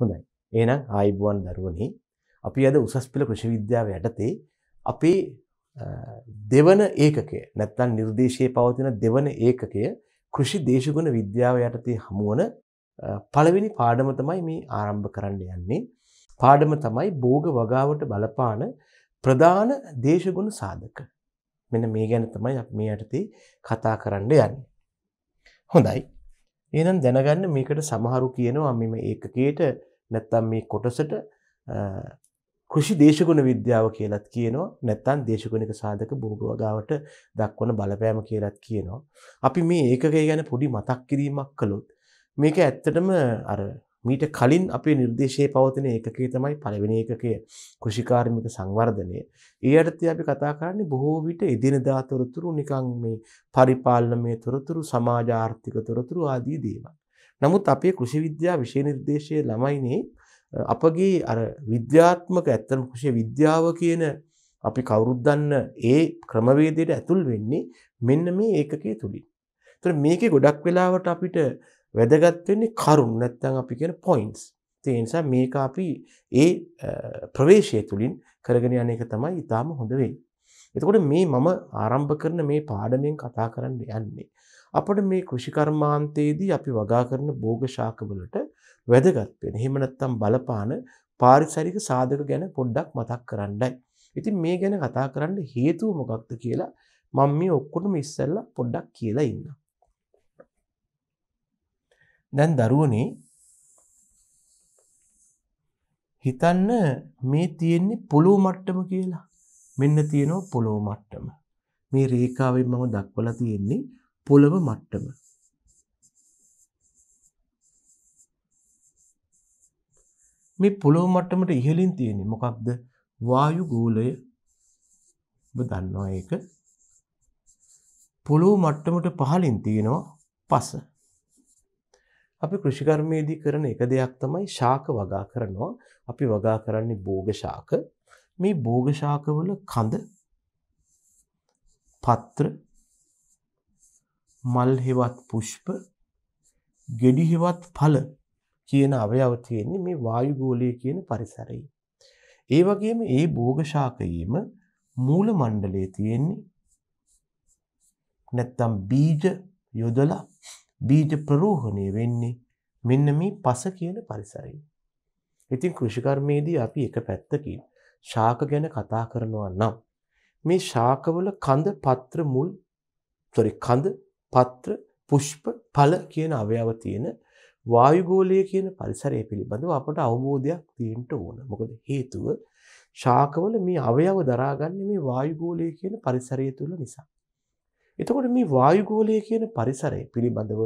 හොඳයි. එහෙනම් ආයිබුවන් දරුවනේ අපි අද උසස් පෙළ කෘෂි විද්‍යාව යටතේ අපේ දෙවන ඒකකය නැත්තම් නිර්දේශයේ පවතින දෙවන ඒකකය කෘෂි දේශගුණ විද්‍යාව යටතේ හමුවන පළවෙනි පාඩම තමයි මේ ආරම්භ කරන්න යන්නේ. පාඩම තමයි භෝග වගාවට බලපාන ප්‍රධාන දේශගුණ සාධක. මෙන්න මේ ගැන තමයි අපි මේ යටතේ කතා කරන්න යන්නේ. හොඳයි. එහෙනම් දැනගන්න මේකට සමහරු කියනවා මෙම ඒකකයට නැත්තම් මේ කොටසට කෘෂි දේශගුණ විද්‍යාව කියලත් කියනවා නැත්තම් දේශගුණික සාධක භූගවගාවට දක්වන බලපෑම කියලත් කියනවා. අපි මේ ඒකකය ගැන පොඩි මතක් කිරීමක් කළොත් මේක ඇත්තටම අර මීට කලින් අපේ නිර්දේශයේ පවතින ඒකකයේ තමයි පළවෙනි ඒකකය කෘෂිකාර්මික සංවර්ධනය. ඒ අර්ථය අපි කතා කරන්නේ බොහෝ විට එදිනදා තොරතුරු නිකන් මේ පරිපාලනමය තොරතුරු සමාජ ආර්ථික තොරතුරු ආදී දේවල්. නමුත් අපේ කෘෂි විද්‍යා විෂය නිර්දේශයේ ළමයිනේ අපගේ අර විද්‍යාත්මක ඇත්තම කෘෂි විද්‍යාව කියන අපි කවුරුත් දන්න ඒ ක්‍රමවේදයට ඇතුල් වෙන්නේ මෙන්න මේ ඒකකයේ තුලින්. ඒතර මේකේ ගොඩක් වෙලාවට අපිට වැදගත් වෙන්නේ කරුණු නැත්නම් අපි කියන පොයින්ට්ස්. ඒ නිසා මේක අපි ඒ ප්‍රවේශය තුලින් කරගෙන යන එක තමයි ඊටාම හොඳ වෙන්නේ. එතකොට මේ මම ආරම්භ කරන මේ පාඩමෙන් කතා කරන්න යන්නේ අපිට මේ කෘෂිකර්මාන්තයේදී අපි වගා කරන භෝග ශාකවලට වැදගත් වෙන. එහෙම නැත්නම් බලපාන පාරිසරික සාධක ගැන පොඩ්ඩක් මතක් කරන්නයි. ඉතින් මේ ගැන කතා කරන්න හේතුව මොකක්ද කියලා මම මේ ඔක්කොටම ඉස්සෙල්ලා පොඩ්ඩක් කියලා ඉන්නම්. දැන් දරුවනේ හිතන්න මේ තියෙන්නේ පොළොව මට්ටම කියලා. මෙන්න තියෙනවා පොළොව මට්ටම. මේ රේඛාවෙන් මම දක්වලා තියෙන්නේ පොළව මට්ටම. මේ පොළොව මට්ටමට ඉහළින් තියෙන්නේ මොකක්ද? වායු ගෝලය. ඔබ දන්නවා ඒක. පොළොව මට්ටමට පහළින් තියෙනවා පස. අපි කෘෂිකර්මයේදී කරන එක දෙයක් තමයි ශාක වගා කරනවා. අපි වගා කරන්නේ භෝග ශාක. මේ භෝග ශාකවල කඳ පත්‍ර මල් හෙවත් පුෂ්ප ගෙඩි හෙවත් ඵල කියන අවයව තියෙන්නේ මේ වායු ගෝලය කියන පරිසරයේ. ඒ වගේම ඒ භෝග ශාකයේම මූල මණ්ඩලයේ තියෙන්නේ නැත්තම් බීජ යොදලා බීජ ප්‍රරෝහණය වෙන්නේ මෙන්න මේ පස කියන පරිසරයේ. ඉතින් කෘෂිකර්මයේදී අපි එක පැත්තකින් ශාක ගැන කතා කරනවා නම් මේ ශාකවල කඳ පත්‍ර මුල් sorry කඳ පත්‍ර පුෂ්ප ඵල කියන අවයව තියෙන වායුගෝලය කියන පරිසරය පිළිබඳව අපට අවබෝධයක් තියෙන්න ඕන. මොකද හේතුව ශාකවල මේ අවයව දරාගන්නේ මේ වායුගෝලය කියන පරිසරය තුල නිසා. එතකොට මේ වායුගෝලය කියන පරිසරය පිළිබඳව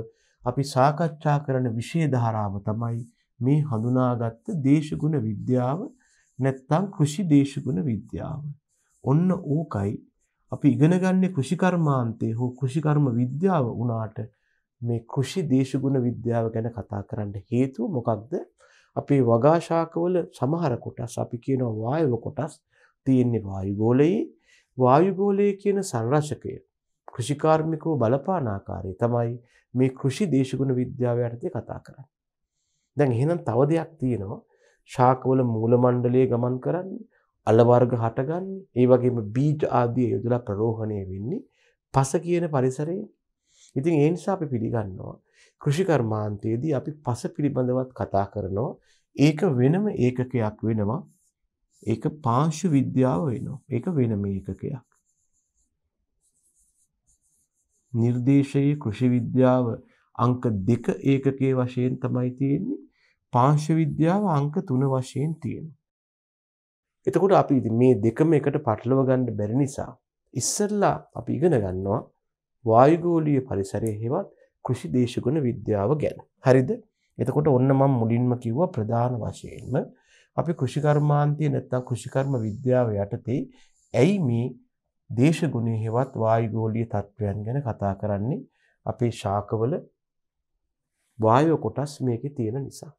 අපි සාකච්ඡා කරන විෂය ධාරාව තමයි මේ හඳුනාගත්ත දේශගුණ විද්‍යාව නැත්තම් කෘෂි දේශගුණ විද්‍යාව. ඔන්න ඕකයි අපි ඉගෙනගන්නේ කෘෂිකර්මාන්තේ හෝ කෘෂිකර්ම විද්‍යාව වුණාට මේ කෘෂි දේශගුණ විද්‍යාව ගැන කතා කරන්න හේතුව මොකක්ද? අපේ වගා ශාකවල සමහර කොටස් අපි කියනවා වායව කොටස් තියෙන්නේ වායුගෝලයේ වායුගෝලයේ කියන සංරචකය කෘෂිකාර්මිකව බලපාන ආකාරය තමයි මේ කෘෂි දේශගුණ විද්‍යාව යටතේ කතා කරන්නේ. දැන් එහෙනම් තව දෙයක් තියෙනවා. ශාකවල මූල මණ්ඩලයේ ගමන් කරන්නේ, අල වර්ග හටගන්නේ, ඒ වගේම බීජ ආදී යොදලා ප්‍රරෝහණය වෙන්නේ පස කියන පරිසරයේ. ඉතින් ඒ නිසා අපි පිළිගන්නවා කෘෂි කර්මාන්තයේදී අපි පස පිළිබඳවත් කතා කරනවා. ඒක වෙනම ඒකකයක් වෙනවා. ඒක පාංශු විද්‍යාව වෙනවා. ඒක වෙනම ඒකකයක්. නිර්දේශයේ කෘෂි විද්‍යාව අංක 2 ඒකකයේ වශයෙන් තමයි තියෙන්නේ. පාංශ විද්‍යාව අංක 3 වශයෙන් තියෙනවා. එතකොට අපි ඉතින් මේ දෙකම එකට පටලව ගන්න බැරි නිසා ඉස්සෙල්ලා අපි ඉගෙන ගන්නවා වායුගෝලීය පරිසරයේ හෙවත් කෘෂි දේශගුණ විද්‍යාව ගැන. හරිද? එතකොට ඔන්න මම මුලින්ම කිව්වා ප්‍රධාන වශයෙන්ම අපි කෘෂිකර්මාන්තය නැත්නම් කෘෂිකර්ම විද්‍යාව යටතේ ඇයි මේ දේශගුණය හෙවත් වායුගෝලීය තත්ත්වයන් ගැන කතා කරන්නේ අපේ ශාකවල වායෝ කොටස් මේකේ තියෙන නිසා.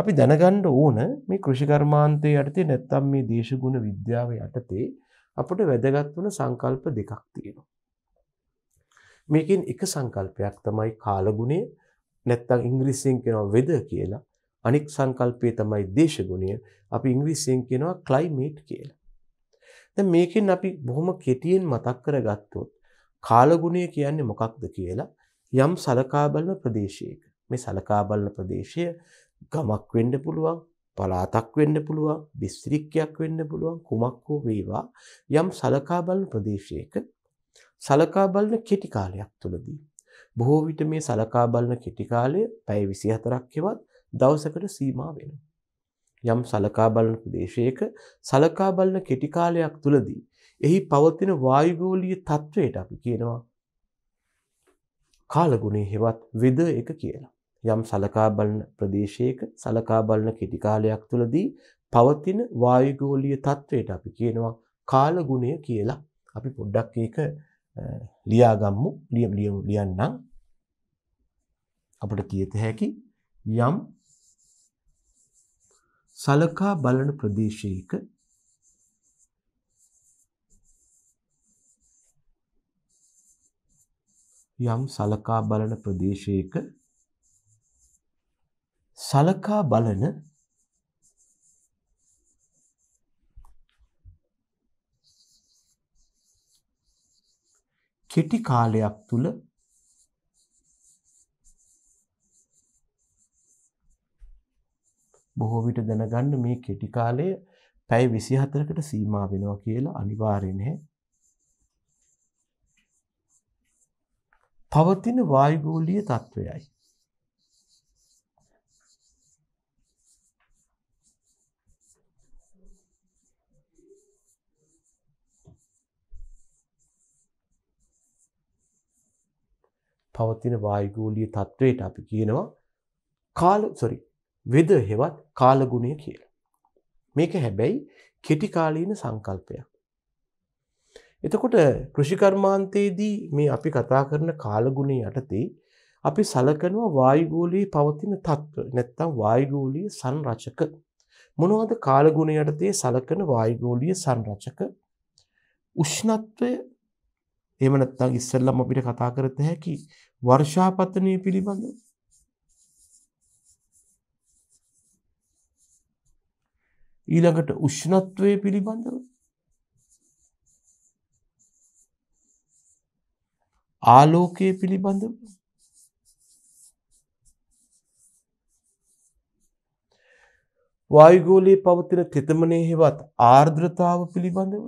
අපි දැනගන්න ඕන මේ කෘෂිකර්මාන්තයේ යටතේ නැත්තම් මේ දේශගුණ විද්‍යාව යටතේ අපට වැදගත් වන සංකල්ප දෙකක් තියෙනවා. මේකෙන් එක සංකල්පයක් තමයි කාලගුණය නැත්තම් ඉංග්‍රීසියෙන් කියනවා weather කියලා. අනික් සංකල්පය තමයි දේශගුණය. අපි ඉංග්‍රීසියෙන් කියනවා climate කියලා. දැන් මේකෙන් අපි බොහොම කෙටියෙන් මතක් කරගත්තොත් කාලගුණය කියන්නේ මොකක්ද කියලා යම් සලකා බලන ප්‍රදේශයක මේ සලකා බලන ප්‍රදේශය ගමක් වෙන්න පුළුවන් පළාතක් වෙන්න පුළුවන් දිස්ත්‍රික්කයක් වෙන්න පුළුවන් කුමක් හෝ වේවා යම් සලකා බලන ප්‍රදේශයක සලකා බලන කෙටි කාලයක් තුලදී බොහෝ විට මේ සලකා බලන කෙටි කාලය පැය 24ක් හෙවත් දවසකට සීමා වෙනවා යම් සලකා බලන ප්‍රදේශයක සලකා බලන කෙටි කාලයක් තුලදී එහි පවතින වායුගෝලීය තත්වයට අපි කියනවා කාලගුණේ හෙවත් විද එක කියලා. යම් සලකා බලන ප්‍රදේශයක සලකා බලන කෙටි කාලයක් තුලදී පවතින වායුගෝලීය තත්වයට අපි කියනවා කාලගුණය කියලා. අපි පොඩ්ඩක් ඒක ලියාගම්මු ලියම් ලියම් ලියන්නම් අපට කියත හැකි යම් සලකා බලන ප්‍රදේශයක යම් සලකා බලන ප්‍රදේශයක සලකා බලන කෙටි කාලයක් තුල බොහෝ විට දැනගන්න මේ කෙටි කාලය පැය 24කට සීමා වෙනවා කියලා අනිවාර්ය නැහැ. පවතින වායුගෝලීය තත්වයයි. පවතින වායුගෝලීය තත්වයට අපි කියනවා කාල සොරි වෙද හෙවත් කාලගුණය කියලා. මේක හැබැයි කෙටිකාලීන සංකල්පයක්. එතකොට කෘෂිකර්මාන්තයේදී මේ අපි කතා කරන කාලගුණය යටතේ අපි සලකනවා වායුගෝලයේ පවතින තත්ත්ව නැත්තම් වායුගෝලීය සංරචක මොනවද කාලගුණ යටතේ සලකන වායුගෝලීය සංරචක උෂ්ණත්වය එහෙම නැත්නම් ඉස්සෙල්ලම අපිට කතා කරත හැකි වර්ෂාපතනය පිළිබඳව ඊළඟට උෂ්ණත්වය පිළිබඳව ආලෝකය පිළිබඳව වායුගෝලයේ පවතින තෙතමනේ හෙවත් ආර්ද්‍රතාව පිළිබඳව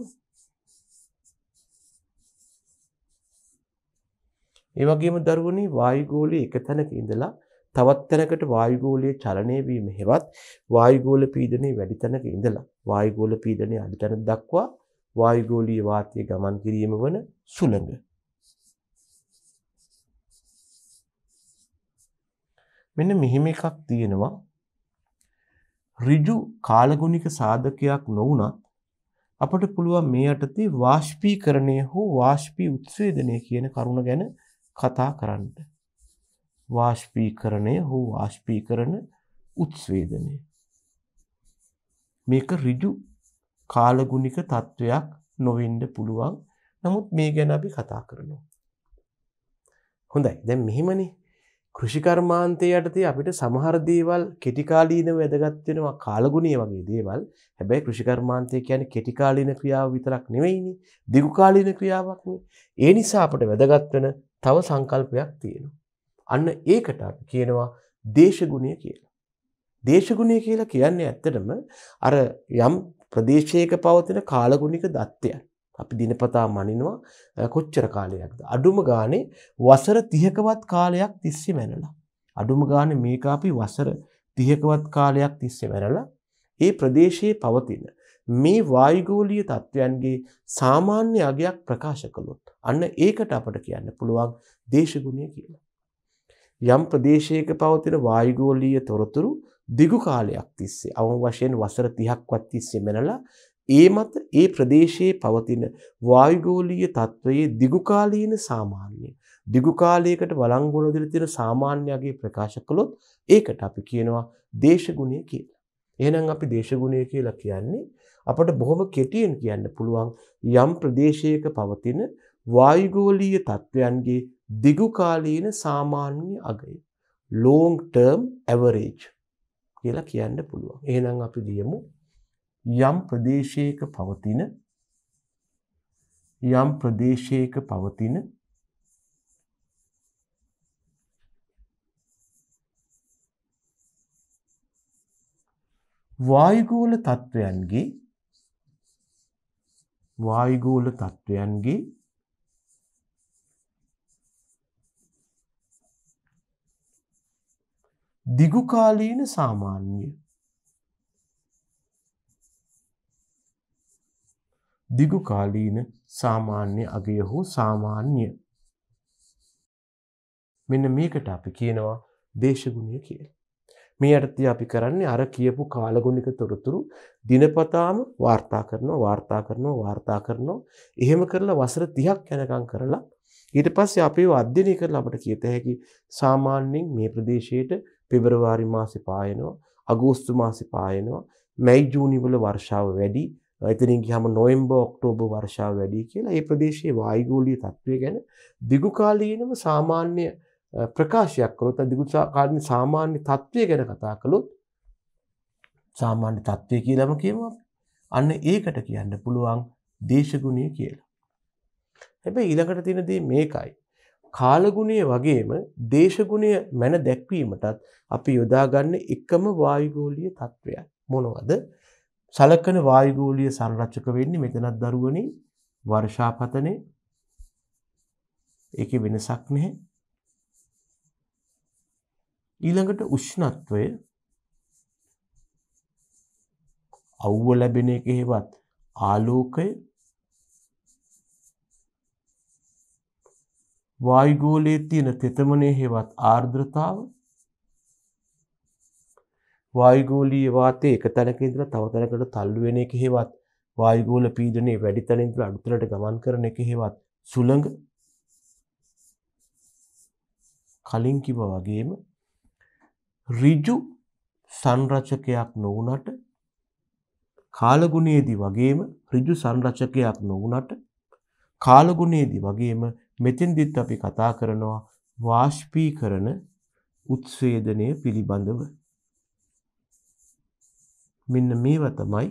ඒ වගේම දරුවනේ වායුගෝලයේ එක තැනක ඉඳලා තවත් තැනකට වායුගෝලයේ චලනය වීම හෙවත් වායුගෝල පීඩනයේ වැඩි තැනක ඉඳලා වායුගෝල පීඩනයේ අඩි තැන දක්වා වායුගෝලීය වාතය ගමන් කිරීම වන සුළඟ. මෙන්න මෙහෙම එකක් තියෙනවා. ඍජු කාලගුණික සාධකයක් නොවුනත් අපට පුළුවන් මේ යටතේ වාෂ්පීකරණය හෝ වාෂ්පී උත්සේදනය කියන කරුණ ගැන කතා කරන්න. වාෂ්පීකරණය හෝ වාෂ්පීකරණ උත්ස්වේදනය. මේක ඍජු කාලගුණික තත්වයක් නොවෙන්න පුළුවන්. නමුත් මේ ගැන අපි කතා කරනවා. හොඳයි. දැන් මෙහිමනේ කෘෂිකර්මාන්තය යටතේ අපිට සමහර දේවල් කෙටිකාලීනව වැදගත් වෙනවා කාලගුණයේ වගේ දේවල්. හැබැයි කෘෂිකර්මාන්තය කියන්නේ කෙටිකාලීන ක්‍රියාව විතරක් නෙවෙයිනේ. දීර්ඝකාලීන ක්‍රියාවක්නේ. ඒ නිසා අපට වැදගත් වෙන තව සංකල්පයක් තියෙනවා. අන්න ඒකට අපි කියනවා දේශගුණය කියලා. දේශගුණය කියලා කියන්නේ ඇත්තටම අර යම් ප්‍රදේශයක පවතින කාලගුණික දත්තයන්. අපි දිනපතා මනිනවා කොච්චර කාලයක්ද. අඩුම ගානේ වසර 30කවත් කාලයක් තිස්සේ මැනලා. අඩුම ගානේ මේක අපි වසර 30කවත් කාලයක් තිස්සේ මැනලා ඒ ප්‍රදේශයේ පවතින මේ වායුගෝලීය තත්ත්වයන්ගේ සාමාන්‍ය අගයක් ප්‍රකාශ කළොත් අන්න ඒකට අපට කියන්න පුළුවන් දේශගුණය කියලා. යම් ප්‍රදේශයක පවතින වායුගෝලීය තොරතුරු දිගු කාලයක් තිස්සේ අවම වශයෙන් වසර 30ක්වත් තිස්සේ මැනලා ඒ මත ඒ ප්‍රදේශයේ පවතින වායුගෝලීය තත්වයේ දිගු කාලීන සාමාන්‍ය දිගු කාලයකට වළංගු වන තියෙන සාමාන්‍යගේ ප්‍රකාශ කළොත් ඒකට අපි කියනවා දේශගුණය කියලා. එහෙනම් අපි දේශගුණය කියලා කියන්නේ අපට බොහොම කෙටියෙන් කියන්න පුළුවන් යම් ප්‍රදේශයක පවතින වායුගෝලීය තත්ත්වයන්ගේ දිගුකාලීන සාමාන්‍ය අගය long term average කියලා කියන්න පුළුවන්. එහෙනම් අපි ලියමු යම් ප්‍රදේශයක පවතින යම් ප්‍රදේශයක පවතින වායුගෝල තත්ත්වයන්ගේ වායුගෝල තත්ත්වයන්ගේ දිගුකාලීන සාමාන්‍ය දිගුකාලීන සාමාන්‍ය අගය හෝ සාමාන්‍ය මෙන්න මේකට අපි කියනවා දේශගුණය කියල. මේ අරති අපි කරන්නේ අර කියපු කාලගුණික තොරතුරු දිනපතාම වාර්තා කරනවා වාර්තා කරනවා වාර්තා කරනවා එහෙම කරලා වසර තිහක් යැනකං කරලා ඊට පස්සේ අපේ අධ්‍යනය කරලා අපට කියත හැකි සාමාන්‍යයෙන් මේ ප්‍රදේශයට පෙබරවාරි මාසේ පායනවා අගෝස්තු මාසේ පායනවා මැයි ජූනි වල වර්ෂාව වැඩි එතනින් ගියාම නොවැම්බර් ඔක්තෝබර් වර්ෂාව වැඩි කියලා ඒ ප්‍රදේශයේ වායුගෝලීය තත්ත්වය ගැන දිගු කාලීනව සාමාන්‍ය ප්‍රකාශයක් කළොත් දිගු කාලීන සාමාන්‍ය තත්ත්වය ගැන කතා කළොත් සාමාන්‍ය තත්ත්වය කියලාම කියමු අන්න ඒකට කියන්න පුළුවන් දේශගුණය කියලා. හැබැයි ඊළඟට තියෙන දේ මේකයි. කාලගුණය වගේම දේශගුණය මැන දැක්වීමටත් අපි යොදාගන්න එකම වායුගෝලිය තත්ත්වය. මොනවද සලකන වායුගෝලිය සංරච්චක වෙන්නේ මෙතනත් දරුවනින් වර්ෂාපතනය එක වෙනසක් නැහැ. ඊළඟට උෂ්ණත්වය අව්ව ලැබෙන එක හෙවත් ආලෝකය වායුගෝලයේ තියෙන තෙතමනයේ හේවත් ආර්ද්‍රතාව වායුගෝලීය වාතයේ එක තැනක ඉඳලා තව තැනකට තල්ලු වෙන එක හේවත් වායුගෝල පීඩනයේ වැඩි තැනින් ඉඳලා අඩු තැනට ගමන් කරන එක හේවත් සුළඟ කලින් කිව්වා වගේම ඍජු සංරචකයක් නොවුනට කාලගුණයේදී වගේම ඍජු සංරචකයක් නොවුනට කාලගුණයේදී වගේම මෙතෙන්දිත් අපි කතා කරනවා වාෂ්පීකරණ උත්සේදනය පිළිබඳව. මෙන්න මේව තමයි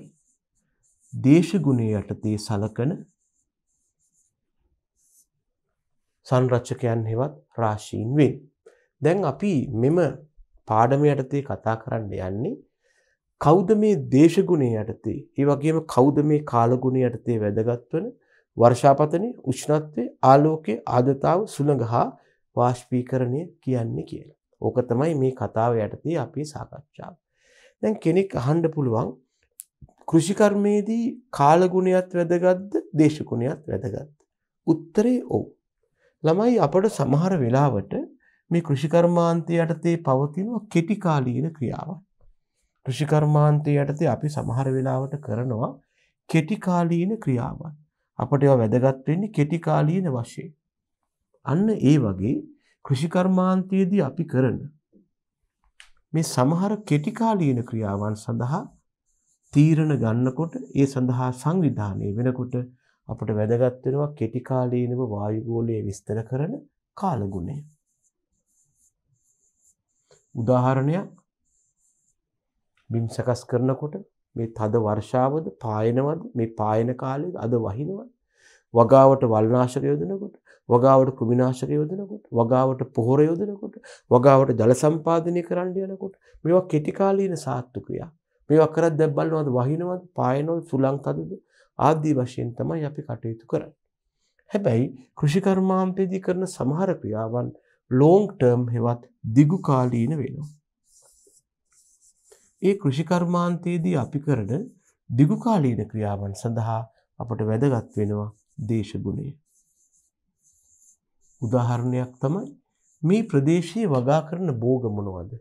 දේශගුණය යටතේ සලකන සංරච්චකයන් හෙවත් රාශීන් වේ. දැන් අපි මෙම පාඩම යටතේ කතා කරන්න යන්නේ කෞද මේ දේශගුණය යටතේ ඒ වගේම කෞද මේ කාලගුණ යටතේ වැදගත්වන වර්ෂාපතනය, උෂ්ණත්වය, ආලෝකය, ආදතාව, සුළඟ හා වාෂ්පීකරණය කියන්නේ කියලා. ඕක තමයි මේ කතාව යටතේ අපේ සාකච්ඡාව. දැන් කෙනෙක් අහන්න පුළුවන් කෘෂිකර්මයේදී කාලගුණයත් වැදගත්ද, දේශගුණයත් වැදගත්ද? උත්තරේ ඔව්. ළමයි අපට සමහර වෙලාවට මේ කෘෂිකර්මාන්තය යටතේ පවතින කෙටි කාලීන ක්‍රියාවන්. කෘෂිකර්මාන්තය යටතේ අපි සමහර වෙලාවට කරනවා කෙටි කාලීන ක්‍රියාවන්. අපට ඒවා වැදගත් වෙන්නේ කෙටි කාලීන වශයෙන්. අන්න ඒ වගේ කෘෂිකර්මාන්තයේදී අපි කරන මේ සමහර කෙටි කාලීන ක්‍රියාවන් සඳහා තීරණ ගන්නකොට ඒ සඳහා සංවිධානය වෙනකොට අපට වැදගත් වෙනවා කෙටි කාලීනව වායුගෝලයේ විස්තර කරන කාලගුණය. උදාහරණයක් බිම් සකස් කරනකොට මේ තද වර්ෂාවද පායනවද මේ පායන කාලේද අද වහිනවද වගාවට වල්නාශක යොදනකොට වගාවට කුමිනාශක යොදනකොට වගාවට පොහොර යොදනකොට වගාවට ජල සම්පාදනය කරන්න යනකොට මේවා කෙටි කාලීන සාත්තු ක්‍රියා මේවා කරත් දැන් බලනවද වහිනවද පායනවද සුලං තදද ආදී වශයෙන් තමයි අපි කටයුතු කරන්නේ හැබැයි කෘෂිකර්මාන්තයේදී කරන සමහර ක්‍රියාවන් long term හෙවත් දිගු කාලීන වෙනවා ඒ කෘෂිකර්මාන්තයේදී අපි කරන දිගුකාලීන ක්‍රියාවන් සඳහා අපට වැදගත් වෙනවා දේශගුණය. උදාහරණයක් තමයි මේ ප්‍රදේශයේ වගා කරන බෝග මොනවද?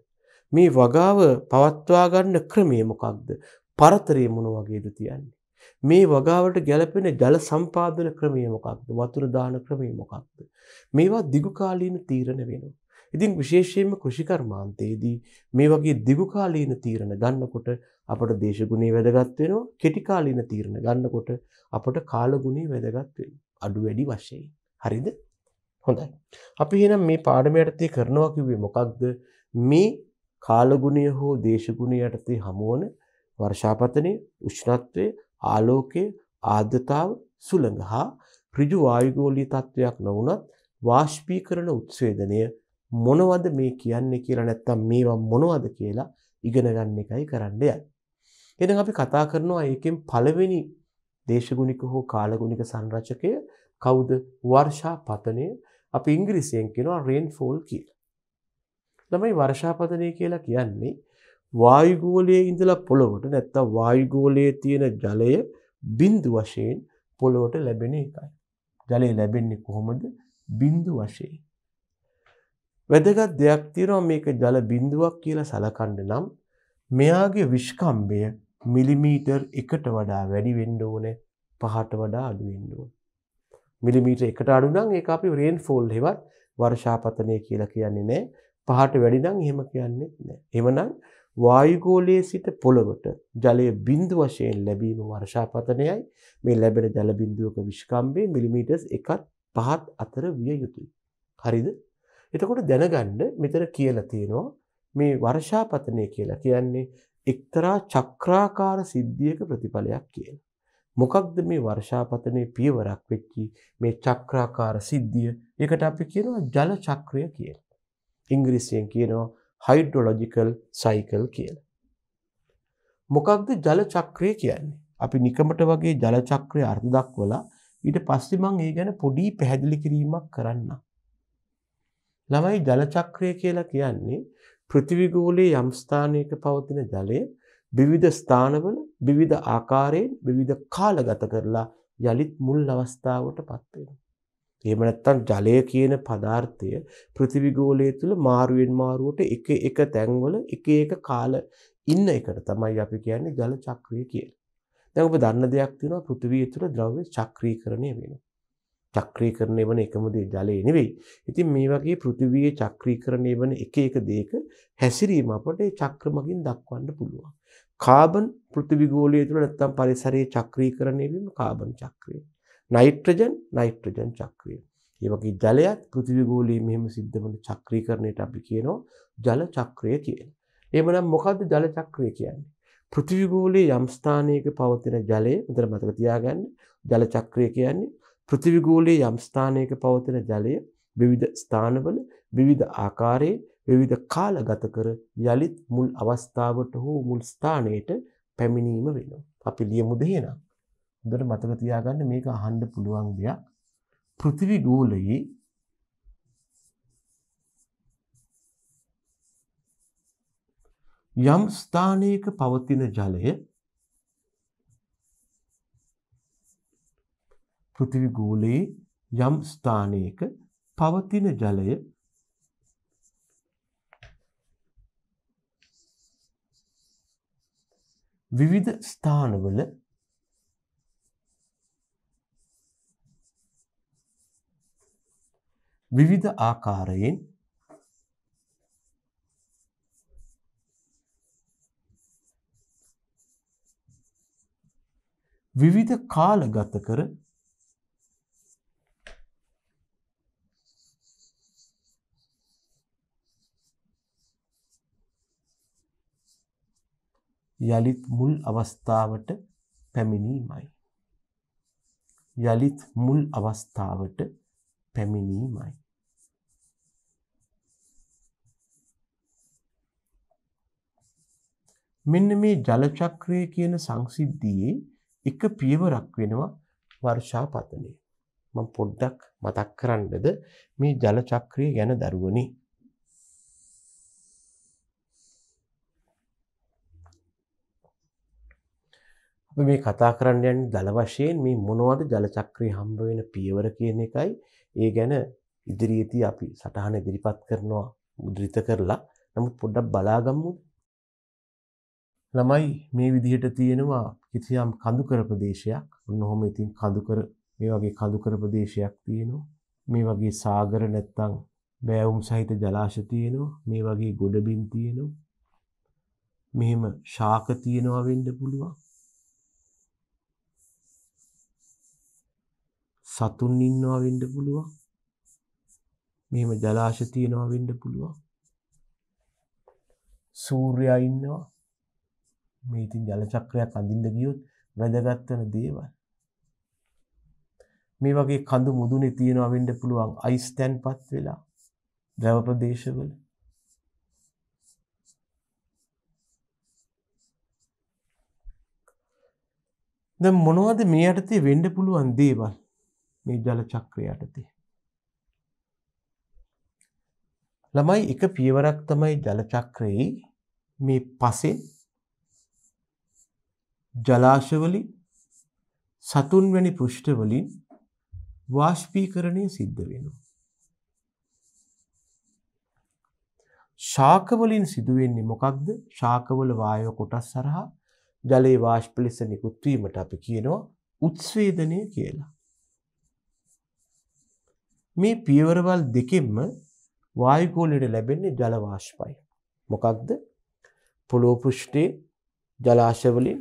මේ වගාව පවත්වා ගන්න ක්‍රමය මොකක්ද? පරතරය මොන වගේද තියන්නේ? මේ වගාවට ගැලපෙන ජල සම්පාදන ක්‍රමය මොකක්ද? වතුර දාන ක්‍රමය මොකක්ද? මේවා දිගුකාලීන තීරණ වෙනවා. ඉතින් විශේෂයෙන්ම කෘෂිකර්මාන්තයේදී මේ වගේ දිගුකාලීන තීරණ ගන්නකොට අපට දේශගුණේ වැදගත් වෙනවා කෙටිකාලීන තීරණ ගන්නකොට අපට කාලගුණේ වැදගත් වෙනවා අඩු වැඩි වශයෙන් හරිද හොඳයි අපි එහෙනම් මේ පාඩමේ යටතේ කරනවා කිව්වේ මොකක්ද මේ කාලගුණය හෝ දේශගුණය යටතේ හමුවන වර්ෂාපතනය උෂ්ණත්වය ආලෝකය ආර්ද්‍රතාව සුළඟ හා ඍජු වායුගෝලීය තත්වයක් නොවුනත් වාෂ්පීකරණ උත්සේදනය මොනවද මේ කියන්නේ කියලා නැත්තම් මේවා මොනවද කියලා ඉගෙන ගන්න එකයි කරන්න යන්නේ. එතන අපි කතා කරනවා ඒකෙන් පළවෙනි දේශගුණික හෝ කාලගුණික සංරචකය කවුද? වර්ෂාපතනය. අපි ඉංග්‍රීසියෙන් කියනවා rainfall කියලා. ළමයි වර්ෂාපතනය කියලා කියන්නේ වායුගෝලයේ ඉඳලා පොළොවට නැත්තම් වායුගෝලයේ තියෙන ජලය බිඳු වශයෙන් පොළොවට ලැබෙන එකයි. ජලය ලැබෙන්නේ කොහොමද? බිඳු වශයෙන්. වැදගත් දෙයක් තියෙනවා මේක ජල බිඳුවක් කියලා සලකන්න නම් මෙයාගේ විශ්කම්භය මිලිමීටර් 1ට වඩා වැඩි වෙන්න ඕනේ 5ට වඩා අඩු වෙන්න ඕනේ. මිලිමීටර් 1ට අඩු නම් ඒක අපි රේන්ෆෝල් හෙවත් වර්ෂාපතනය කියලා කියන්නේ නැහැ. 5ට වැඩි නම් එහෙම කියන්නේත් නැහැ. එවනම් වායුගෝලයේ සිට පොළවට ජලය බිඳු වශයෙන් ලැබීම වර්ෂාපතනයයි මේ ලැබෙන ජල බිඳුවක විශ්කම්භය මිලිමීටර්ස් 1ත් 5ත් අතර විය යුතුයි. හරිද? එතකොට දැනගන්න මෙතන කියලා තියෙනවා මේ වර්ෂාපතනය කියලා කියන්නේ එක්තරා චක්‍රාකාර සිද්ධියක ප්‍රතිඵලයක් කියලා. මොකක්ද මේ වර්ෂාපතනයේ පියවරක් වෙච්චි මේ චක්‍රාකාර සිද්ධිය? ඒකට අපි කියනවා ජල චක්‍රය කියලා. ඉංග්‍රීසියෙන් කියනවා හයිඩ්‍රොලොජිකල් සයිකල් කියලා. මොකක්ද ජල චක්‍රය කියන්නේ? අපි නිකමට වගේ ජල චක්‍රය අර්ථ දක්වලා ඊට පස්සේ මම ඒ ගැන පොඩි පැහැදිලි කිරීමක් කරන්නම්. ළමයි ජලචක්‍රය කියලා කියන්නේ පෘතිවිගූලේ යම් ස්ථානයක පවතින ජලය විවිධ ස්ථානවල විවිධ ආකාරයෙන් විවිධ කාලගත කරලා යළිත් මුල් අවස්ථාවට පත් වෙනවා. එහෙම නැත්නම් ජලය කියන පදාර්ථය පෘථිවිගෝලය තුල මාරුවෙන් මාරුවට එක එක තැන්වල එක එක කාල ඉන්න එකට තමයි අපි කියන්නේ ජල චක්‍රය කියලා. දැන් ඔබ දන්න දෙයක් තියෙනවා පෘථිවිය තුල ද්‍රව්‍ය චක්‍රීකරණය වෙනවා. චක්‍රීකරණය වන එකම දේ ජලය නෙවෙයි. ඉතින් මේ වගේ පෘථිවියේ චක්‍රීකරණය වන එක එක දේක හැසිරීම අපට ඒ චක්‍ර මගින් දක්වන්න පුළුවන්. කාබන් පෘථිවි ගෝලය තුළ නැත්තම් පරිසරයේ චක්‍රීකරණය වීම කාබන් චක්‍රය. නයිට්‍රජන් නයිට්‍රජන් චක්‍රය. ඒ වගේ ජලයත් පෘථිවි ගෝලයේ මෙහෙම සිද්ධ වන චක්‍රීකරණයට අපි කියනවා ජල චක්‍රය කියලා. එහෙමනම් මොකද්ද ජල චක්‍රය කියන්නේ? පෘථිවි ගෝලයේ යම් ස්ථානයක පවතින ජලය මෙතන මතක තියාගන්න ජල චක්‍රය කියන්නේ පෘථිවි ගෝලයේ යම් ස්ථානයක පවතින ජලය විවිධ ස්ථානවල විවිධ ආකාරයේ විවිධ කාලගත කර යලිත් මුල් අවස්ථාවට හෝ මුල් ස්ථානයට පැමිණීම වෙනවා. අපි ලියමු දෙහෙනම්. හොඳට මතක තියාගන්න මේක අහන්න පුළුවන් දෙයක්. පෘථිවි ගෝලයේ යම් ස්ථානයක පවතින ජලය පෘථිවි ගෝලයේ යම් ස්ථානයක පවතින ජලය විවිධ ස්ථානවල විවිධ ආකාරයෙන් විවිධ කාලගත කර යලිත් මුල් අවස්ථාවට පැමිණීමයි. යළිත් මුල් අවස්ථාවට පැමිණීමයි. මෙන්න මේ ජලචක්‍රය කියන සංසිද්ධියේ එක පියවරක් වෙනවා වර්ෂාපතනය. මම පොඩ්ඩක් මතක් කරන්නද මේ ජලචක්‍රය ගැන දරුවනේ. අපි මේ කතා කරන්න යන්නේ දල වශයෙන් මේ මොනවද ජලචක්‍රය හම්බ වෙන පියවර කියන එකයි. ඒ ගැන ඉදිරියේදී අපි සටහන ඉදිරිපත් කරනවා මුද්‍රිත කරලා. නමුත් පොඩ්ඩක් බලාගමු. ළමයි මේ විදිහට තියෙනවා කිසියම් කඳුකර ප්‍රදේශයක්. ඔන්න ඔහොම ඉතින් කඳුකර මේ වගේ කඳුකර ප්‍රදේශයක් තියෙනවා. මේ වගේ සාගර නැත්තම් බෑවුම් සහිත ජලාශ තියෙනවා. මේ වගේ ගොඩබිම් තියෙනවා. මෙහෙම ශාක තියෙනවා වෙන්න පුළුවන්. සතුන් ඉන්නවා වෙන්න පුළුවන්. මෙහෙම ජලාශ තියෙනවා වෙන්න පුළුවන්. සූර්යයා ඉන්නවා. මේ ඉතින් ජල චක්‍රයක් අඳින්න ගියොත් වැදගත් වෙන දේවල්. මේ වගේ කඳු මුදුනේ තියෙනවා වෙන්න පුළුවන් අයිස් තැන්පත් වෙලා ද්‍රව ප්‍රදේශවල. දැන් මොනවද මේ යටතේ වෙන්න පුළුවන් දේවල්? මේ ජල චක්‍රය යටතේ. ළමයි එක පියවරක් තමයි ජල චක්‍රයේ මේ පසෙන් ජලාශවලින් සතුන් වැනි පෘෂ්ඨවලින් වාෂ්පීකරණය සිද්ධ වෙනවා. ශාකවලින් සිදුවෙන්නේ මොකක්ද? ශාකවල වායව කොටස් සරහා ජලයේ වාෂ්ප ලෙස නිකුත් වීමට අපි කියනවා උත්ස්වේදනය කියලා. මේ පියවරවල් දෙකෙන්ම වායුගෝලයට ලැබෙන්නේ ජල වාෂ්පයි. මොකක්ද? පොළොව පෘෂ්ඨයේ ජලාශවලින්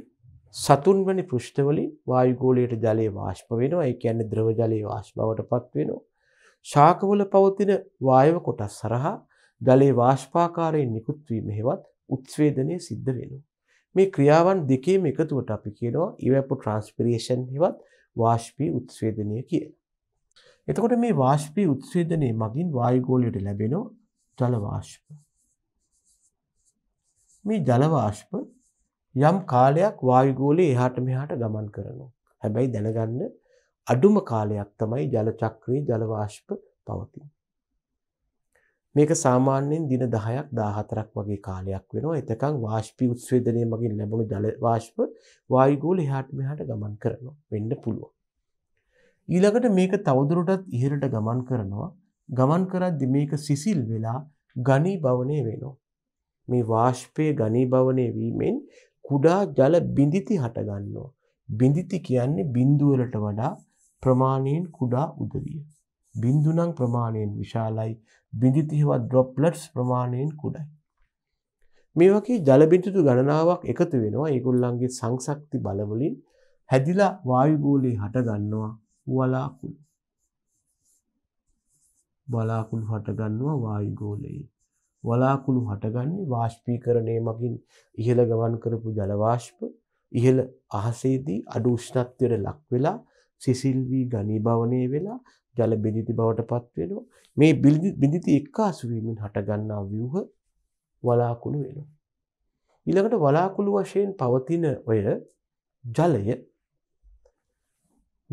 සතුන් වැනි පෘෂ්ඨවලින් වායුගෝලයට ජලය වාෂ්ප වෙනවා. ඒ කියන්නේ ද්‍රව ජලය වාෂ්ප බවටපත් වෙනවා. ශාකවල පවතින වායව කොටස් හරහා ජලයේ වාෂ්පාකාරයෙන් නිකුත් වීම හේවත් උත්ස්වේදනය සිද්ධ වෙනවා. මේ ක්‍රියාවන් දෙකේම එකතුවට අපි කියනවා ඉවැපෝ ට්‍රාන්ස්පිරේෂන් හෙවත් වාෂ්පී උත්ස්වේදනය කියලා. එතකොට මේ වාෂ්පී උත්සේදනයේ මගින් වායුගෝලයට ලැබෙන ජල වාෂ්ප. මේ ජල වාෂ්ප යම් කාලයක් වායුගෝලයේ එහාට මෙහාට ගමන් කරනවා. හැබැයි දැනගන්න අඩුම කාලයක් තමයි ජල චක්‍රයේ ජල වාෂ්ප පවතින්නේ. මේක සාමාන්‍යයෙන් දින 10ක් 14ක් වගේ කාලයක් වෙනවා. එතකන් වාෂ්පී උත්සේදනයේ මගින් ලැබුණු ජල වාෂ්ප වායුගෝලයේ එහාට මෙහාට ගමන් කරනවා. වෙන්න පුළුවන්. ඊළඟට මේක තවදුරටත් ඉහළට ගමන් කරනවා ගමන් කරද්දි මේක සිසිල් වෙලා ගනී භවනය වෙනවා. මේ වාශ්පය ගනී භවනය වීමෙන් කුඩා ජල බිඳිති හටගන්නවා. බිඳිති කියන්නේ බිඳුවලට වඩා ප්‍රමාණයෙන් කුඩා උදවිය. බිඳුනම් ප්‍රමාණයෙන් විශාලයි බිඳිතිහෙවත් ඩ්‍රොප්ලට්ස් ප්‍රමාණයෙන් කුඩයි. මේ වගේ ජලබිඳුතු ගණනාවක් එකතු වෙනවා ඒගොල්ලන්ගේ සංසක්ති බලවලින් හැදිලා වායුගෝලයේ හටගන්නවා වලාකුළු බලාකුළු හටගන්නවා වායුගෝලයේ වලාකුළු හටගන්නේ වාෂ්පීකරණය මගින් ඉහළ ගමන් කරපු ජලවාෂ්ප ඉහළ අහසේදී අඩු උෂ්ණත්වයට ලක් වෙලා සිසිල් වී ඝනීභවනය වෙලා ජල බිඳිති බවට පත් වෙනවා මේ බිඳිති එක්කාසු වීමෙන් හටගන්නා ව්‍යුහ වලාකුළු වෙනවා ඊළඟට වලාකුළු වශයෙන් පවතින ඔය ජලය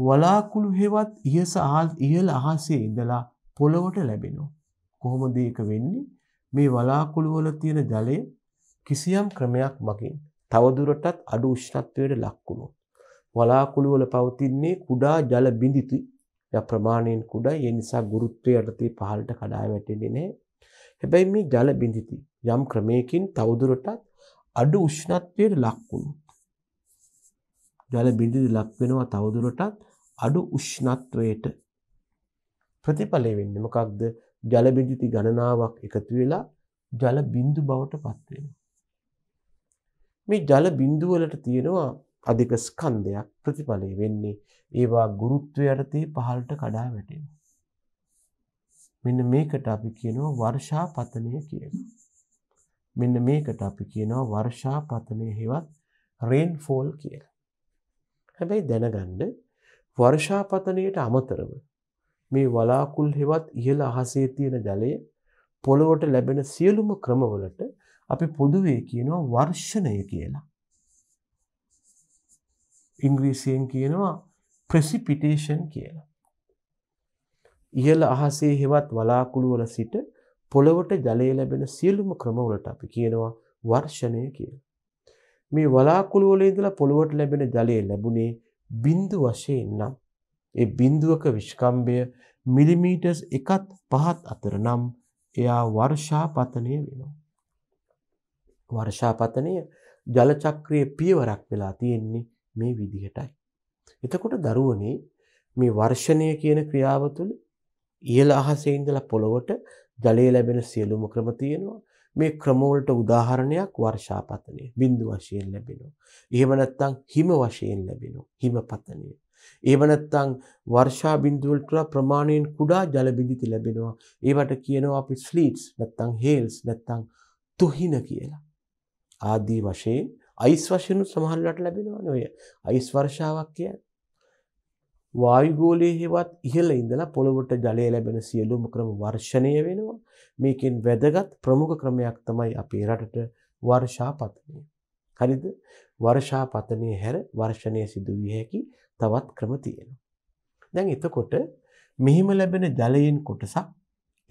වලාකුළු හෙවත් ඉහස ඉහළ අහසේ ඉඳලා පොළොවට ලැබෙනවා. කොහොමද ඒක වෙන්නේ? මේ වලාකුළු වල තියෙන ජලය කිසියම් ක්‍රමයක් මගින් තවදුරටත් අඩු උෂ්ණත්වයට ලක් වුණොත් වලාකුළු වල පවතින්නේ කුඩා ජල බිඳිති ප්‍රමාණයෙන් කුඩායි ඒ නිසා ගුරුත්වය යටතේ පහළට කඩා වැටෙන්නේ නැහැ. හැබැයි මේ ජල බිඳිති යම් ක්‍රමයකින් තවදුරටත් අඩු උෂ්ණත්වයට ලක් වුණොත් ජල බිඳිදි ලක් වෙනවා තවදුරටත් අඩු උෂ්ණත්වයට. ප්‍රතිඵලය වෙන්නේ මොකක්ද? ජල බිඳිති ගණනාවක් එකතු වෙලා ජල බිඳු බවට පත් වෙනවා. මේ ජල බිඳු වලට තියෙනවා අධික ස්කන්ධයක් ප්‍රතිඵලය වෙන්නේ ඒවා ගුරුත්වය යටතේ පහළට කඩා වැටෙනවා. මෙන්න මේකට අපි කියනවා වර්ෂාපතනය කියලා. මෙන්න මේකට අපි කියනවා වර්ෂාපතනය හෙවත් රේන්ෆෝල් කියලා. හැබැයි දැනගන්න වර්ෂාපතනයට අමතරව මේ වලාකුල් හෙවත් ඉහළ අහසේ තියෙන ජලය පොළොවට ලැබෙන සියලුම ක්‍රමවලට අපි පොදුවේ කියනවා වර්ෂණය කියලා. ඉංග්‍රීසියෙන් කියනවා ප්‍රෙසිපිටේෂන් කියලා. ඉහළ අහසේ හෙවත් වලාකුළු වල සිට පොළොවට ජලය ලැබෙන සියලුම ක්‍රමවලට අපි කියනවා වර්ෂණය කියලා. මේ වලාකුළු වල ඉඳලා පොළොවට ලැබෙන ජලය ලැබුණේ බිඳු වශයෙන් නම් ඒ බිඳුවක විස්කම්භය මිලිමීටර්ස් 1ත් 5ත් අතර නම් එයා වර්ෂාපතනය වෙනවා වර්ෂාපතනය ජල චක්‍රයේ පියවරක් වෙලා තියෙන්නේ මේ විදිහටයි එතකොට දරුවනේ මේ වර්ෂණය කියන ක්‍රියාව තුළ ඉහළ අහසේ ඉඳලා පොළොවට ජලය ලැබෙන සියලුම ක්‍රම තියෙනවා මේ ක්‍රමවලට උදාහරණයක් වර්ෂාපතනය බිඳු වශයෙන් ලැබෙනවා. එහෙම නැත්නම් හිම වශයෙන් ලැබෙනවා. හිමපතනය. එහෙම නැත්නම් වර්ෂා බිඳු වලට ප්‍රමාණයෙන් කුඩා ජල බිඳිති ලැබෙනවා. ඒවට කියනවා අපි ස්ලීට්ස් නැත්නම් හේල්ස් නැත්නම් තුහින කියලා. ආදී වශයෙන් අයිස් වශයෙන් සමහර වෙලාවට ලැබෙනවනේ ඔය අයිස් වර්ෂාවක් කියන්නේ. වායුගෝලයේ හෙවත් ඉහළ ඉඳලා පොළොවට ජලය ලැබෙන සියලුම ක්‍රම වර්ෂණය වෙනවා. මේකෙන් වැදගත් ප්‍රමුඛ ක්‍රමයක් තමයි අපේ රටට වර්ෂාපතනය. හරිද? වර්ෂාපතනය හැර වර්ෂණය සිදු විය හැකි තවත් ක්‍රම තියෙනවා. දැන් එතකොට මෙහිම ලැබෙන ජලයෙන් කොටසක්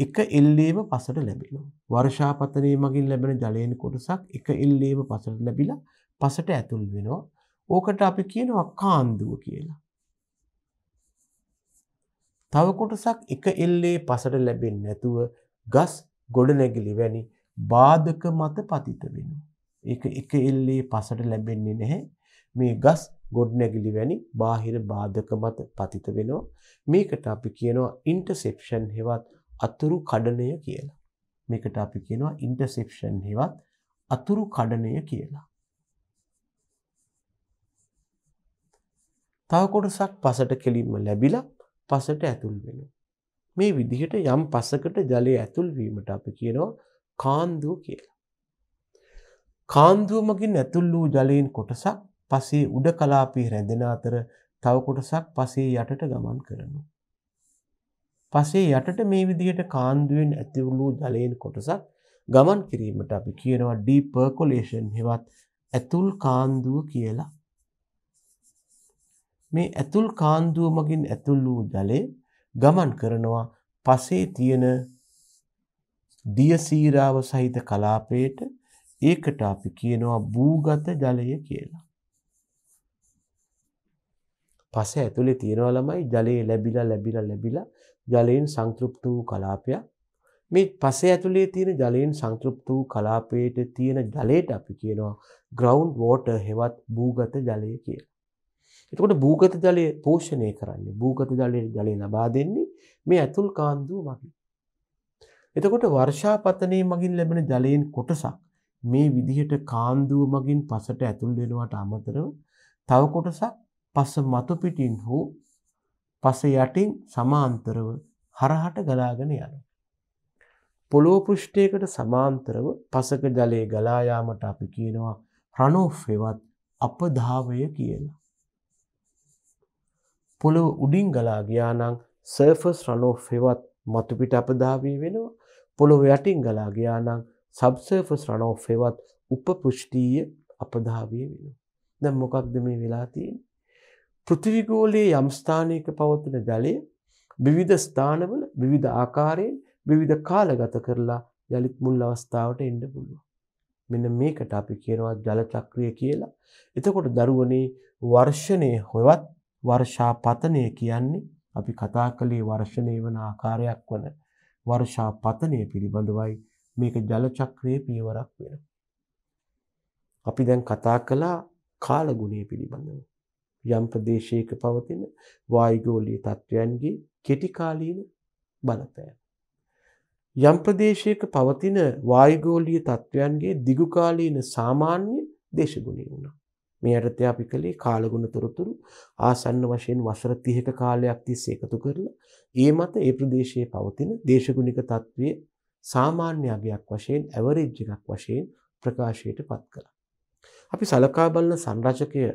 එක එල්ලේම පසට ලැබෙනවා. වර්ෂාපතනයේ මගින් ලැබෙන ජලයෙන් කොටසක් එක එල්ලේම පසට ලැබිලා පසට ඇතුල් වෙනවා. ඕකට අපි කියනවා කාන්දුව කියලා. තවකොටසක් එක එල්ලේ පසට ලැබෙන් නැතුව ගස් ගොඩනැගිලි වැනි බාධක මත පතිත වෙන. එක එක එල්ලේ පසට ලැබෙන්නේ නැහැ මේ ගස් ගොඩනැගිලි වැනි බාහිර බාධක මත පතිත වෙනවා මේකට අපි කියනවා ඉන්ටර්සෙප්ෂන් හෙවත් අතුරු කඩනය කියලා මේකට අපි කියනවා ඉන්ටර්සෙප්ෂන් හෙවත් අතුරු කඩනය කියලා තව කොටසක් පසට කෙලින්ම ලැබිලා පසට ඇතුල් වෙන. මේ විදිහට යම් පසකට ජලය ඇතුල්වීමට අප කියනවා කාන්දුව කියලා. කාන්දුවමගින් ඇතුල් වූ ජලයෙන් කොටසක් පසේ උඩ කලාපී රැඳෙන අතර තවකොටසක් පසේ යටට ගමන් කරනු. පසේ යටට මේ විදිහට කාන්දුවෙන් ඇතිවුණූ ජලයෙන් කොටසක් ගමන් කිරීමට අපි කියනවා ඩීපර්කොලේෂන් හෙවත් ඇතුල් කාන්දුව කියලා මේ ඇතුල් කාන්දුව මගින් ඇතුල් වූ ජලය ගමන් කරනවා පසේ තියෙන දියසීරාව සහිත කලාපයට ඒකට අපි කියනවා භූගත ජලය කියලා. පස ඇතුලේ තියෙනවා ළමයි ජලයේ ලැබිලා ලැබිලා ලැබිලා ජලයෙන් සංතෘප්ත වූ කලාපයක්. මේ පසේ ඇතුලේ තියෙන ජලයෙන් සංතෘප්ත වූ කලාපයට තියෙන ජලයට අපි කියනවා ග්‍රවුන්ඩ් වෝටර් හෙවත් භූගත ජලය කියලා. එතකොට භූගත ජලය පෝෂණය කරන්නේ භූගත ජලයේ ජලය ලබා දෙන්නේ මේ ඇතුල් කාන්දුව මගින්. එතකොට වර්ෂාපතනයේ මගින් ලැබෙන ජලයෙන් කොටසක් මේ විදිහට කාන්දුව මගින් පසට ඇතුල් වෙනවට අමතරව තව කොටසක් පස මතු පිටින් හෝ පස යටින් සමාන්තරව හරහට ගලාගෙන යනවා. පොළොව පෘෂ්ඨයකට සමාන්තරව පසක ජලයේ ගලා යාමට අපි කියනවා රනෝෆ් හෙවත් අපධාවය කියලා. පොළොව උඩින් ගලා ගියානං සර්ෆස් රනෝ ෆෙවත් මතුපිට අපදාවී වෙනවා පොළොව යටින් ගලා ගියානං සබ්සර්ෆස් රනෝ ෆෙවත් උපපෘෂ්ටීය අපදාවිය වෙනවා. දැම් මොකක්ද මේ වෙලාතියෙන්. පෘතිවිගෝලයේ යම්ස්ථානයක පවතින ජලය විවිධ ස්ථානවල විවිධ ආකාරයෙන් විවිධ කාලගත කරලා යළිත් මුල් අවස්ථාවට එන්න පුළුව. මෙන්න මේකට අපි කියනවා ජලචක්‍රිය කියලා. එතකොට දරුවනේ වර්ෂණය හොවත් වර්ෂාපතනය කියන්නේ අපි කතා කළේ වර්ෂණය වන ආකාරයක් වන වර්ෂාපතනය පිළිබඳවයි මේක ජල චක්‍රයේ පියවරක් වෙනවා. අපි දැන් කතා කළා කාල ගුණය පිළිබඳව. යම් ප්‍රදේශයක පවතින වායුගෝලීය තත්ත්වයන්ගේ කෙටි කාලීන බලපෑම. යම් ප්‍රදේශයක පවතින වායුගෝලීය තත්ත්වයන්ගේ දිගු කාලීන සාමාන්‍ය දේශගුණය වුණා. මේ යටතේ අපි කළේ කාලගුණ තොරතුරු ආසන්න වශයෙන් වසර 30ක කාලයක් තිස්සේ එකතු කරලා ඒ මත ඒ ප්‍රදේශයේ පවතින දේශගුණික තත්ත්වයේ සාමාන්‍ය අගයක් වශයෙන් ඇවරේජ් එකක් වශයෙන් ප්‍රකාශයට පත් කළා. අපි සලකා බලන සංරචකය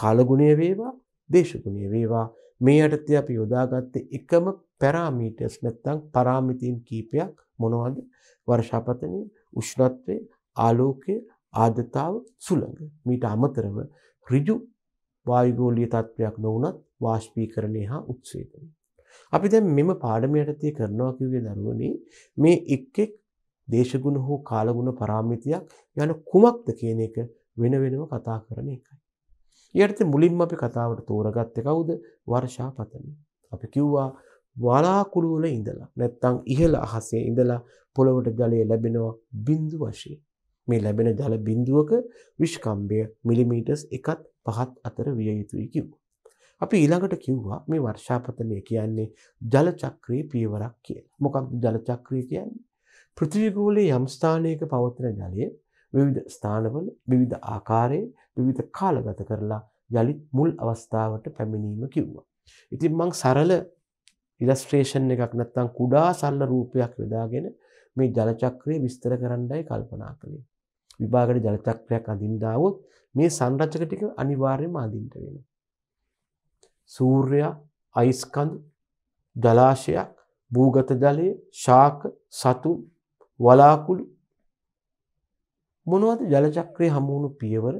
කාලගුණය වේවා දේශගුණය වේවා මේ යටතේ අපි යොදාගත්තේ එකම පැරාමීටර්ස් නැත්නම් පරාමිතීන් කීපයක් මොනවද? වර්ෂාපතනය, උෂ්ණත්වය, ආලෝකය, ආද්‍යතාව සුළඟ. මීට අමතරව ඍජු වායුගෝලීය තත්වයක් නොවුනත් වාෂ්පීකරණය හා උත්සේදනය. අපි දැන් මෙම පාඩම යටතේ කරනවා කිව්වේ දරුවනේ මේ එක් එක් දේශගුණ හෝ කාලගුණ පරාමිතියක් යන කුමක්ද කියන එක වෙන වෙනම කතා කරන එකයි. ඊට මුලින්ම අපි කතාවට තෝරගත්තේ කවුද? වර්ෂාපතනි. අපි කිව්වා වලාකුළු වල ඉඳලා නැත්තම් ඉහළ අහසේ ඉඳලා පොළොවට ජලය ලැබෙනවා බිඳු වශයෙන්. මේ ලැබෙන ජල බිඳුවක විශ්කම්භය මිලිමීටර්ස් 1ත් 5ත් අතර විය යුතුයි කිව්වා. අපි ඊළඟට කිව්වා මේ වර්ෂාපතනය කියන්නේ ජල චක්‍රයේ පියවරක් කියලා. මොකක්ද ජල චක්‍රය කියන්නේ? පෘථිවි ගෝලයේ යම් ස්ථානයක පවතින ජලය විවිධ ස්ථානවල විවිධ ආකාරයේ විවිධ කාලගත කරලා යලිත් මුල් අවස්ථාවට පැමිණීම කිව්වා. ඉතින් මං සරල ඉලස්ට්‍රේෂන් එකක් නැත්තම් කුඩා සරල රූපයක් යොදාගෙන මේ ජල චක්‍රය විස්තර කරන්නයි කල්පනා කළේ. විභාගයට ජල චක්‍රයක් අඳින්න આવොත් මේ සංරචක ටික අනිවාර්යයෙන්ම අඳින්න වෙනවා. සූර්යයා, අයිස්කන්ධ, ජලාශයක්, භූගත ජලය, ශාක, සතු, වලාකුළු මොනවද ජල චක්‍රයේ හමු වුණු පියවර?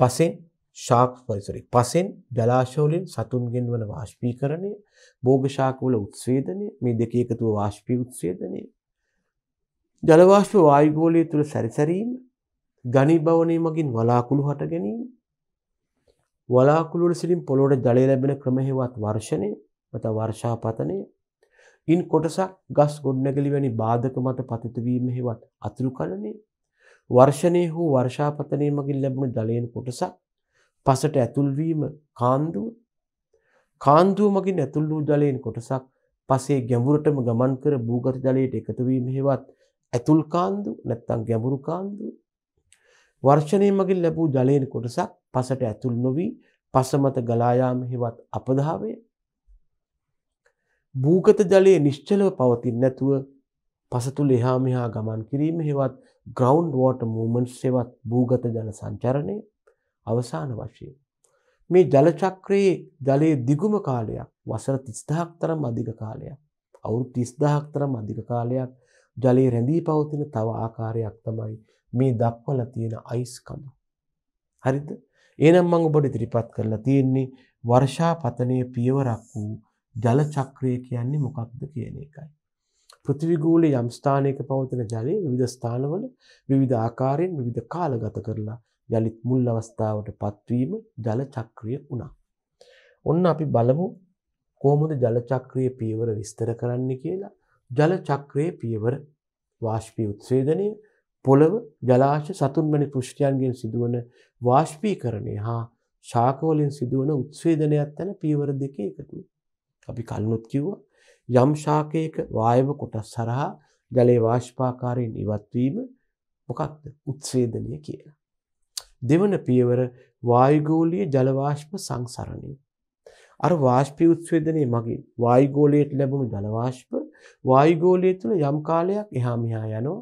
පසෙන් ශාක පරිසරය. පසෙන් ජලාශවලින් සතුන්ගෙන් වන වාෂ්පීකරණය, භෝග ශාක වල උත්සේදනය, මේ දෙක එකතුව වාෂ්පී උත්සේදනය, ජලවාශ්ප වායුගෝලය තුළ සැරිසැරීම ගනිභවනය මගින් වලාකුළු හට ගැනීම වලාකුළුට සිරින් පොළොට ජලය ලැබෙන ක්‍රමහෙවත් වර්ෂණය මත වර්ෂාපතනය ඉන් කොටසක් ගස් ගොඩ්නැගලි වැනි බාධක මත පතිතවීම හෙවත් අතුරු කලනේ වර්ෂණය හෝ වර්ෂාපතනය මගින් ලැබුණු ජලයෙන් කොටසක් පසට ඇතුල්වීම කාන්දුව කාන්දුව මගින් ඇතුල් වූ ජලයෙන් කොටසක් පසේ ගැඹුරටම ගමන් කර භූගත ජලයට එකතුවීම හෙවත් ඇතුල් කාන්දු නැත්තම් ගැඹුරු කාන්දු වර්ෂණය මගින් ලැබූ ජලයෙන් කොටසක් පසට ඇතුල් නොවී පස මත ගලා යාම හෙවත් අපදාවය භූගත ජලයේ නිශ්චලව පවතින්නේ නැතුව පස තුල එහා මෙහා ගමන් කිරීම හෙවත් ග්‍රවුන්ඩ් වෝටර් මූවමන්ට්ස් හෙවත් භූගත ජල සංචරණය අවසාන වශයෙන් මේ ජල චක්‍රයේ ජලයේ දිගුම කාලයක් වසර 30000ක් තරම් අධික කාලයක් අවුරුදු 30000ක් තරම් අධික කාලයක් ජලයේ රැඳී පවතින තව ආකාරයක් තමයි මේ දක්වලා තියෙන අයිස්කම. හරිද? එහෙනම් මම ඔබට ඉදිරිපත් කරලා තියෙන්නේ වර්ෂාපතනයේ පියවරක් වූ ජල චක්‍රය කියන්නේ මොකක්ද කියන එකයි. පෘථිවි ගෝලයේ යම් ස්ථානයක පවතින ජලය විවිධ ස්ථානවල විවිධ ආකාරයෙන් විවිධ කාලගත කරලා යලිත් මුල් අවස්ථාවට පත්වීම ජල චක්‍රිය වුණා. ඔන්න අපි බලමු කොහොමද ජල චක්‍රීය පියවර විස්තර කරන්න කියලා. ජල චක්‍රයේ පියවර වාෂ්පී උත්සේදනය පොළව ජලාශ සතුන්මනි පෘෂ්ටියන්ගෙන් සිදුවන වාෂ්පීකරණය හා ශාකවලින් සිදුවන උත්සේදනයක් යන පියවර දෙකේ එකතු. අපි කල්නොත් කිව්වා යම් ශාකයක වායව කොටස් සරහා ජලයේ වාෂ්පාකාරයෙන් ඉවත්වීම මොකක්ද? උත්සේදනය කියලා. දෙවන පියවර වායුගෝලීය ජල වාෂ්ප සංසරණය. අර වාෂ්පී උත්සේදනයේ මගින් වායුගෝලයට ලැබුණු ජල වාෂ්ප වායුගෝලය තුළ යම් කාලයක් එහා මෙහා යනවා.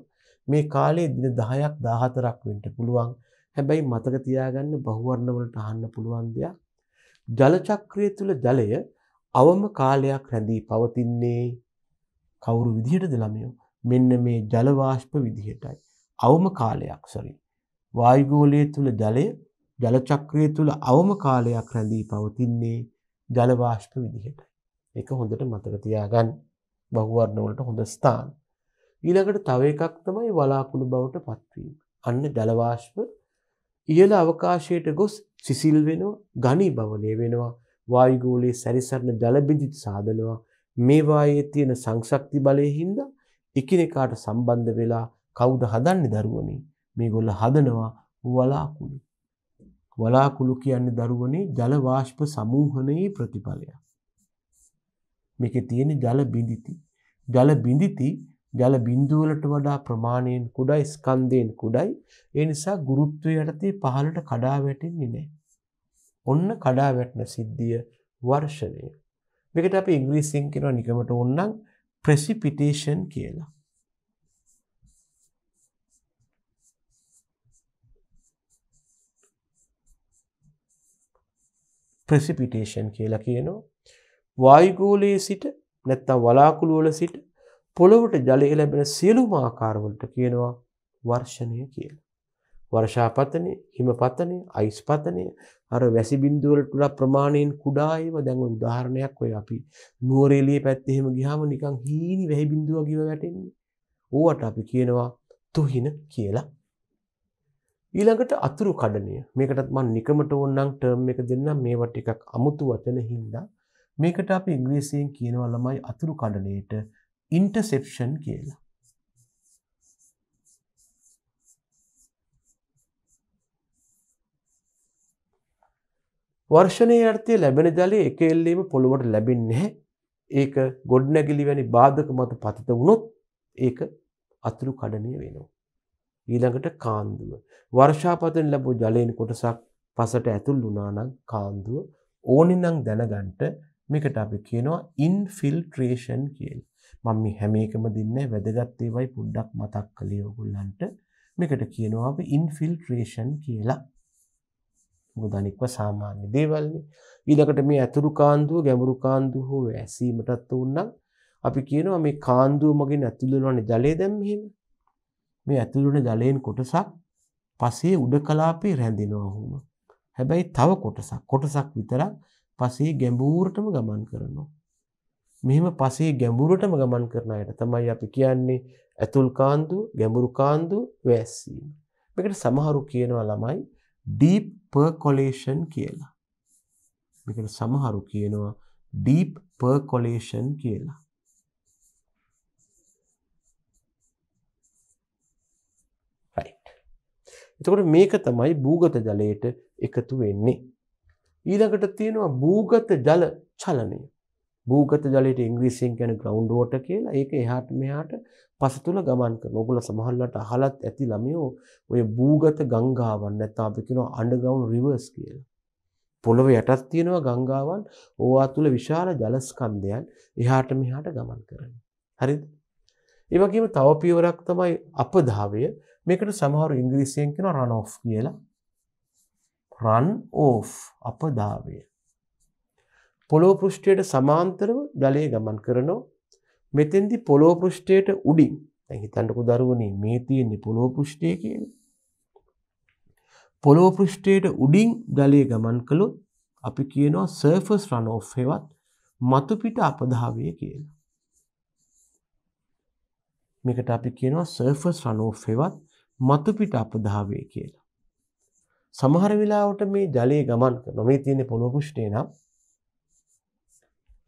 මේ කාලේ දින 10ක් 14ක් වෙන්න පුළුවන්. හැබැයි මතක තියාගන්න බහුවර්ණ වලට අහන්න පුළුවන් දෙයක්. ජල චක්‍රය තුළ ජලය අවම කාලයක් රැඳී පවතින්නේ කවුරු විදිහටද ළමයෝ? මෙන්න මේ ජල වාෂ්ප විදිහටයි. අවම කාලයක් සරි. වායුගෝලය තුළ ජලය ජල චක්‍රය තුළ අවම කාලයක් රැඳී පවතින්නේ ජල වාෂ්ප විදිහටයි. ඒක හොඳට මතක තියාගන්න. බහුවර්ණ වලට හොඳ ස්ථාන. ඊළඟට තව එකක් තමයි වලාකුළු බවට පත්වීම. අන්න ජල වාෂ්ප ඉහළ අවකාශයට ගොස් සිසිල් වෙනවා, ඝනීභවණය වෙනවා, වායුගෝලයේ සැරිසරන ජල බිඳිත් සාදනවා. මේ වායයේ තියෙන සංශක්ති බලයෙන් හින්දා එකිනෙකාට සම්බන්ධ වෙලා කවුද හදන්නේ දරුවනේ? මේගොල්ල හදනවා වලාකුළු. වලාකුළු කියන්නේ දරුවනේ ජල වාෂ්ප සමූහනයේ ප්‍රතිඵලයක්. මේක තියෙන ජල බිඳිති. ජල බිඳිති ජල බින්දුවලට වඩා ප්‍රමාණයෙන් කුඩයි ස්කන්දයෙන් කුඩයි ඒ නිසා ගුරුත්වය යටතේ පහළට කඩා වැටෙන්නේ නෑ. ඔන්න කඩා වැටන සිද්ධිය වර්ෂණය. මේකට අප ඉංග්‍රීසින් කෙනවා නිකමට ඔන්නම් ප්‍රෙසිපිටේෂන් කියලා. ප්‍රසිපිටේෂන් කියලා කියනවා වායුගෝලයේ සිට නැත්තම් වලාකුළු වල සිට පොළොවට ජලය ලැබෙන සියලුම ආකාරවලට කියනවා වර්ෂණය කියලා. වර්ෂාපතනය, හිමපතනය, අයිස් පතනය, අර වැසි බිඳුව වල ප්‍රමාණයෙන් කුඩා ඒවා දැන් උදාහරණයක් ඔය අපි නුවරඑළිය පැත්තේ එහෙම ගියාම නිකන් හීනි වැහි බිඳුවක් ගිව වැටෙන්නේ. ඕවට අපි කියනවා තුහින කියලා. ඊළඟට අතුරු කඩනය. මේකටත් මම නිකමට ඕනනම් ටර්ම් එක දෙන්නම් මේවට ටිකක් අමුතු වචන හින්දා මේකට අපි ඉංග්‍රීසියෙන් කියනවා ළමයි අතුරු කඩණයට ඉන්ටර්සෙප්ෂන් කියලා. වර්ෂණයේ අර්ථය ලැබෙන ජලය එක එල්ලීම පොළොවට ලැබෙන්නේ නැහැ. ඒක ගොඩනැගිලි වැනි බාධක මත පතිත වුණොත් ඒක අතුරු කඩණය වෙනවා. ඊළඟට කාන්දුව. වර්ෂාපතෙන් ලැබූ ජලයෙන් කොටසක් පසට ඇතුල් වුණා නම් කාන්දුව ඕනිනම් දැනගන්න මේකට අපි කියනවා ඉන්ෆිල්ට්‍රේෂන් කියලා. මම මේ හැම එකම දෙන්නේ වැදගත් ඒවායි පොඩ්ඩක් මතක් කළේ ඔයගොල්ලන්ට. මේකට කියනවා අපි ඉන්ෆිල්ට්‍රේෂන් කියලා. මොකද අනික්ව සාමාන්‍ය දේවල්නේ. ඊළඟට මේ අතුරු කාන්දුව ගැඹුරු කාන්දුව හෝ ඇසීමටත් උනනම් අපි කියනවා මේ කාන්දුව මගින් ඇතුළු වෙනවනේ ජලය දැන් මෙහෙම. මේ ඇතුළු වෙන ජලයෙන් කොටසක් පසේ උඩ කලාපේ රැඳෙනවා වහුම. හැබැයි තව කොටසක් කොටසක් විතරක් පසේ ගැඹූරටම ගමන් කරනවා. මෙහෙම පසේ ගැඹුරටම ගමන් කරන අයට තමයි අපි කියන්නේ ඇතුල් කාන්දු ගැඹුරු කාන්දු වැස්සීම. මේකට සමහරු කියනවා ළමයි deep percolation කියලා. මේකට සමහරු කියනවා deep percolation කියලා. right. එතකොට මේක තමයි භූගත ජලයට එකතු වෙන්නේ. ඊළඟට තියෙනවා භූගත ජල චලනය. භූගත ජලයට ඉංග්‍රීසියෙන් කියන ග්‍රවුන්ඩ් වෝටර් කියලා. ඒක එහාට මෙහාට පසතුල ගමන් කරනවා. ඔයගොල්ලෝ සමහරවිට අහලත් ඇති ළමයෝ ඔය භූගත ගංගාවන් නැත්නම් අපි කියනවා අන්ඩර්ග්‍රවුන්ඩ් රිවර්ස් කියලා. පොළොව යටත් තියෙනවා ගංගාවන්. ඕවා තුල විශාල ජල ස්කන්ධයන් එහාට මෙහාට ගමන් කරනවා. හරිද? ඒ වගේම තව පියවරක් තමයි අපදාවය. මේකට සමහර ඉංග්‍රීසියෙන් කියනවා රන් ඔෆ් කියලා. රන් ඕෆ් අපදාවය. පොළෝ පෘෂ්ඨයට සමාන්තරව ජලය ගමන් කරනවා මෙතෙන්දි පොළෝ පෘෂ්ඨයට උඩින් හිතන්නකු දරුවනේ මේ තියෙන්නේ පොළෝ පෘෂ්ඨය කියන පොළෝ පෘෂ්ඨයට උඩින් ජලය ගමන් කළොත් අපි කියනවා සර්ෆස් රන් ඕෆ් හෙවත් මතුපිට අපදාවය කියලා මේකට අපි කියනවා සර්ෆස් රන් ඕෆ් හෙවත් මතුපිට අපදාවය කියලා සමහර වෙලාවට මේ ජලයේ ගමන් කරන මේ තියෙන පොළොව පෘෂ්ඨේ නම්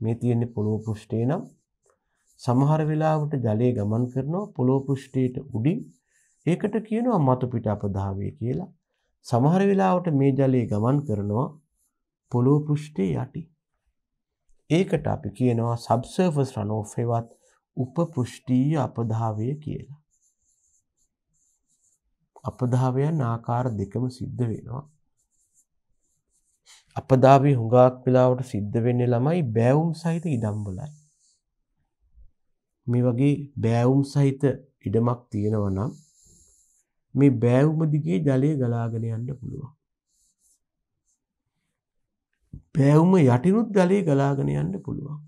මේ තියෙන පොළොව පෘෂ්ඨේ නම් සමහර වෙලාවට ජලයේ ගමන් කරනවා පොළොව පෘෂ්ඨයට උඩින් ඒකට කියනවා මතු පිට අපදාවේ කියලා. සමහර වෙලාවට මේ ජලයේ ගමන් කරනවා පොළොව පෘෂ්ඨයේ යටි. ඒකට අපි කියනවා සබ්සර්ෆස් රනෝෆ් හෙවත් උපපෘෂ්ඨීය අපදාවය කියලා. අපදාවයන් ආකාර දෙකම සිද්ධ වෙනවා. අපදාවේ හුඟක් වෙලාවට සිද්ධ වෙන්නේ ළමයි බෑවුම් සහිත ඉඩම්වලයි. මේ වගේ බෑවුම් සහිත ඉඩමක් තියෙනවා නම් මේ බෑවුම දිගේ ජලය ගලාගෙන යන්න පුළුවන්. බෑවුම යටිනුත් ජලය ගලාගෙන යන්න පුළුවන්.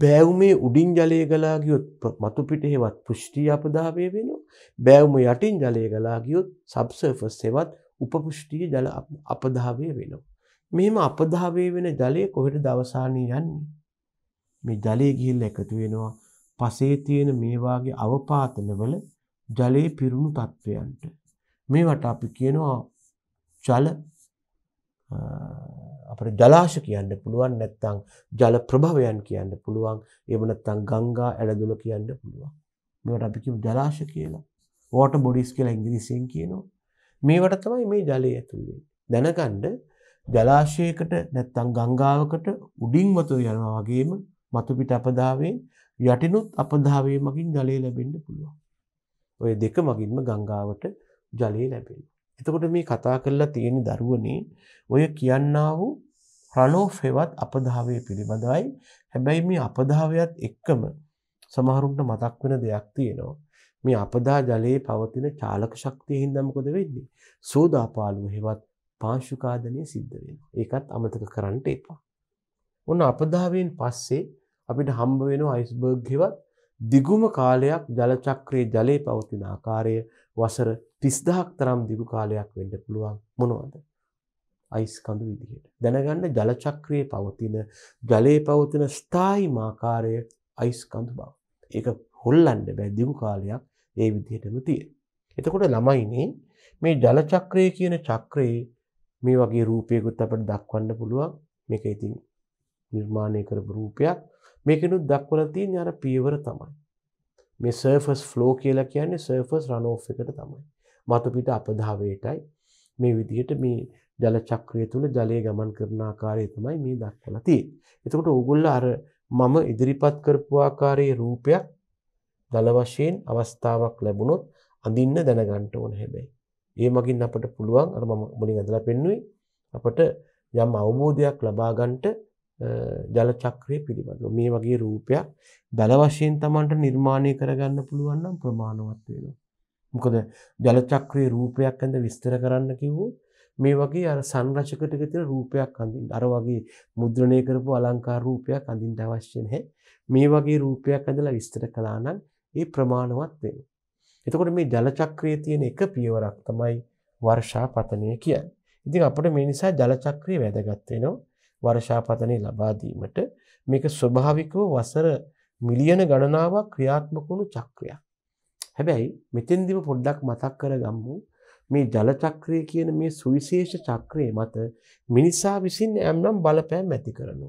බෑවුමේ උඩින් ජලය ගලා ගියොත් මතු පිටේවත් පුෂ්ටි අපදාවය වෙනවා. බෑවුම යටින් ජලය ගලා ගියොත් සබ්සර්ෆස් හේවත් උපපුෂ්ටි ජල අපදාවය වෙනවා. මෙහෙම අපදාවය වෙන ජලය කොහෙටද අවසානයේ යන්නේ? මේ ජලය ගිහිල්ලා එකතු වෙනවා පසේ තියෙන මේ වාගේ අවපාතනවල ජලයේ පිරුණු තත්වයන්ට. මේවට අපි කියනවා ජල අපිට ජලාශ කියන්න පුළුවන් නැත්නම් ජල ප්‍රභවයන් කියන්න පුළුවන් එහෙම නැත්නම් ගංගා ඇලදොල කියන්න පුළුවන් මේවට අපි කියමු ජලාශ කියලා water bodies කියලා ඉංග්‍රීසියෙන් කියනවා මේවට තමයි මේ ජලය ඇතුල් වෙන්නේ දැනගන්න ජලාශයකට නැත්නම් ගංගාවකට උඩින් මතු යනවා වගේම මතු පිට අපදාවේ යටිනුත් අපදාවේ මගින් ජලය ලැබෙන්න පුළුවන් ඔය දෙක මගින්ම ගංගාවට ජලය ලැබෙනවා එතකොට මේ කතා කරලා තියෙන දරුවනේ ඔය කියන්නා වූ ප්‍රලෝභයවත් අපදාහය පිළිබඳවයි. හැබැයි මේ අපදාහයත් එක්කම සමහරුන්ට මතක් වෙන දෙයක් තියෙනවා. මේ අපදා ජලයේ පවතින චාලක ශක්තිය හින්දා මොකද වෙන්නේ? සෝදාපාලුව හේවත් පාංශුකාදනය සිද්ධ වෙනවා. ඒකත් අමතක කරන්න එපා. ඔන්න අපදාවෙන් පස්සේ අපිට හම්බ වෙන අයිස්බර්ග් හේවත් දිගුම කාලයක් ජල චක්‍රයේ ජලයේ පවතින ආකාරය වසර 30000ක් තරම් දිගු කාලයක් වෙන්න පුළුවන් මොනවද? අයිස් කඳු විදිහට. දැනගන්න ජල චක්‍රයේ පවතින ජලයේ පවතින ස්ථායි මාකාරය අයිස් කඳු බව. ඒක හොල්ලන්න බෑ දිගු කාලයක් ඒ විදිහටම තියෙන. එතකොට ළමයිනේ මේ ජල චක්‍රය කියන චක්‍රයේ මේ වගේ රූපයකුත් අපිට දක්වන්න පුළුවන්. මේක ඉතින් නිර්මාණය කරපු රූපයක්. මේකෙනුත් දක්වලා තියෙන අර පියවර තමයි. මේ සර්ෆස් ෆ්ලෝ කියලා කියන්නේ සර්ෆස් රනෝ් එකට තමයි. මතුපිට අපධාවයටයි මේ විදිහට මේ ජල චක්‍රය තුළ ජලය ගමන් කරන ආකාරය තමයි මේ දක්වලා තියෙන්නේ. එතකොට ඕගොල්ල අර මම ඉදිරිපත් කරපු ආකාරයේ රූපයක් දල වශයෙන් අවස්ථාවක් ලැබුණොත් අඳින්න දැනගන්න ඕන හැබැයි. ඒ මගින් අපට පුළුවන් අර මම මුලින් අදලා පෙන්නුවේ අපට යම් අවබෝධයක් ලබා ගන්නට ජල චක්‍රය පිළිබඳව මේ වගේ රූපයක් දල වශයෙන් Tamanට නිර්මාණය කරගන්න පුළුවන් නම් ප්‍රමාණවත් වෙනවා. මොකද ජල චක්‍රයේ රූපයක් ඇඳ විස්තර කරන්න කිව්වොත් මේ වගේ අර සංරචකට තියෙන රූපයක් අඳින්න අර වගේ මුද්‍රණය කරපු අලංකාර රූපයක් අඳින්න අවශ්‍ය නැහැ මේ වගේ රූපයක් ඇඳලා විස්තර කළා නම් ඒ ප්‍රමාණවත් වෙනවා එතකොට මේ ජල චක්‍රයේ තියෙන එක පියවරක් තමයි වර්ෂා පතනය කියන්නේ ඉතින් අපිට මේ නිසා ජල චක්‍රය වැදගත් වෙනවා වර්ෂාපතනය ලබා දීමට මේක ස්වභාවිකව වසර මිලියන ගණනාවක් ක්‍රියාත්මක වුණු චක්‍රයක්. හැබැයි මෙතෙන්දිම පොඩ්ඩක් මතක් කරගම්මු මේ ජල චක්‍රය කියන මේ සුවිශේෂ චක්‍රය මත මිනිසා විසින් ඇම්නම් බලපෑම් ඇති කරනු.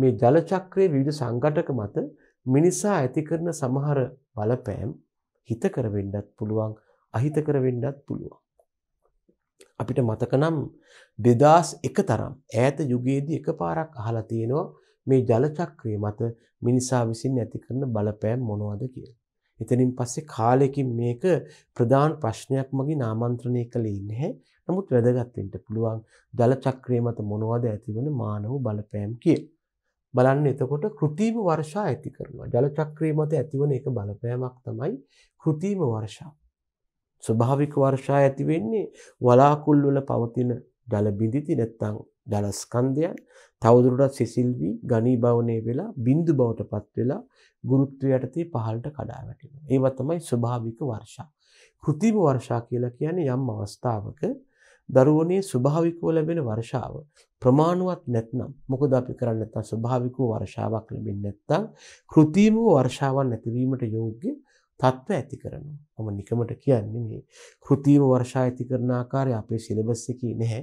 මේ ජල චක්‍රයේ විවිධ සංගටක මත මිනිසා ඇති කරන සමහර බලපෑම් හිතකර වෙන්නත් පුළුවන් අහිතකර වෙන්නත් පුළුවන්. අපිට මතකනම් දෙදස් එක තරම් ඈත යුගයේදී එක පාරක් අහලා තියෙනවා මේ ජලචක්‍රය මත මිනිසා විසින් ඇති කරන බලපෑම් මොනවද කියලා. එතනින් පස්සේ කාලෙකින් මේක ප්‍රධාන ප්‍රශ්නයක් මගින් ආමන්ත්‍රණය කළේ නැහැ. නමුත් වැදගත් වෙන්න පුළුවන් ජලචක්‍රය මත මොනවද ඇතිවන මානව බලපෑම් කියලා. බලන්න එතකොට કૃතිම වර්ෂා ඇති කරනවා. ජලචක්‍රය මත ඇතිවන එක බලපෑමක් තමයි કૃතිම වර්ෂා. ස්වභාවික වර්ෂා ඇති වෙන්නේ වලාකුල් වල පවතින ජල බිඳිති නැත්නම් ජල ස්කන්ධයන් තවදුරටත් සිසිල් වී ඝනීභවණය වෙලා බිඳු බවටපත් වෙලා ගුරුත්වය යටතේ පහළට කඩා වැටෙනවා. ඒව තමයි ස්වභාවික වර්ෂා. කෘතිම වර්ෂා කියලා කියන්නේ යම් අවස්ථාවක දරුවනේ ස්වභාවිකව ලැබෙන වර්ෂාව ප්‍රමාණවත් නැත්නම් මොකද අපි කරන්නේ නැත්නම් ස්වභාවිකව වර්ෂාවක් ලැබෙන්නේ නැත්නම් කෘතිමව වර්ෂාවක් නැතිවීමට යෝග්‍ය තත්ත්ව ඇති කරනවා. මම නිකමට කියන්නේ මේ කෘතිම වර්ෂා ඇති කරන ආකාරය අපේ සිලබස් එකේ නැහැ.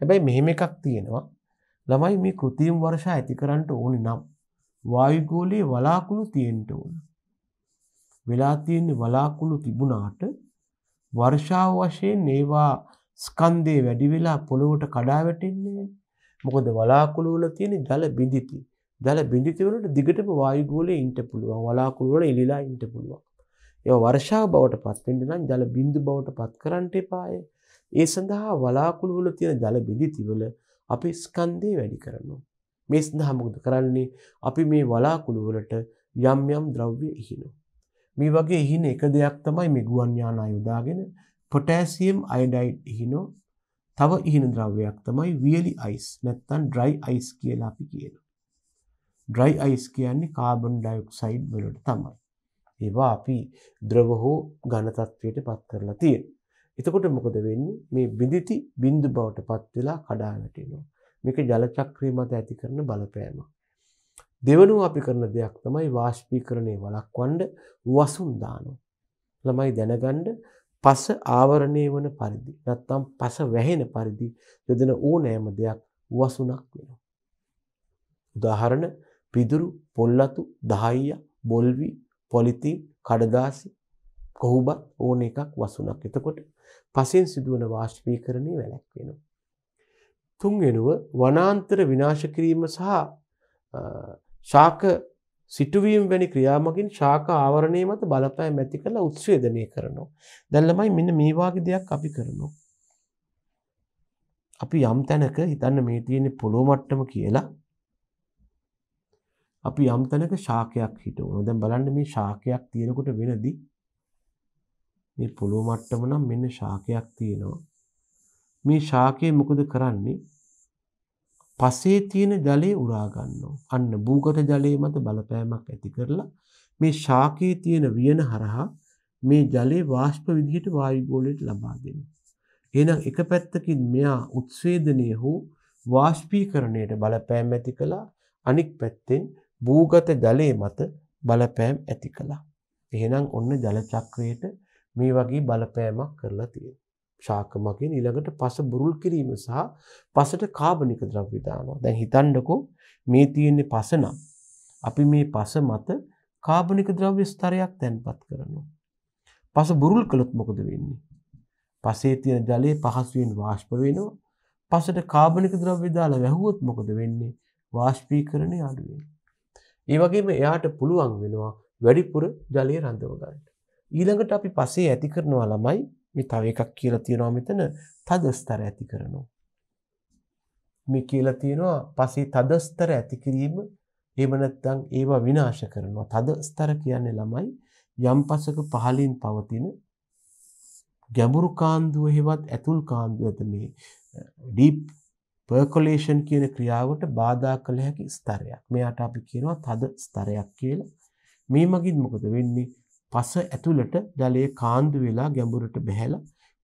හැබැයි මෙහෙම එකක් තියෙනවා. ළමයි මේ කෘතිම වර්ෂා ඇති කරන්න ඕනි නම් වායුගෝලයේ වලාකුළු තියෙන්න ඕන. වෙලා තියෙන වලාකුළු තිබුණාට වර්ෂාව වශයෙන් ඒවා ස්කන්දේ වැඩි වෙලා පොළොවට කඩා වැටෙන්නේ මොකද වලාකුළු වල තියෙන ජල බිඳිති ජල බිඳිති වලට දිගටම වායු ගෝලයේ ඉන්න පුළුවන් වලාකුළු වල ඉලිලා ඉන්න පුළුවන් ඒ වර්ෂාව බවට පත් වෙන්න නම් ජල බිඳු බවට පත් කරන්නට එපාය. ඒ සඳහා වලාකුළු වල තියෙන ජල බිඳිතිවල අපි ස්කන්ධය වැඩි කරනවා. මේ සඳහා මොකද කරන්නේ? අපි මේ වලාකුළු වලට යම් යම් ද්‍රව්‍ය ඉහිනවා. මේ වගේ ඉහින එක දෙයක් තමයි මේ ගුවන් යානා යොදාගෙන පොටෑසියම් අයඩයිඩ් ඉහිනෝ තව ඉහින ද්‍රව්‍යයක් තමයි වියලි අයිස් නැත්නම් dry ice කියලා අපි කියනවා. dry ice කියන්නේ කාබන් ඩයොක්සයිඩ් වලට තමයි. ඒවා අපි ද්‍රව හෝ ඝන තත්වයට පත් කරලා තියෙන. එතකොට මොකද වෙන්නේ? මේ බිඳිති බිඳු බවට පත් වෙලා කඩා වැටෙනවා. මේක ජල චක්‍රය මත ඇති කරන බලපෑම. දෙවනුව අපි කරන දෙයක් තමයි වාෂ්පීකරණය වළක්වන්න වසුන් දානවා. ළමයි දැනගන්න පස ආවරණය වන පරිදි නැත්නම් පස වැහෙන පරිදි යොදන ඕනෑම දෙයක් වසුනක් වෙනවා. උදාහරණ පිදුරු, පොල්ලතු, දහයිය, බොල්වි, පොලිතින් කඩදාසි කොහොබත් ඕන එකක් වසුනක්. එතකොට පසෙන් සිදුවන වාෂ්පීකරණය වැළැක් වෙනවා. තුන්ගෙනුව වනාන්තර විනාශ කිරීම සහ ශාක සිටුවීම් වැනි ක්‍රියාමකින් ශාක ආවරණය මත බලපෑම් ඇති කරලා උත්සේදනය කරනවා. දැන් ළමයි මෙන්න මේ වගේ දෙයක් අපි කරනවා. අපි යම් තැනක හිතන්න මේ තියෙන්නේ පොළොව මට්ටම කියලා අපි යම් තැනක ශාකයක් හිටවුණා. දැන් බලන්න මේ ශාකයක් තියෙනකොට වෙනදී මේ පොළොව මට්ටම නම් මෙන්න ශාකයක් තියෙනවා. මේ ශාකය මොකද කරන්නේ? පසේ තියෙන ජලය උරා ගන්නවා. අන්න භූගත ජලය මත බලපෑමක් ඇති කරලා මේ ශාකයේ තියෙන වියන හරහා මේ ජලය වාෂ්ප විදිහට වායු ගෝලයට ලබා දෙනවා. එහෙනම් එක පැත්තකින් මෙයා උත්සේදනය හෝ වාෂ්පීකරණයට බලපෑම් ඇති කළා. අනික් පැත්තෙන් භූගත ජලයේ මත බලපෑම් ඇති කළා. එහෙනම් ඔන්න ජල චක්‍රයට මේ වගේ බලපෑමක් කරලා තියෙනවා. ශාකමකින් ඊළඟට පස බුරුල් කිරීම සහ පසට කාබනික ද්‍රව්‍ය දානවා. දැන් හිතන්නකෝ මේ තියෙන්නේ පස නම් අපි මේ පස මත කාබනික ද්‍රව්‍ය ස්තරයක් තැන්පත් කරනවා. පස බුරුල් කළොත් මොකද වෙන්නේ? පසේ තියෙන ජලය පහසුවෙන් වාෂ්ප වෙනවා. පසට කාබනික ද්‍රව්‍ය දාලා වැහුවොත් මොකද වෙන්නේ? වාෂ්පීකරණය අඩු වෙනවා. ඒ වගේම එයාට පුළුවන් වෙනවා වැඩිපුර ජලය රන්දව ගන්නට. ඊළඟට අපි පසේ ඇති කරනවා ළමයි මේ තව එකක් කියලා තියෙනවා මෙතන තදස්තර ඇති කරනවා. මේ කියලා තියෙනවා පසේ තදස්තර ඇති කිරීම එහෙම නැත්නම් ඒවා විනාශ කරනවා. තදස්තර කියන්නේ ළමයි යම්පසක පහළින් පවතින ගැඹුරු කාන්දුව හෙවත් ඇතුල් කාන්දුව ඇත මේ ඩීප් පර්කොලේෂන් කියන ක්‍රියාවට බාධා කළ හැකි ස්තරයක්. මෙයාට අපි කියනවා තද ස්තරයක් කියලා. මේ මගින් මොකද වෙන්නේ? පස ඇතුළට ජලය කාන්දු වෙලා ගැඹුරට බැහැලා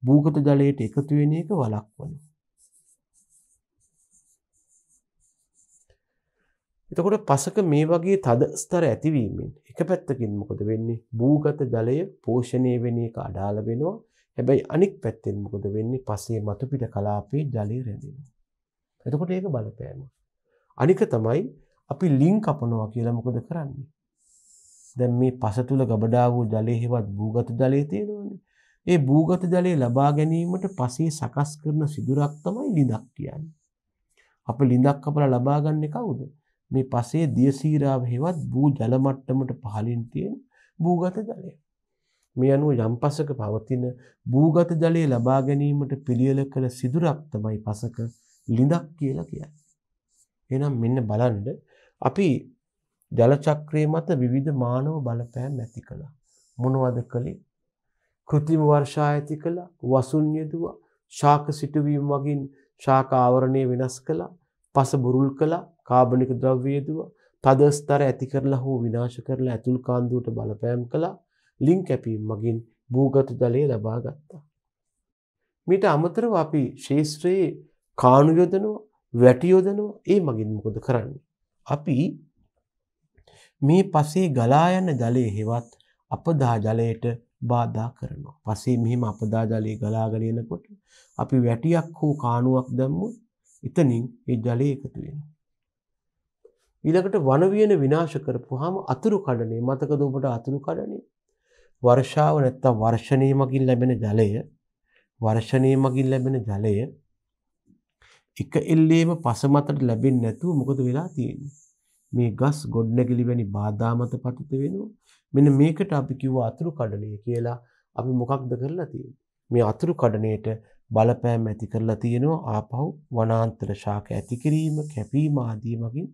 භූගත ජලයට එකතු වෙන එක වළක්වනවා. එතකොට පසක මේ වගේ තද ස්තර ඇතිවීමෙන් එක පැත්තකින් මොකද වෙන්නේ? භූගත ජලය පෝෂණය වෙන එක අඩාල වෙනවා. හැබැයි අනික් පැත්තෙන් මොකද වෙන්නේ? පසේ මතුපිට කලාපේ ජලය රැඳෙනවා. එතකොට ඒක බලපෑම. අනික තමයි අපි ලිං කපනවා කියලා මොකද කරන්නේ. දැන් මේ පස තුල ගබඩා වූ ජලයේ හෙවත් භූගත ජලයේ තියෙනවනේ. ඒ භූගත ජලය ලබා ගැනීමට පසේ සකස් කරන සිදුරක් තමයි ලිඳක් කියන්නේ. අපි ලිඳක් කපලා ලබා ගන්නෙ කවුද? මේ පසේ දියසීරාව හෙවත් භූ ජල මට්ටමට පහළින් තියෙන භූගත ජලය. මේ අනුව යම් පසක පවතින භූගත ජලය ලබා ගැනීමට පිළියෙල කළ සිදුරක් තමයි පසක ලිඳක් කියලා කියයි. එහෙනම් මෙන්න බලන්න අපි ජලචක්‍රයේ මත විවිධ මානව බලපෑම් ඇති කළා. මොනවද කළේ? කෘතිම වර්ෂා ඇති කළා, වසුන් යෙදුවා, ශාක සිටුවීම් වගින් ශාක ආවරණය වෙනස් කළා, පස බුරුල් කළා, කාබනික ද්‍රව්‍ය යෙදුවා, තද ස්තර ඇති කරලා හෝ විනාශ කරලා ඇතුල් කාන්දුවට බලපෑම් කළා, ලිං කැපීම් වගින් භූගත ජලය ලබා ගත්තා. මීට අමතරව අපි ශේෂ්ත්‍රයේ කාණු යොදනවා වැටි යොදනවා ඒ මගින් මොකද කරන්නේ අපි මේ පසේ ගලා යන ජලයේ හෙවත් අපදා ජලයට බාධා කරනවා පසේ මෙහෙම අපදා ජලයේ ගලාගෙන එනකොට අපි වැටියක් හෝ කාණුවක් දැම්මොත් එතනින් ඒ ජලය එකතු වෙනවා ඊළඟට වනවියන විනාශ කරපුවාම අතුරු කඩනේ මතකද ඔබට අතුරු කඩනේ වර්ෂාව නැත්තම් වර්ෂණය මගින් ලැබෙන ජලය වර්ෂණය මගින් ලැබෙන ජලය එක එල්ලේම පසමතට ලැබෙන්නේ නැතුව මොකද වෙලා තියෙන්නේ? මේ ගස් ගොඩනැගිලි වැනි බාධා මත පතිත වෙනවා. මෙන්න මේකට අපි කිව්වා අතුරු කඩණය කියලා. අපි මොකක්ද කරලා තියෙන්නේ? මේ අතුරු කඩණයට බලපෑම් ඇති කරලා තියෙනවා ආපහු වනාන්තර ශාක ඇති කිරීම, කැපීම ආදී මගින්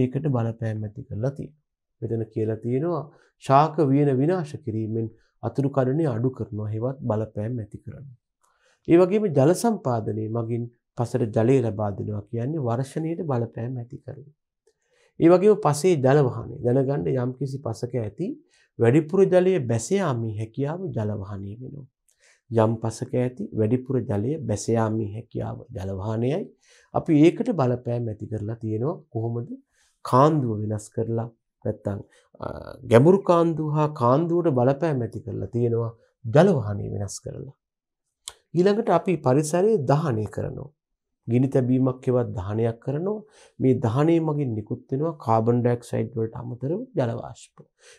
ඒකට බලපෑම් ඇති කරලා තියෙනවා. මෙතන කියලා තියෙනවා ශාක වියන විනාශ කිරීමෙන් අතුරු කඩණය අඩු කරනවා, හේවත් බලපෑම් ඇති කරනවා. ඒ වගේම ජල සම්පාදනයේ මගින් පසට ජලය ලබා දෙනවා කියන්නේ වර්ෂණයට බලපෑම් ඇති කරන. ඒ වගේම පසේ ජලවහනේ දැනගන්න යම්කිසි පසක ඇති වැඩිපුර ජලය බැසයාමී හැකියාව ජලවහනය වෙනවා. යම් පසක ඇති වැඩිපුර ජලය බැසයාමී හැකියාව ජලවහනයයි අපි ඒකට බලපෑම් ඇති කරලා තියෙනවා කොහොමද කාන්දුව වෙනස් කරලා නැත්තං ගැඹුරු කාන්දුව හා කාන්දුවට බලපෑම් ඇති කරලා තියෙනවා ජලවහනය වෙනස් කරලා. ඊළඟට අපි පරිසරයේ දහනය කරනවා. ගිනි තැබීමක් එවත් දහනයක් කරනවා. මේ දහනය මගින් නිකුත් වෙනවා කාබන් ඩයොක්සයිඩ් වලට අමතරව ජල වාෂ්ප.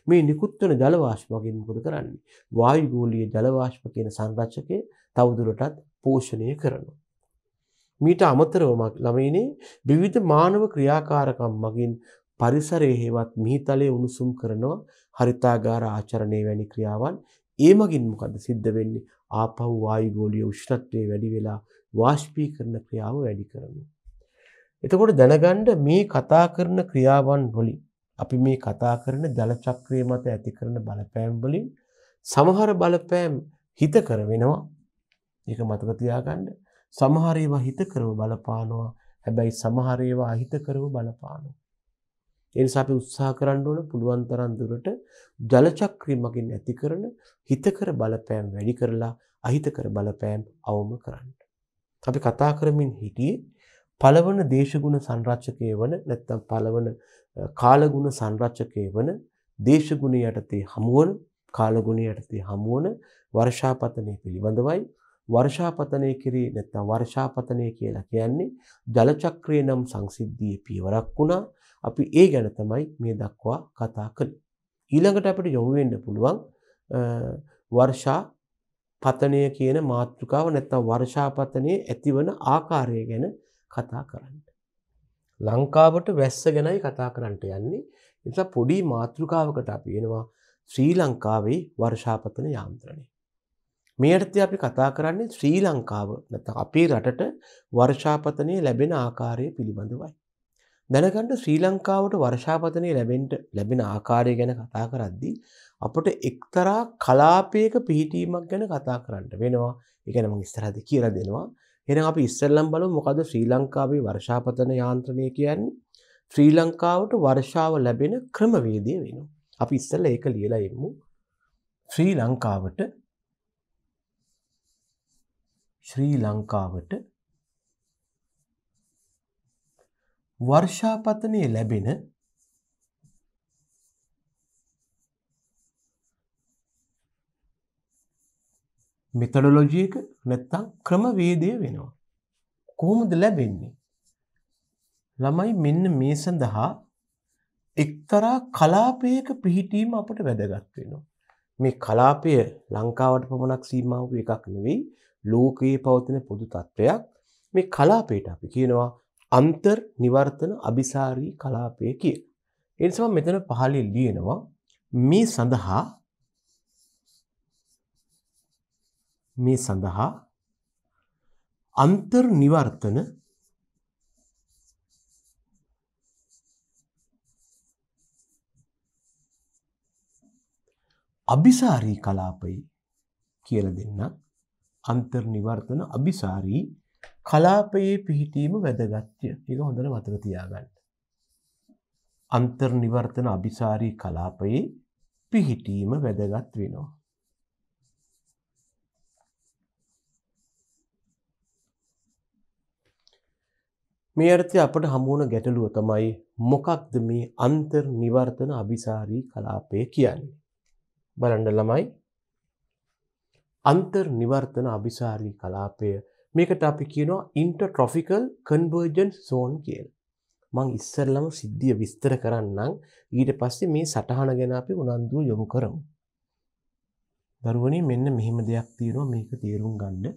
මේ නිකුත් වෙන ජල වාෂ්ප මගින් මොකද කරන්නේ? වායු ගෝලීය ජල වාෂ්ප කියන සංරචකය තවදුරටත් පෝෂණය කරනවා. මීට අමතරව ළමයිනේ විවිධ මානව ක්‍රියාකාරකම් මගින් පරිසරයේ හේවත් මිහිතලයේ උණුසුම් කරනවා හරිතාගාර ආචරණය වැනි ක්‍රියාවන් ඒ මගින් මොකද සිද්ධ වෙන්නේ ආපහු වායු ගෝලීය උෂ්ණත්වය වැඩි වෙලා වාෂ්පීකරණ ක්‍රියාව වැඩි කරනවා. එතකොට දැනගන්න මේ කතා කරන ක්‍රියාවන් වලින් අපි මේ කතා කරන ජල චක්‍රය මත ඇති කරන බලපෑම් වලින් සමහර බලපෑම් හිත කර වෙනවා. ඒක මතක තියාගන්න. සමහර ඒවා හිත කරව බලපානවා. හැබැයි සමහර ඒවා අහිත කරව බලපානවා. ඒ නිසා අපි උත්සාහ කරන්න ඕන පුළුවන් තරම් දුරට ජල චක්‍රය මගින් ඇති කරන හිතකර බලපෑම් වැඩි කරලා අහිතකර බලපෑම් අවම කරන්න. අපි කතා කරමින් හිටියේ පළවන දේශගුණ සංරක්ෂකය වන නැත්තම් පළවන කාලගුණ සංරක්ෂකය වන දේශගුණ යටතේ හමුවන කාලගුණ යටතේ හමුවන වර්ෂාපතනය පිළිබඳවයි වර්ෂාපතනය කිරී නැත්තම් වර්ෂාපතනය කියලා කියන්නේ ජලචක්‍රය නම් සංසිද්ධිය පියවරක් වුණා අපි ඒ ගැන තමයි මේ දක්වා කතා කළේ. ඊළඟට අපිට යොමු වෙන්න පුළුවන් වර්ෂා පතනය කියන මාතෘකාව නැත්තම් වර්ෂාපතනය ඇතිවන ආකාරය ගැන කතා කරන්න. ලංකාවට වැස්ස ගැනයි කතා කරන්නට යන්නේ නිසා පොඩි මාතෘකාවකට අපියෙනවා ශ්‍රී ලංකාවේ වර්ෂාපතන යාන්ත්‍රණය. මේ අර්ථය අපි කතා කරන්නේ ශ්‍රී ලංකාව නැත්නම් අපේ රටට වර්ෂාපතනය ලැබෙන ආකාරය පිළිබඳවයි. දැනගන්න ශ්‍රී ලංකාවට වර්ෂාපතනය ලැබෙන්න ලැබෙන ආකාරය ගැන කතා කරද්දී අපට එක්තරා කලාපයක පිහිටීමක් ගැන කතා කරන්න වෙනවා එකනම ස්තරහද කියලා දෙනවා එන අපි ඉස්සල්ලම් බලු මොකද ශ්‍රී ලංකාවේ වර්ෂාපතන යාන්ත්‍රණය කියන්නේ ශ්‍රී ලංකාවට වර්ෂාව ලැබෙන ක්‍රමවේදය වෙන. අපි ඉස්සල්ල ඒක ලියලා එමු ශ්‍රී ලංකාවට ශ්‍රී ලංකාවට වර්ෂාපතනය ලැබෙන මෙතඩලොජියක නැත්තං ක්‍රමවේදය වෙනවා. කොහොමද ලැබෙන්නේ. ළමයි මෙන්න මේ සඳහා එක්තරා කලාපයක පිහිටීම අපට වැදගත් වෙනවා. මේ කලාපය ලංකාවට පමණක් සීමාව එකක් නෙවෙයි ලෝකයේ පවතින පොදු තත්ත්වයක් මේ කලාපයට අපි කියනවා අන්තර් නිවර්තන අභිසාරී කලාපය කිය. එනිසම මෙතන පහලින් ලියනවා මේ සඳහා මේ සඳහා අන්තර්නිවර්තන අභිසාරී කලාපයි කියල දෙන්න අන්තර්නිවර්තන අභිසාරී කලාපයේ පිහිටීම වැදගත්ය එක හොඳන මතක තියාගන්න. අන්තර්නිවර්තන අභිසාරී කලාපයේ පිහිටීම වැදගත් වෙනවා. මේ අර්ථය අපට හමුවන ගැටලුව තමයි මොකක්ද මේ අන්තර් නිවර්තන අභිසාරී කලාපය කියන්නේ. බලන්ඩ ළමයි අන්තර් නිවර්තන අභිසාරී කලාපය මේකට අපි කියනවා ඉන්ට ට්‍රොෆිකල් කන්වර්ජන් සෝන් කියල්. මං ඉස්සරලම සිද්ධිය විස්තර කරන්නම් ඊට පස්සේ මේ සටහන ගැන අපි උනන්දුව යොමු කරමු. දරුවනේ මෙන්න මෙහෙම දෙයක් තියෙනවා මේක තේරුම් ගන්න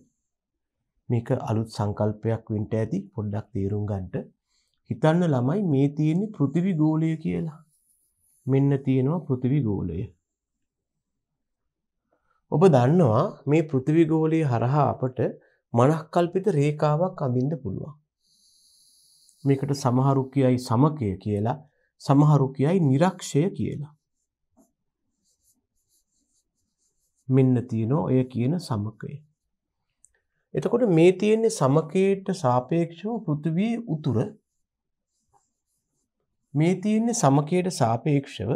මේක අලුත් සංකල්පයක් වින්ට ඇති පොඩ්ඩක් තේරුම් ගන්ට හිතන්න ළමයි මේ තියෙන්නේ පෘතිවි ගෝලය කියලා මෙන්න තියෙනවා පෘතිවි ගෝලය ඔබ දන්නවා මේ පෘතිවි ගෝලය හරහා අපට මනක්කල්පිත රේකාවක් අඳින්ද පුළුවන් මේකට සමහරු කියයි සමකය කියලා සමහරු කියයි නිරක්ෂය කියලා මෙන්න තියෙනවා ඔය කියන සමකය එතකොට මේ තියෙන්නේ සමකයට සාපේක්ෂව පෘථිවියේ උතුර මේ තියෙන්නේ සමකයට සාපේක්ෂව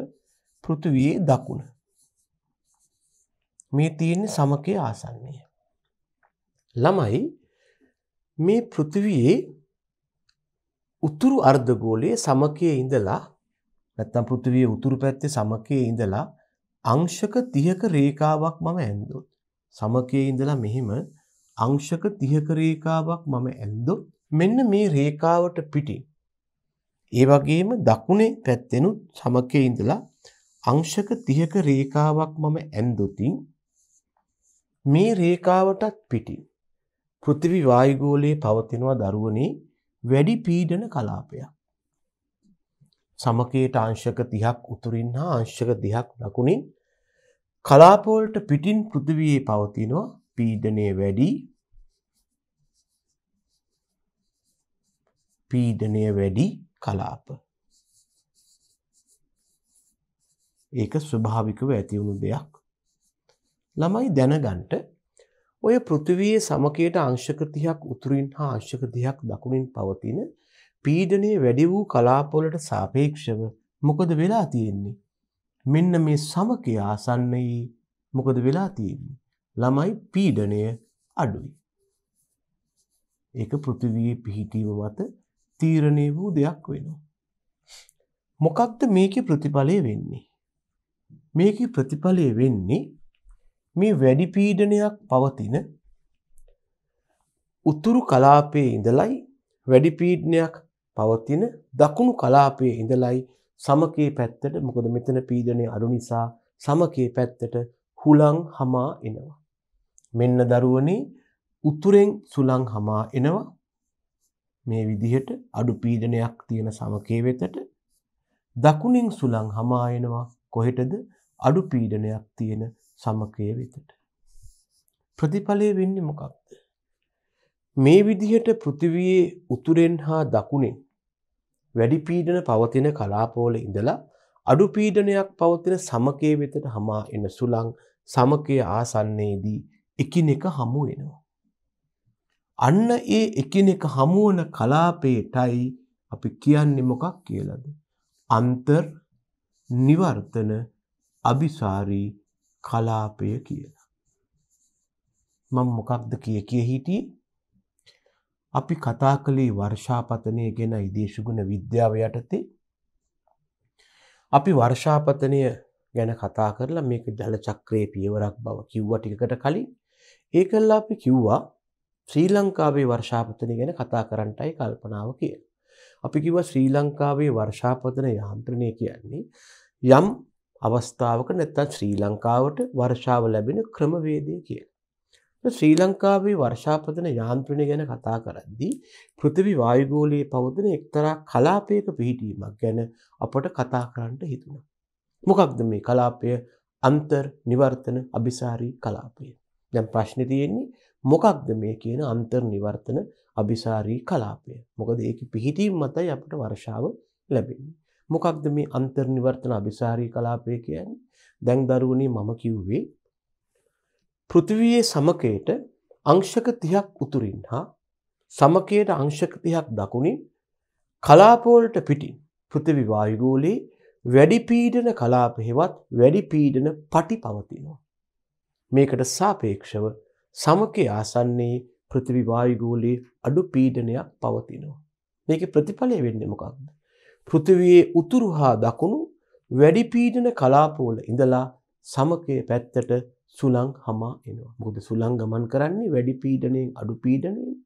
පෘථිවියේ දකුණ මේ තියෙන්නේ සමකයේ ආසන්නය ළමයි මේ පෘථිවියේ උතුරු අර්ධගෝලයේ සමකයේ ඉඳලා නැත්තම් පෘථිවියේ උතුරු පැත්තේ සමකයේ ඉඳලා අංශක 30ක රේඛාවක් මම ඇන්දොත් සමකයේ ඉඳලා මෙහිම අංශක 30ක රේඛාවක් මම ඇන්දොත් මෙන්න මේ රේඛාවට පිටින් ඒ වගේම දකුණේ පැත්තෙනුත් සමකයේ ඉඳලා අංශක 30ක රේඛාවක් මම ඇන්දොතින් මේ රේඛාවටත් පිටින් පෘථිවි වායු ගෝලයේ පවතිනවා දරුවනේ වැඩි පීඩන කලාපයක් සමකයට අංශක 30ක් උතුරින් හා අංශක 30ක් දකුණින් කලාප වලට පිටින් පෘථිවියේ පවතිනවා පීඩනය වැඩි පීඩනය වැඩි කලාප ඒක ස්වභාවිකව ඇතිවුණු දෙයක් ළමයි දැනගන්ට ඔය පෘතිවයේ සමකයට අංශකතියක් උතුරින් හා අංශකතියක් දකුණින් පවතින පීඩනය වැඩි වූ කලාපොලට සාපේක්ෂව මොකද වෙලා තියෙන්නේ මෙන්න මේ සමකය ආසන්නයේ මොකද වෙලා තියෙන්නේ ළමයි පීඩනය අඩුයි. ඒක පෘතිවයේ පිහිටීම මත තීරණය වූ දෙයක් වෙනවා. මොකක්ද මේක ප්‍රතිඵලය වෙන්නේ. මේක ප්‍රතිඵලය වෙන්නේ මේ වැඩි පීඩනයක් පවතින උතුරු කලාපයේ ඉඳලයි වැඩි පීඩනයක් පවතින දකුණු කලාපයේ ඉඳලයි සමකයේ පැත්තට මොකද මෙතන පීඩනය අඩු නිසා සමකයේ පැත්තට හුලං හමා එනවා. මෙන්න දරුවනේ උතුරෙන් සුළං හමා එනවා මේ විදිහට අඩු පීඩනයක් තියෙන සමකේ වෙතට දකුණින් සුළං හමා එනවා කොහෙටද අඩු පීඩනයක් තියෙන සමකය වෙතට ප්‍රතිඵලය වෙන්නේ මොකක්ද මේ විදිහට පෘථිවියේ උතුරෙන් හා දකුණෙන් වැඩි පීඩන පවතින කලාපෝල ඉඳලා අඩු පීඩනයක් පවතින සමකේ වෙතට හමා එන සුළං සමකය ආසන්නයේදී එකිනෙක හමු වෙනවා. අන්න ඒ එකිනෙක හමුවන කලාපේටයි අපි කියන්නේ මොකක් කියලාද? අන්තර් නිවර්තන අபிසාරී කලාපය කියලා. මම මොකක්ද කිය කිය හිටියේ? අපි කතා කළේ වර්ෂාපතනය ගැනයි දේශගුණ විද්‍යාව යටතේ. අපි වර්ෂාපතනය ගැන කතා කරලා මේක ජල චක්‍රයේ පියවරක් බව කිව්ව ටිකකට කලින් ඒකල්ල අපි කිව්වා ශ්‍රී ලංකාවේ වර්ෂාපතන ගැන කතා කරන්නටයි කල්පනාව කිය. අපි කිව ශ්‍රී ලංකාවේ වර්ෂාපතන යාන්ත්‍රණය කියන්නේ යම් අවස්ථාවක නැත්තත් ශ්‍රී ලංකාවට වර්ෂාව ලැබෙන ක්‍රමවේදය කිය. ශ්‍රී ලංකාවේ වර්ෂාපතන යාන්ත්‍රණය ගැන කතා කරද්දී පෘතිවි වායුගෝලයේ පවදන එක්තරා කලාපයක පිහිටීමක් ගැන අපට කතා කරන්නට හිතුණ. මොකක්ද මේ කලාපය අන්තර් නිවර්තන අභිසාරී කලාපය. දැන් ප්‍රශ්නේ තියෙන්නේ මොකක්ද මේ කියන අන්තර්නිවර්තන අභිසාරී කලාපය. මොකද ඒකේ පිහිටීම මතයි අපිට වර්ෂාව ලැබෙන්නේ. මොකක්ද මේ අන්තර්නිවර්තන අභිසාරී කලාපය කියන්නේ? දැන් දරුවනේ මම කිව්වේ පෘථිවියේ සමකයට අංශක 30ක් උතුරින් හා සමකයට අංශක 30ක් දකුණින් කලාපවලට පිටින් පෘථිවි වායුගෝලයේ වැඩි පීඩන කලාප හෙවත් වැඩි පීඩන පටි පවතිනවා. මේකට සාපේක්ෂව සමකය ආසන්නේ පෘතිවි වායුගෝලයේ අඩු පීඩනයක් පවතිනවා. මේක ප්‍රතිඵලය වෙන්නේ මොකක්ද. පෘතිවයේ උතුරු හා දකුණු වැඩි පීඩන කලාපෝල ඉඳලා සමකය පැත්තට සුළං හමා එනවා. මුද සුළං ගමන් කරන්නේ වැඩි පීඩනයෙන් අඩු පීඩනයෙන්.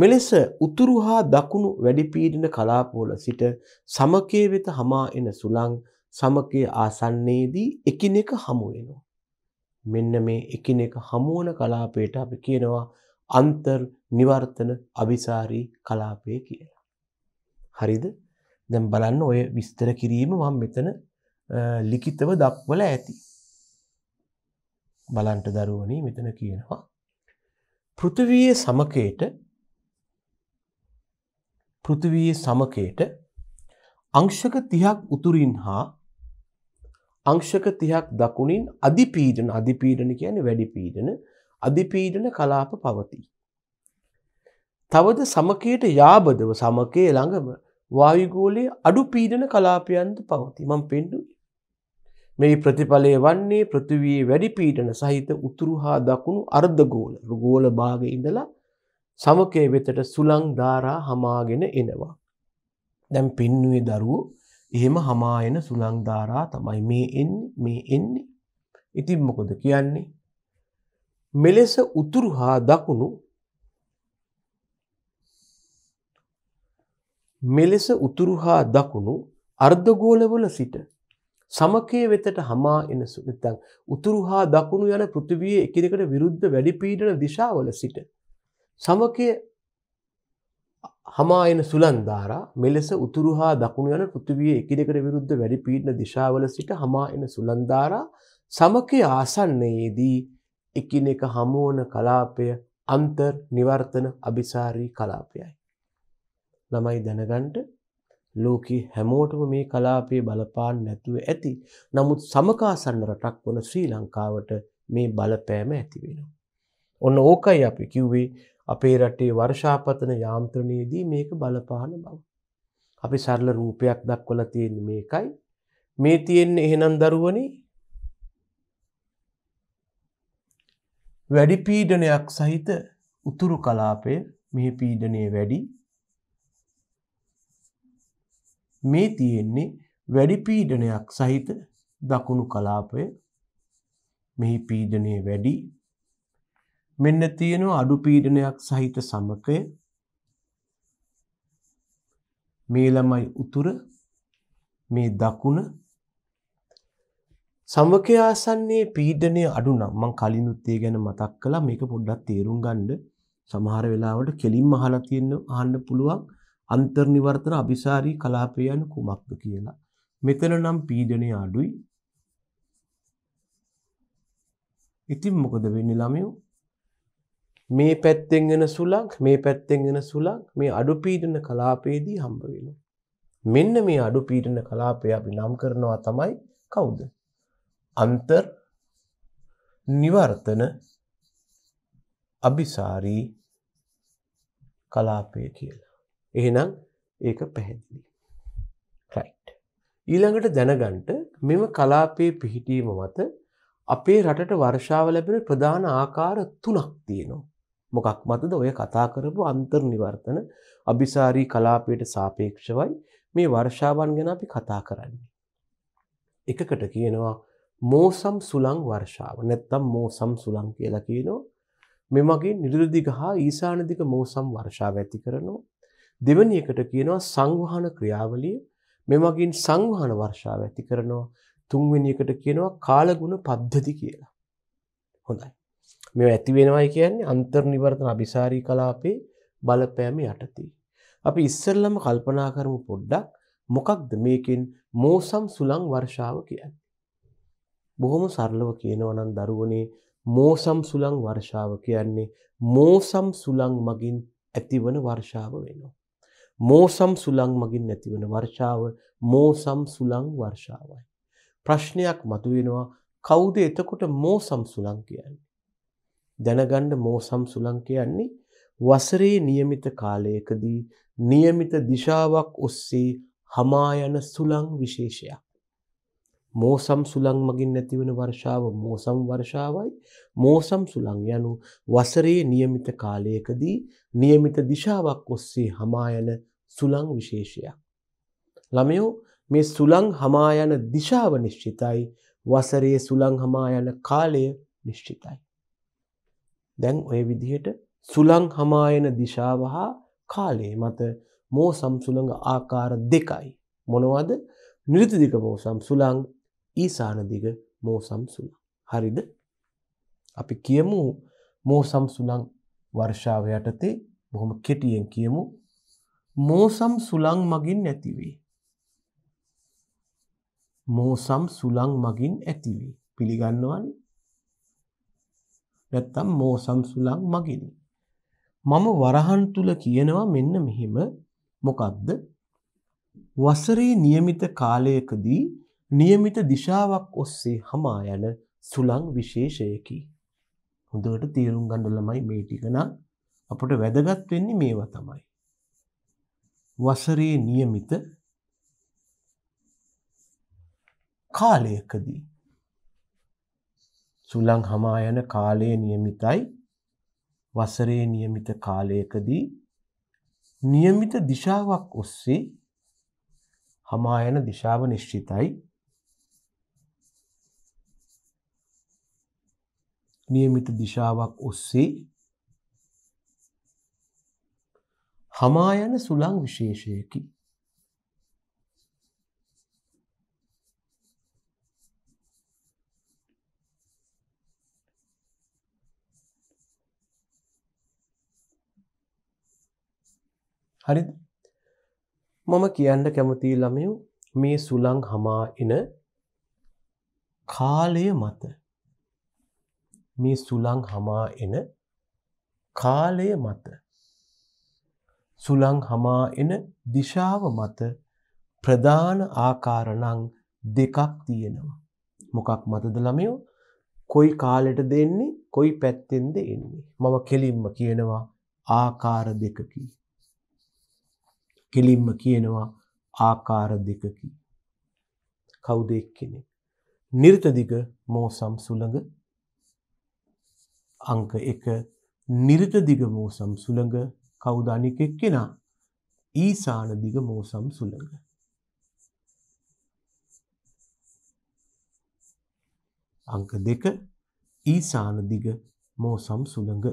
මෙලෙස උතුරු හා දකුණු වැඩිපීඩන කලාපෝල සිට සමකය වෙත හමා එන සුළං සමකය ආසන්නේදී එකිනෙක හමුවෙනවා. මෙන්න මේ එකිනෙක හමුවන කලාපයට අපි කියනවා අන්තර් නිවර්තන අභිසාරී කලාපය කියලා. හරිද? දැන් බලන්න ඔය විස්තර කිරීම මම මෙතන ලිඛිතව දක්වලා ඇති. බලන්ට දරුවනේ මෙතන කියනවා පෘථිවියේ සමකයට පෘථිවියේ සමකයට අංශක 30ක් උතුරින් හා අංශක 30ක් දකුණින් අධිපීඩන අධිපීඩන කියන්නේ වැඩි පීඩන අධිපීඩන කලාප පවතී. තවද සමකයට යාබදව සමකයේ ළඟම වායුගෝලයේ අඩු පීඩන කලාපයන්ද පවතී. මම පෙන්නුයි. මේ ප්‍රතිඵලය වන්නේ පෘථිවියේ වැඩි පීඩන සහිත උතුරු හා දකුණු අර්ධගෝල ගෝල භාගයේ ඉඳලා සමකයේ වෙතට සුළං ධාරා හමාගෙන එනවා. දැන් පින්නුවේ දරුවෝ එහෙම හමායන සුළංධාරා තමයි මේ එන්නේ මේ එන්නේ. ඉතින් මොකද කියන්නේ? මෙලෙස උතුරු හා දකුණු මෙලෙස උතුරු හා දකුණු අර්ධගෝලවල සිට සමකය වෙතට හමා එන සුනතන් උතුරු හා දකුණු යන පෘතිවිය එකනෙකට විරුද්ධ වැඩිපීඩන දිශාවල සිට සමකය හමායන සුලන්ධාරා මෙලෙස උතුරු හා දකුණු යන පෘථිවියේ එකිනෙකට විරුද්ධ වැඩි පීඩන දිශාවල සිට හමායන සුලන්ධාරා සමකය ආසන්නයේදී එකිනෙක හමුවන කලාපය අන්තර් නිවර්තන අභිසාරී කලාපයයි. ළමයි දැනගන්ට ලෝකී හැමෝටම මේ කලාපයේ බලපාන් නැතුව ඇති නමුත් සමකාසන්න රටක් වන ශ්‍රී ලංකාවට මේ බලපෑම ඇතිවෙන. ඔන්න ඕකයි අපි කිව්වේ අපේ රටේ වර්ෂාපතන යාන්ත්‍රණයේදී මේක බලපාන බව. අපි සරල රූපයක් දක්වල තියෙන මේකයි මේ තියෙන්නේ එහෙනම් දරුවනේ වැඩි පීඩනයක් සහිත උතුරු කලාපය මේ පීඩනය වැඩි මේ තියෙන්නේ වැඩි පීඩනයක් සහිත දකුණු කලාපය මෙහි පීඩනය වැඩි මෙන්න තියෙන අඩු පීඩනයක් සහිත සමකය මේ ළමයි උතුර මේ දකුණ සමකය ආසන්නයේ පීඩනය අඩු නම් මං කලිනුත් ඒ ගැන මතක් කළා මේක පොඩ්ඩක් තේරුම් ගන්න සමහර වෙලාවට කෙලින්ම අහලා තියෙන අහන්න පුළුවන් අන්තර්නිවර්තන අபிසාරී කලාපයන් කුමක්ද කියලා මෙතන නම් පීඩනය අඩුයි ඉතින් මොකද වෙන්නේ ළමයෝ මේ පැත්තෙන් එන සුලක් මේ පැත්තෙන් එන සුලක් මේ අඩුපීඩන කලාපයේදී හම්බ වෙනවා. මෙන්න මේ අඩුපීඩන කලාපය අපි නම් කරනවා තමයි කවුද? අන්තර් නිවර්තන අභිසාරී කලාපය කියලා. එහෙනම් ඒක පැහැදිලි. රයිට්. ඊළඟට දැනගන්ට මෙම කලාපයේ පිහිටීම මත අපේ රටට වර්ෂාව ලැබෙන ප්‍රධාන ආකාර තුනක් තියෙනවා. මොකක් මතද ඔය කතා කරපු අන්තර්නිවර්තන අභිසාරී කලාපයට සාපේක්ෂවයි මේ වර්ෂාවන් ගැන අපි කතා කරන්නේ. එකකට කියනවා මෝසම් සුළං වර්ෂාව නැත්තම් මෝසම් සුළං කියලා කියනවා මෙමගේ නිරුදිග හා ඊසානදික මෝසම් වර්ෂාව ඇති කරනවා. දෙවනි එකට කියනවා සංවහන ක්‍රියාවලිය මෙමගින් සංවහන වර්ෂාව ඇති කරනවා තුන්වෙනි එකට කියනවා කාලගුණ පද්ධති කියලා. හොඳයි. මෙ ඇතිවෙනවයි කියන්නේ අන්තර්නිවර්තන අභිසාරී කලාපේ බලපෑම යටති. අපි ඉස්සල්ලම කල්පනා කරමු පොඩ්ඩක් මොකක්ද මේකින් මෝසම් සුළං වර්ෂාව කියන්න. බොහොම සරලව කියනවනන් දරුවනේ මෝසම් සුළං වර්ෂාව කියන්නේ මෝසම් සුළං මගින් ඇතිවන වර්ෂාව වෙනවා. මෝසම් සුළං මගින් නැතිවන වර්ෂාව මෝසම් සුළං වර්ෂාවයි. ප්‍රශ්නයක් මතුවෙනවා කෞුද එතකොට මෝසම් සුළං කියන්නේ. දැනගන්න මෝසම් සුලං කියන්නේ වසරේ નિયમિત කාලයකදී નિયમિત දිශාවක් ඔස්සේ හමා යන සුලං විශේෂයක්. මෝසම් සුලං මගින් නැතිවන වර්ෂාව මෝසම් වර්ෂාවයි මෝසම් සුලං යනු වසරේ નિયમિત කාලයකදී નિયમિત දිශාවක් ඔස්සේ හමා යන සුලං විශේෂයක්. ළමයෝ මේ සුලං හමා යන දිශාව නිශ්චිතයි වසරේ සුලං හමා යන කාලය නිශ්චිතයි. දැන් ඔය විදිහට සුළං හමායන දිශාව හා කාලයේ මත මෝසම් සුළඟ ආකාර දෙකයි. මොනවද නිරිතිදික මෝසම් සුළං ඊසානදිග මෝසම් සුළං. හරිද අපි කියමු මෝසම් සුළං වර්ෂාව යටතේ බොහොම කෙටියෙන් කියමු මෝසම් සුළං මගින් නැතිවේ. මෝසම් සුළං මගින් ඇතිවී පිළිගන්නවන්නේ නැත්තම් මෝසම් සුලං මගින් මම වරහන් තුල කියනවා මෙන්න මෙහෙම මොකද්ද වසරේ નિયમિત කාලයකදී નિયમિત දිශාවක් ඔස්සේ hama යන සුලං විශේෂයකි හොඳට තේරුම් ගන්න ළමයි මේ ටික නම් අපට වැදගත් වෙන්නේ මේවා තමයි වසරේ નિયમિત කාලයකදී සුළං හමා යන කාලය નિયમિતයි වසරේ નિયમિત කාලයකදී નિયમિત දිශාවක් ඔස්සේ හමා යන දිශාව නිශ්චිතයි નિયમિત දිශාවක් ඔස්සේ හමා යන සුළං විශේෂයකි හරිද මම කියන්න කැමති ළමයෝ මේ සුළං හමා එන කාලය මත මේ සුළං හමා එන කාලය මත සුළං හමා එන දිශාව මත ප්‍රධාන ආකාරණං දෙකක් තියෙනවා. මොකක් මතද ළමයෝ කොයි කාලෙට දෙන්නේ කොයි පැත්තෙන්ද එන්නේ. මම කෙලින්ම කියනවා ආකාර දෙකකි. කෙලින්ම කියනවා ආකාර දෙකකි. කවුද එක්කෙනෙක්. නිර්තදිග මෝසම් සුළඟ අංක එක නිර්තදිග මෝසම් සුළඟ කෞදානික එක්කෙනා ඊසාන දිග මෝසම් සුළඟ. අංක දෙක ඊසාන දිග මෝසම් සුළඟ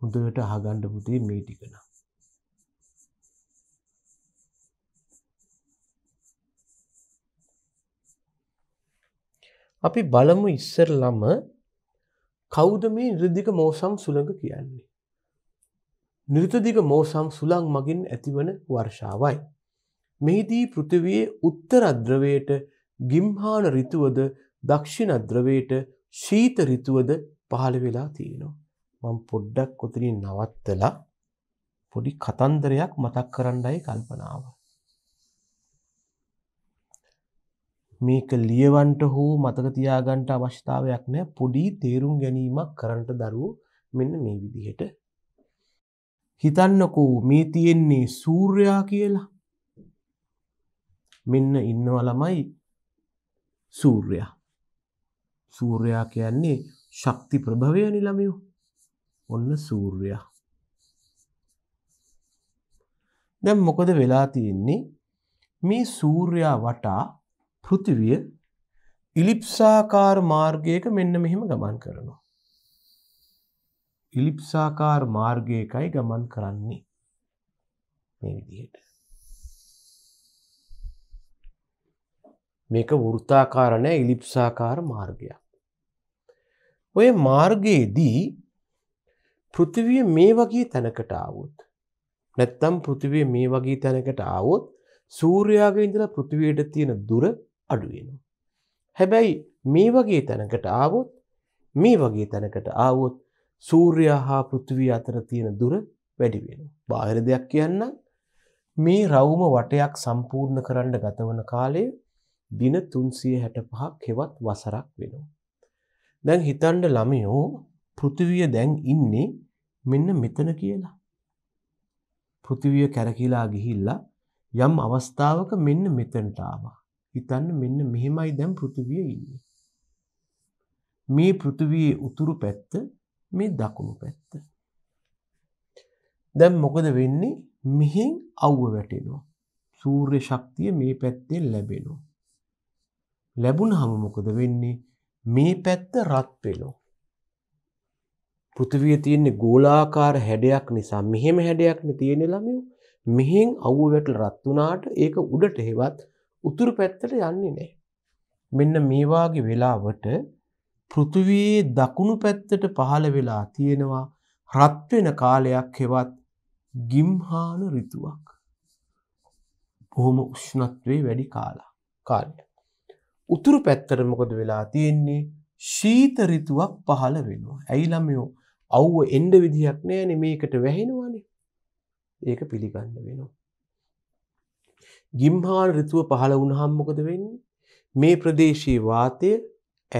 හොඳට අහගණ්ඩ පුතේ මේ ටිකනම්. අපි බලමු ඉස්සරලම කෞද මේ නිර්දික මෝසම් සුළඟ කියන්නේ. නිර්තදික මෝසම් සුළං මගින් ඇතිවන වර්ෂාවයි. මෙහිදී පෘතිවයේ උත්තරද්‍රවයට ගිම්හාන රිතුවද දක්ෂිණද්‍රවයට ශීත රිතුවද පහළ වෙලා තියෙනවා. මං පොඩ්ඩක් කොතරින් නවත්තලා පොඩි කතන්දරයක් මතක් කරන්නයි කල්පනාව. මේක ලියවන්ට හෝ මතක තියාගන්ට අවශ්‍යතාවයක් නෑ පොඩි තේරුම් ගැනීමක් කරන්ට දරුවෝ මෙන්න මේ විදිහට. හිතන්නකෝ මේ තියෙන්නේ සූර්යා කියලා මෙන්න ඉන්නවලමයි සූර්යා. සූර්යා කියන්නේ ශක්ති ප්‍රභවය නිළමයෝ ඔන්න සූර්යා. දැම් මොකද වෙලා තියෙන්නේ මේ සූර්යා වටා පෘතිවිය ඉලිප්සාකාර මාර්ගයක මෙන්න මෙහෙම ගමන් කරනවා. ඉලිප්සාකාර මාර්ගයකයි ගමන් කරන්නේ මේ විදිහට. මේක වෘත්තාකාරණය ඉලිප්සාකාර මාර්ගයක්. ඔය මාර්ගයේදී පෘතිවිය මේ වගේ තැනකට ආවොත් නැත්තම් පෘතිවිය මේ වගේ තැනකට ආවොත් සූර්යාගේ ඉඳලා පෘතිවයට තියෙන දුර අඩුවෙනවා. හැබැයි මේ වගේ තැනකට ආවොත් මේ වගේ තැනකට ආවොත් සූර්යා හා පෘතිවී අතර තියෙන දුර වැඩිවෙන. බාහිර දෙයක් කියන්න මේ රවුම වටයක් සම්පූර්ණ කරන්න ගතවන කාලය දින තුන්සිය හැට පහක් හෙවත් වසරක් වෙනවා. දැන් හිතන්ඩ ළමයෝ පෘතිවිය දැන් ඉන්නේ මෙන්න මෙතන කියලා. පෘතිවිය කැරකිලා ගිහිල්ලා යම් අවස්ථාවක මෙන්න මෙතනටාව. හිතන්න මෙන්න මෙහෙමයි දැන් පෘථිවිය ඉන්නේ. මේ පෘථිවියේ උතුරු පැත්ත මේ දකුණු පැත්ත. දැන් මොකද වෙන්නේ? මෙහෙන් අවුව වැටෙනවා. සූර්ය ශක්තිය මේ පැත්තෙන් ලැබෙනවා. ලැබුණහම මොකද වෙන්නේ? මේ පැත්ත රත් වෙනවා. පෘථිවිය තියෙන්නේ ගෝලාකාර හැඩයක් නිසා මෙහෙම හැඩයක්නේ තියෙන්නේ ළමයෝ. මෙහෙන් අවුව වැටලා රත් වුණාට ඒක උඩට හෙවත් උතුරු පැත්තට යන්නේ නෑ. මෙන්න මේවාගේ වෙලාවට පෘථුවයේ දකුණු පැත්තට පහළ වෙලා තියෙනවා රත්වෙන කාලයක් හෙවත් ගිම්හාන රිතුවක්. බොහොම උෂ්ණත්වේ වැඩි කාලා කාලය. උතුරු පැත්තට මොකද වෙලා තියෙන්නේ ශීතරිතුවක් පහළ වෙනවා. ඇයිළමයෝ අව්ව එන්ඩ විදිහක් නෑන මේකට වැහෙනවානේ ඒක පිළිගන්න වෙනවා. ගිම්හාන රිතුව පහළ වුණහම් මොකද වෙන්නේ? මේ ප්‍රදේශයේ වාතය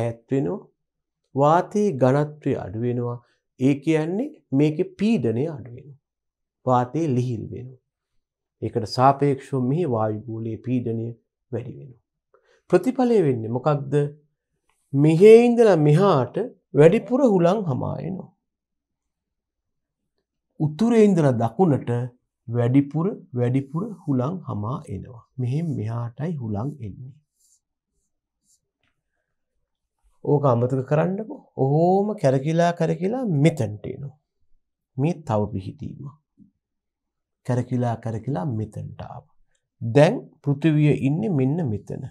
ඈත් වෙනවා. වාතයේ ඝනත්වය අඩු වෙනවා. ඒ කියන්නේ මේකේ පීඩනය අඩු වෙනවා. වාතය ලිහිල් වෙනවා. ඒකට සාපේක්ෂව මේ වායු ගෝලයේ පීඩනය වැඩි වෙනවා. ප්‍රතිඵලය වෙන්නේ මොකක්ද? මෙහි ඉඳලා මෙහාට වැඩිපුර හුලං hama එනවා. උතුරේ ඉඳලා දකුණට වැඩිපුර වැඩිපුර හුලං හමා එනවා. මෙහෙම මෙහාටයි හුලං එන්නේ. ඕක අමතක කරන්නකෝ. ඔහොම කැරකිලා කැරකිලා මෙතනට එනවා. මේ තව පිහිටීම. කැරකිලා කැරකිලා මෙතනට ආවා. දැන් පෘථිවිය ඉන්නේ මෙන්න මෙතන.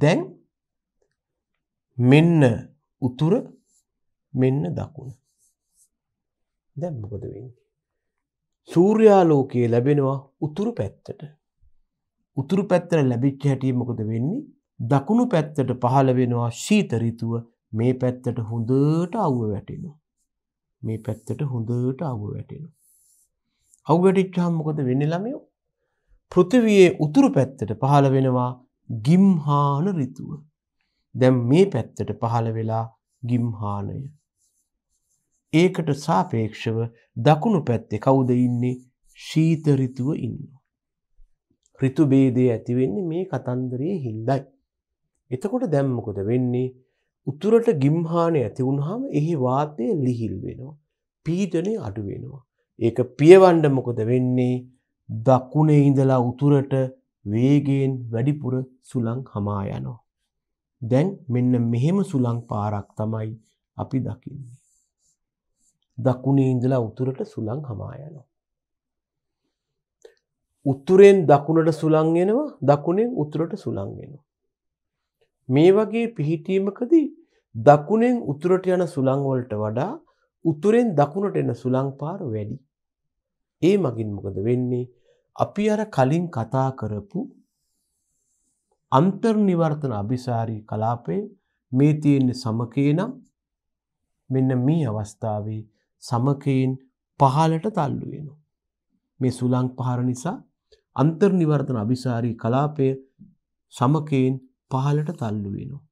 දැන් මෙන්න උතුර මෙන්න දකුණ. දැන් මොකද වෙන්නේ. සූර්යාලෝකයේ ලැබෙනවා උතුරු පැත්තට. උතුරු පැත්තර ලැබිච්ච හැටිය මොකද වෙන්නේ දකුණු පැත්තට පහළ වෙනවා ශීතරිතුව මේ පැත්තට හොඳට අව්ව වැටෙනු. මේ පැත්තට හොඳට අව්ව වැටෙනු. අව්වැටිච්චාම් මොකද වෙන්න ළමයෝ පෘතිවයේ උතුරු පැත්තට පහළ වෙනවා ගිම්හාන රිතුව. දැම් මේ පැත්තට පහළ වෙලා ගිම්හානය ඒකට සාපේක්ෂව දකුණු පැත්තේ කවුද ඉන්නේ ශීතරිතුව ඉන්න. රිතුබේදය ඇතිවෙන්නේ මේ කතන්දරයේ හින්දයි. එතකොට දැම්මකොද වෙන්නේ උතුරට ගිම්හානය ඇති වුණහම එහි වාතය ලිහිල් වෙනවා. පීඩනය අඩු වෙනවා. ඒක පියවණ්ඩමකොද වෙන්නේ දකුණේ ඉඳලා උතුරට වේගයෙන් වැඩිපුර සුළං හමා යනවා. දැන් මෙන්න මෙහෙම සුළං පාරක් තමයි අපි දකින්නේ. දකුණේ ඉඳලා උතුරට සුළං හමා යනවා. උත්තුරෙන් දකුණට සුළං එනවා දකුණෙන් උතුරට සුළං එනවා. මේ වගේ පිහිටීමකදී දකුණෙන් උතුරට යන සුළංවලට වඩා උතුරෙන් දකුණට එන සුළංපාර වැඩි. ඒ මගින් මොකද වෙන්නේ අපි අර කලින් කතා කරපු අන්තර්නිවර්තන අභිසාරී කලාපය මේ තියෙන්නේ සමකේ නම් මෙන්න මේ අවස්ථාවේ සමකයෙන් පහලට තල්ලු වෙනවා. මේ සුළං පහර නිසා අන්තර්නිවර්තන අභිසාරී කලාපය සමකයෙන් පහලට තල්ලු වෙනවා.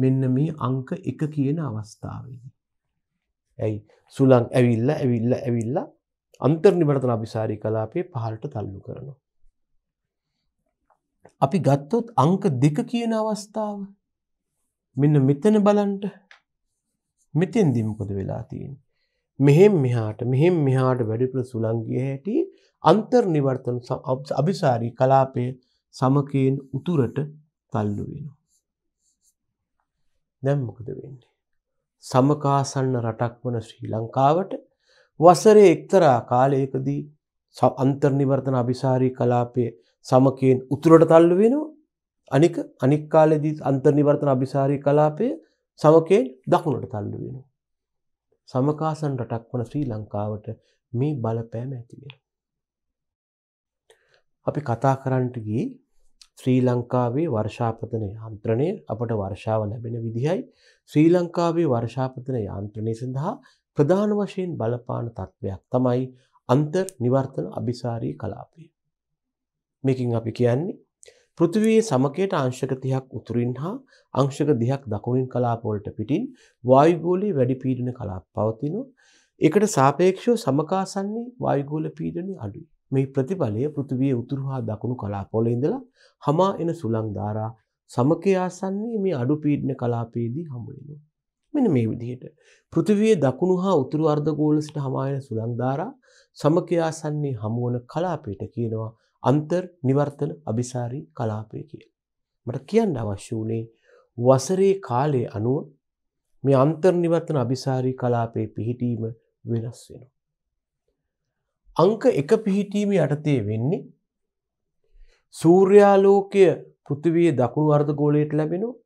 මෙන්න මේ අංක එක කියන අවස්ථාවේදී. ඇයි සුළං ඇවිල්ල ඇවිල්ල ඇවිල්ල අන්තර්නිවර්තන අභිසාරී කලාපය පහලට තල්ලු කරනවා. අපි ගත්තොත් අංක දෙක කියන අවස්ථාව මෙන්න මෙතන බලන්ට මෙතෙන්දි මොකද වෙලා තියෙන්නේ? මෙහෙන් මෙහාට මෙහෙන් මෙහාට වැඩිපුර සුළංගිය හැටි අන්තර්නිවර්තන අභිසාරී කලාපය සමකයෙන් උතුරට තල්ලු වෙනවා. දැන් මොකද වෙන්නේ? සමකාසන්න රටක් වන ශ්‍රී ලංකාවට වසරේ එක්තරා කාලයකදී අන්තර්නිවර්තන අභිසාරී කලාපය සමකයෙන් උතුරට තල්ලු වෙනවා. අනික අනික් කාලෙදී අන්තර්නිවර්තන අභිසාරී කලාපය සමකේ දකුණට තල්ලු වෙන. සමකාසන් රටක් වන ශ්‍රී ලංකාවට මේ බලපෑම ඇතිවෙන. අපි කතා කරන්ටගේ ශ්‍රී ලංකාවේ වර්ෂාපතන යන්ත්‍රණය අපට වර්ෂාව ලැබෙන විදිහයි ශ්‍රී ලංකාවේ වර්ෂාපතන යන්ත්‍රණය සඳහා ප්‍රධාන වශයෙන් බලපාන තත්ත්වයක් තමයි අන්තර් නිවර්තන අභිසාරී කලාපය. මේකින් අපි කියන්නේ පෘථිවියේ සමකයට අංශක 30ක් උතුරින් හා අංශක 2ක් දකුණින් කලාපවලට පිටින් වායුගෝලයේ වැඩි පීඩන කලාප පවතිනවා. ඒකට සාපේක්ෂව සමකාසන්නේ වායුගෝල පීඩනය අඩුයි. මේ ප්‍රතිඵලය පෘථිවියේ උතුරු හා දකුණු කලාපවල ඉඳලා හමා එන සුළං ධාරා සමකයේ ආසන්නයේ මේ අඩු පීඩන කලාපයේදී හමු වෙනවා. මෙන්න මේ විදිහට පෘථිවියේ දකුණු හා උතුරු අර්ධගෝල සිට හමා එන සුළං ධාරා සමකයේ ආසන්නයේ හමු වන කලාපයට කියනවා අන්තර් නිවර්තන අභිසාරී කලාපය කිය. මට කියන්න අවශ්‍ය වනේ වසරේ කාලය අනුව මේ අන්තර්නිවර්තන අභිසාරී කලාපයේ පිහිටීම වෙනස් වෙනවා. අංක එක පිහිටීම යටතේ වෙන්නේ සූර්යාලෝකය පෘතිවයේ දකුණු අර්ධගෝලයට ලැබෙනවා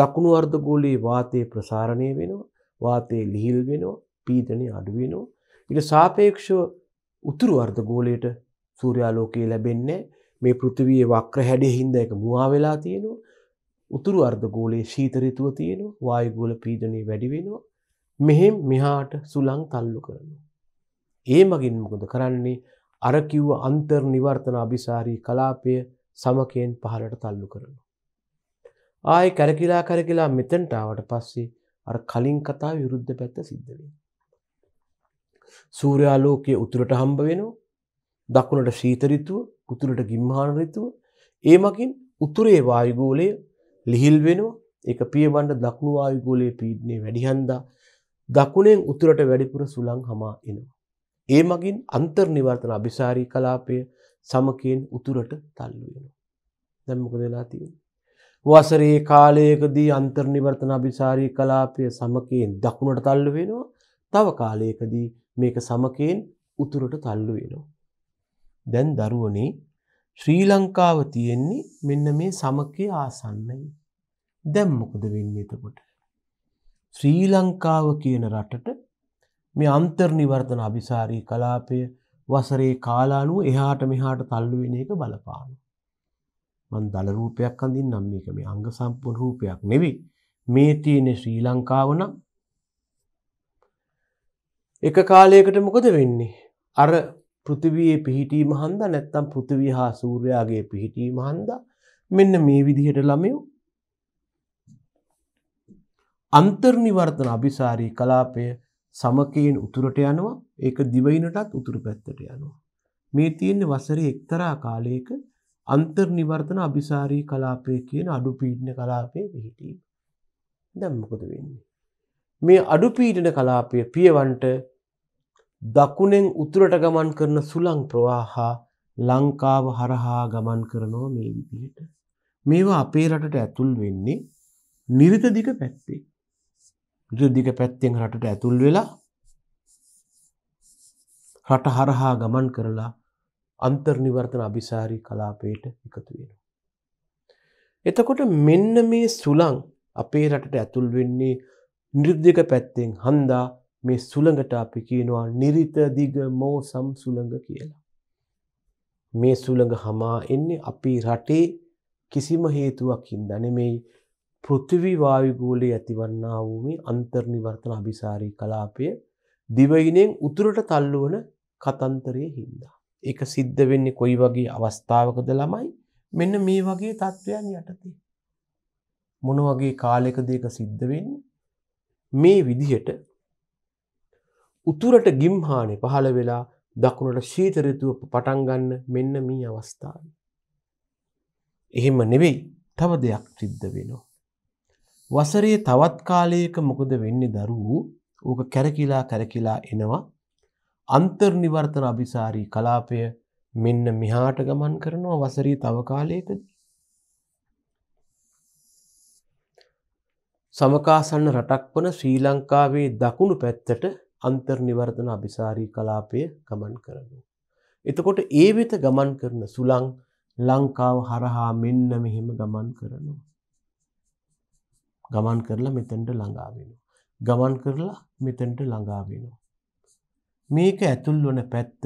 දකුණු අර්ධගෝලයේ වාතය ප්‍රසාරණය වෙනවා වාතය ලිහිල් වෙනවා පීතනය අඩුවෙනවා ඉට සාපේක්ෂව උතුරු අර්ධගෝලයට සූර්යාලෝකය ලැබෙන්නේ මේ පෘථිවියේ වක්‍ර හැඩය හින්දා ඒක මුවා වෙලා තියෙනවා. උතුරු අර්ධ ගෝලයේ ශීත ඍතුව තියෙනවා. වායු ගෝල පීඩනය වැඩි වෙනවා. මෙහෙම මෙහාට සුළං තල්ලු කරනවා. ඒ මගින් මොකද කරන්නේ? අර කිව්ව අන්තර් නිවර්තන අபிසාරී කලාපය සමකයෙන් පහළට තල්ලු කරනවා. ආයේ කැරකිලා කැරකිලා මෙතෙන්ට ආවට පස්සේ අර කලින් කතා විරුද්ධ පැත්ත සිද්ධ වෙනවා. සූර්යාලෝකය උතුරට හම්බ වෙනවා. දකුණට ශීතරිතුව උතුරට ගිම්හානරිතුව ඒ මකින් උතුරේ වායුගෝලය ලිහිල් වෙනවා එක පියබණ්ඩ දක්ුණු වායුගෝලය පීඩ්නේ වැඩිහන්දා දකුණෙන් උතුරට වැඩිපුර සුළං හමා එනවා. ඒ මගින් අන්තර්නිවර්තන අභිසාරී කලාපය සමකයෙන් උතුරට තල්ලු වෙනවා. දැම්මක දෙලා තියෙන. වසරේ කාලයකදී අන්තර්නිවර්තන අභිසාරී කලාපය සමකයෙන් දකුණට තල්ලු වෙනවා තව කාලයකදී මේක සමකයෙන් උතුරට තල්ලු වෙනවා. දැන් දරුවනේ ශ්‍රී ලංකාව තියෙන්නේ මෙන්න මේ සමකය ආසන්නයි. දැම් මොකද වෙන්න එතකොට. ශ්‍රී ලංකාව කියන රටට මේ අන්තර්නිවර්තන අභිසාරී කලාපය වසරේ කාලානුව එහාට මෙහාට තල්ලුවෙන එක බලපාන. මන් දලරූපයක් අඳින් නම් මේක මේ අංග සම්පුන් රූපයක් නෙවි මේ තියෙන ශ්‍රී ලංකාවන එක කාලයකට මොකද වෙන්නේ. අර පෘථිවියේ පිහිටීම හන්දා නැත්තම් පෘථිවිය හා සූර්යාගේ පිහිටීම හන්දා මෙන්න මේ විදිහට ළමයෝ අන්තර්නිවර්තන අභිසාරී කලාපය සමකයෙන් උතුරට යනවා ඒක දිවයිනටත් උතුරු පැත්තට යනවා මේ තියෙන්නේ වසරේ එක්තරා කාලයක අන්තර්නිවර්තන අභිසාරී කලාපය කියන අඩුපීඩන කලාපය පිහිටීම දැන් මොකද වෙන්නේ මේ අඩුපීඩන කලාපය පියවන්ට දකුණෙන් උතුරට ගමන් කරන සුළං ප්‍රවාහා ලංකාව හරහා ගමන් කරනවා මේ විදිහට. මේවා අපේ රටට ඇතුල් වෙන්නේ නිරිතදික පැත්තේ. නිරිතදික පැත්තෙන් රටට ඇතුල් වෙලා රට හරහා ගමන් කරලා අන්තර්නිවර්තන අභිසාරී කලාපයට එකතු වෙනවා. එතකොට මෙන්න මේ සුළං අපේ රටට ඇතුල් වෙන්නේ නිර්දික පැත්තෙන් හන්දා මේ සුළඟට අපි කියනවා නිරිත දිග මෝසම් සුළඟ කියලා. මේ සුළඟ හමා එන්නේ අපි රටේ කිසිම හේතුවක්ින් දනෙමෙයි පෘථිවි වායුගෝලයේ ඇතිවන්නා වූ මේ අන්තර්නිවර්තන අභිසාරී කලාපය දිවයිනෙන් උතුරට තල්ලු වන කතන්තරයේ හින්දා. ඒක සිද්ධ වෙන්නේ කොයි වගේ අවස්ථාවකද ළමයි මෙන්න මේ වගේ තත්ත්වයන් යටතේ. මොන වගේ කාලයකද ඒක සිද්ධ වෙන්නේ? මේ විදිහට උතුරට ගිම්හානය පහළ වෙලා දකුණට ශීතරතුව පටන්ගන්න මෙන්න මී අවස්ථාව. එහෙම නෙවෙයි තව දෙයක් සිද්ධ වෙනවා. වසරේ තවත් කාලයක මොකද වෙන්න දරූ ඕක කැරකිලා කැරකිලා එනවා අන්තර්නිවර්තන අභිසාරී කලාපය මෙන්න මෙහාට ගමන් කරනවා වසරී තව කාලයකද. සමකාසන්න රටක් වන ශ්‍රී ලංකාවේ දකුණු පැත්තට අන්තර්නිවර්තන අභිසාරී කලාපය ගමන් කරනවා. එතකොට ඒ වෙත ගමන් කරන සුළං ලංකාව හරහා මෙන්න මෙහෙම ගමන් කරනවා. ගමන් කරලා මෙතැන්ට ළඟාවෙනවා. ගමන් කරලා මෙතැන්ට ළඟාවෙනවා. මේක ඇතුල් වන පැත්ත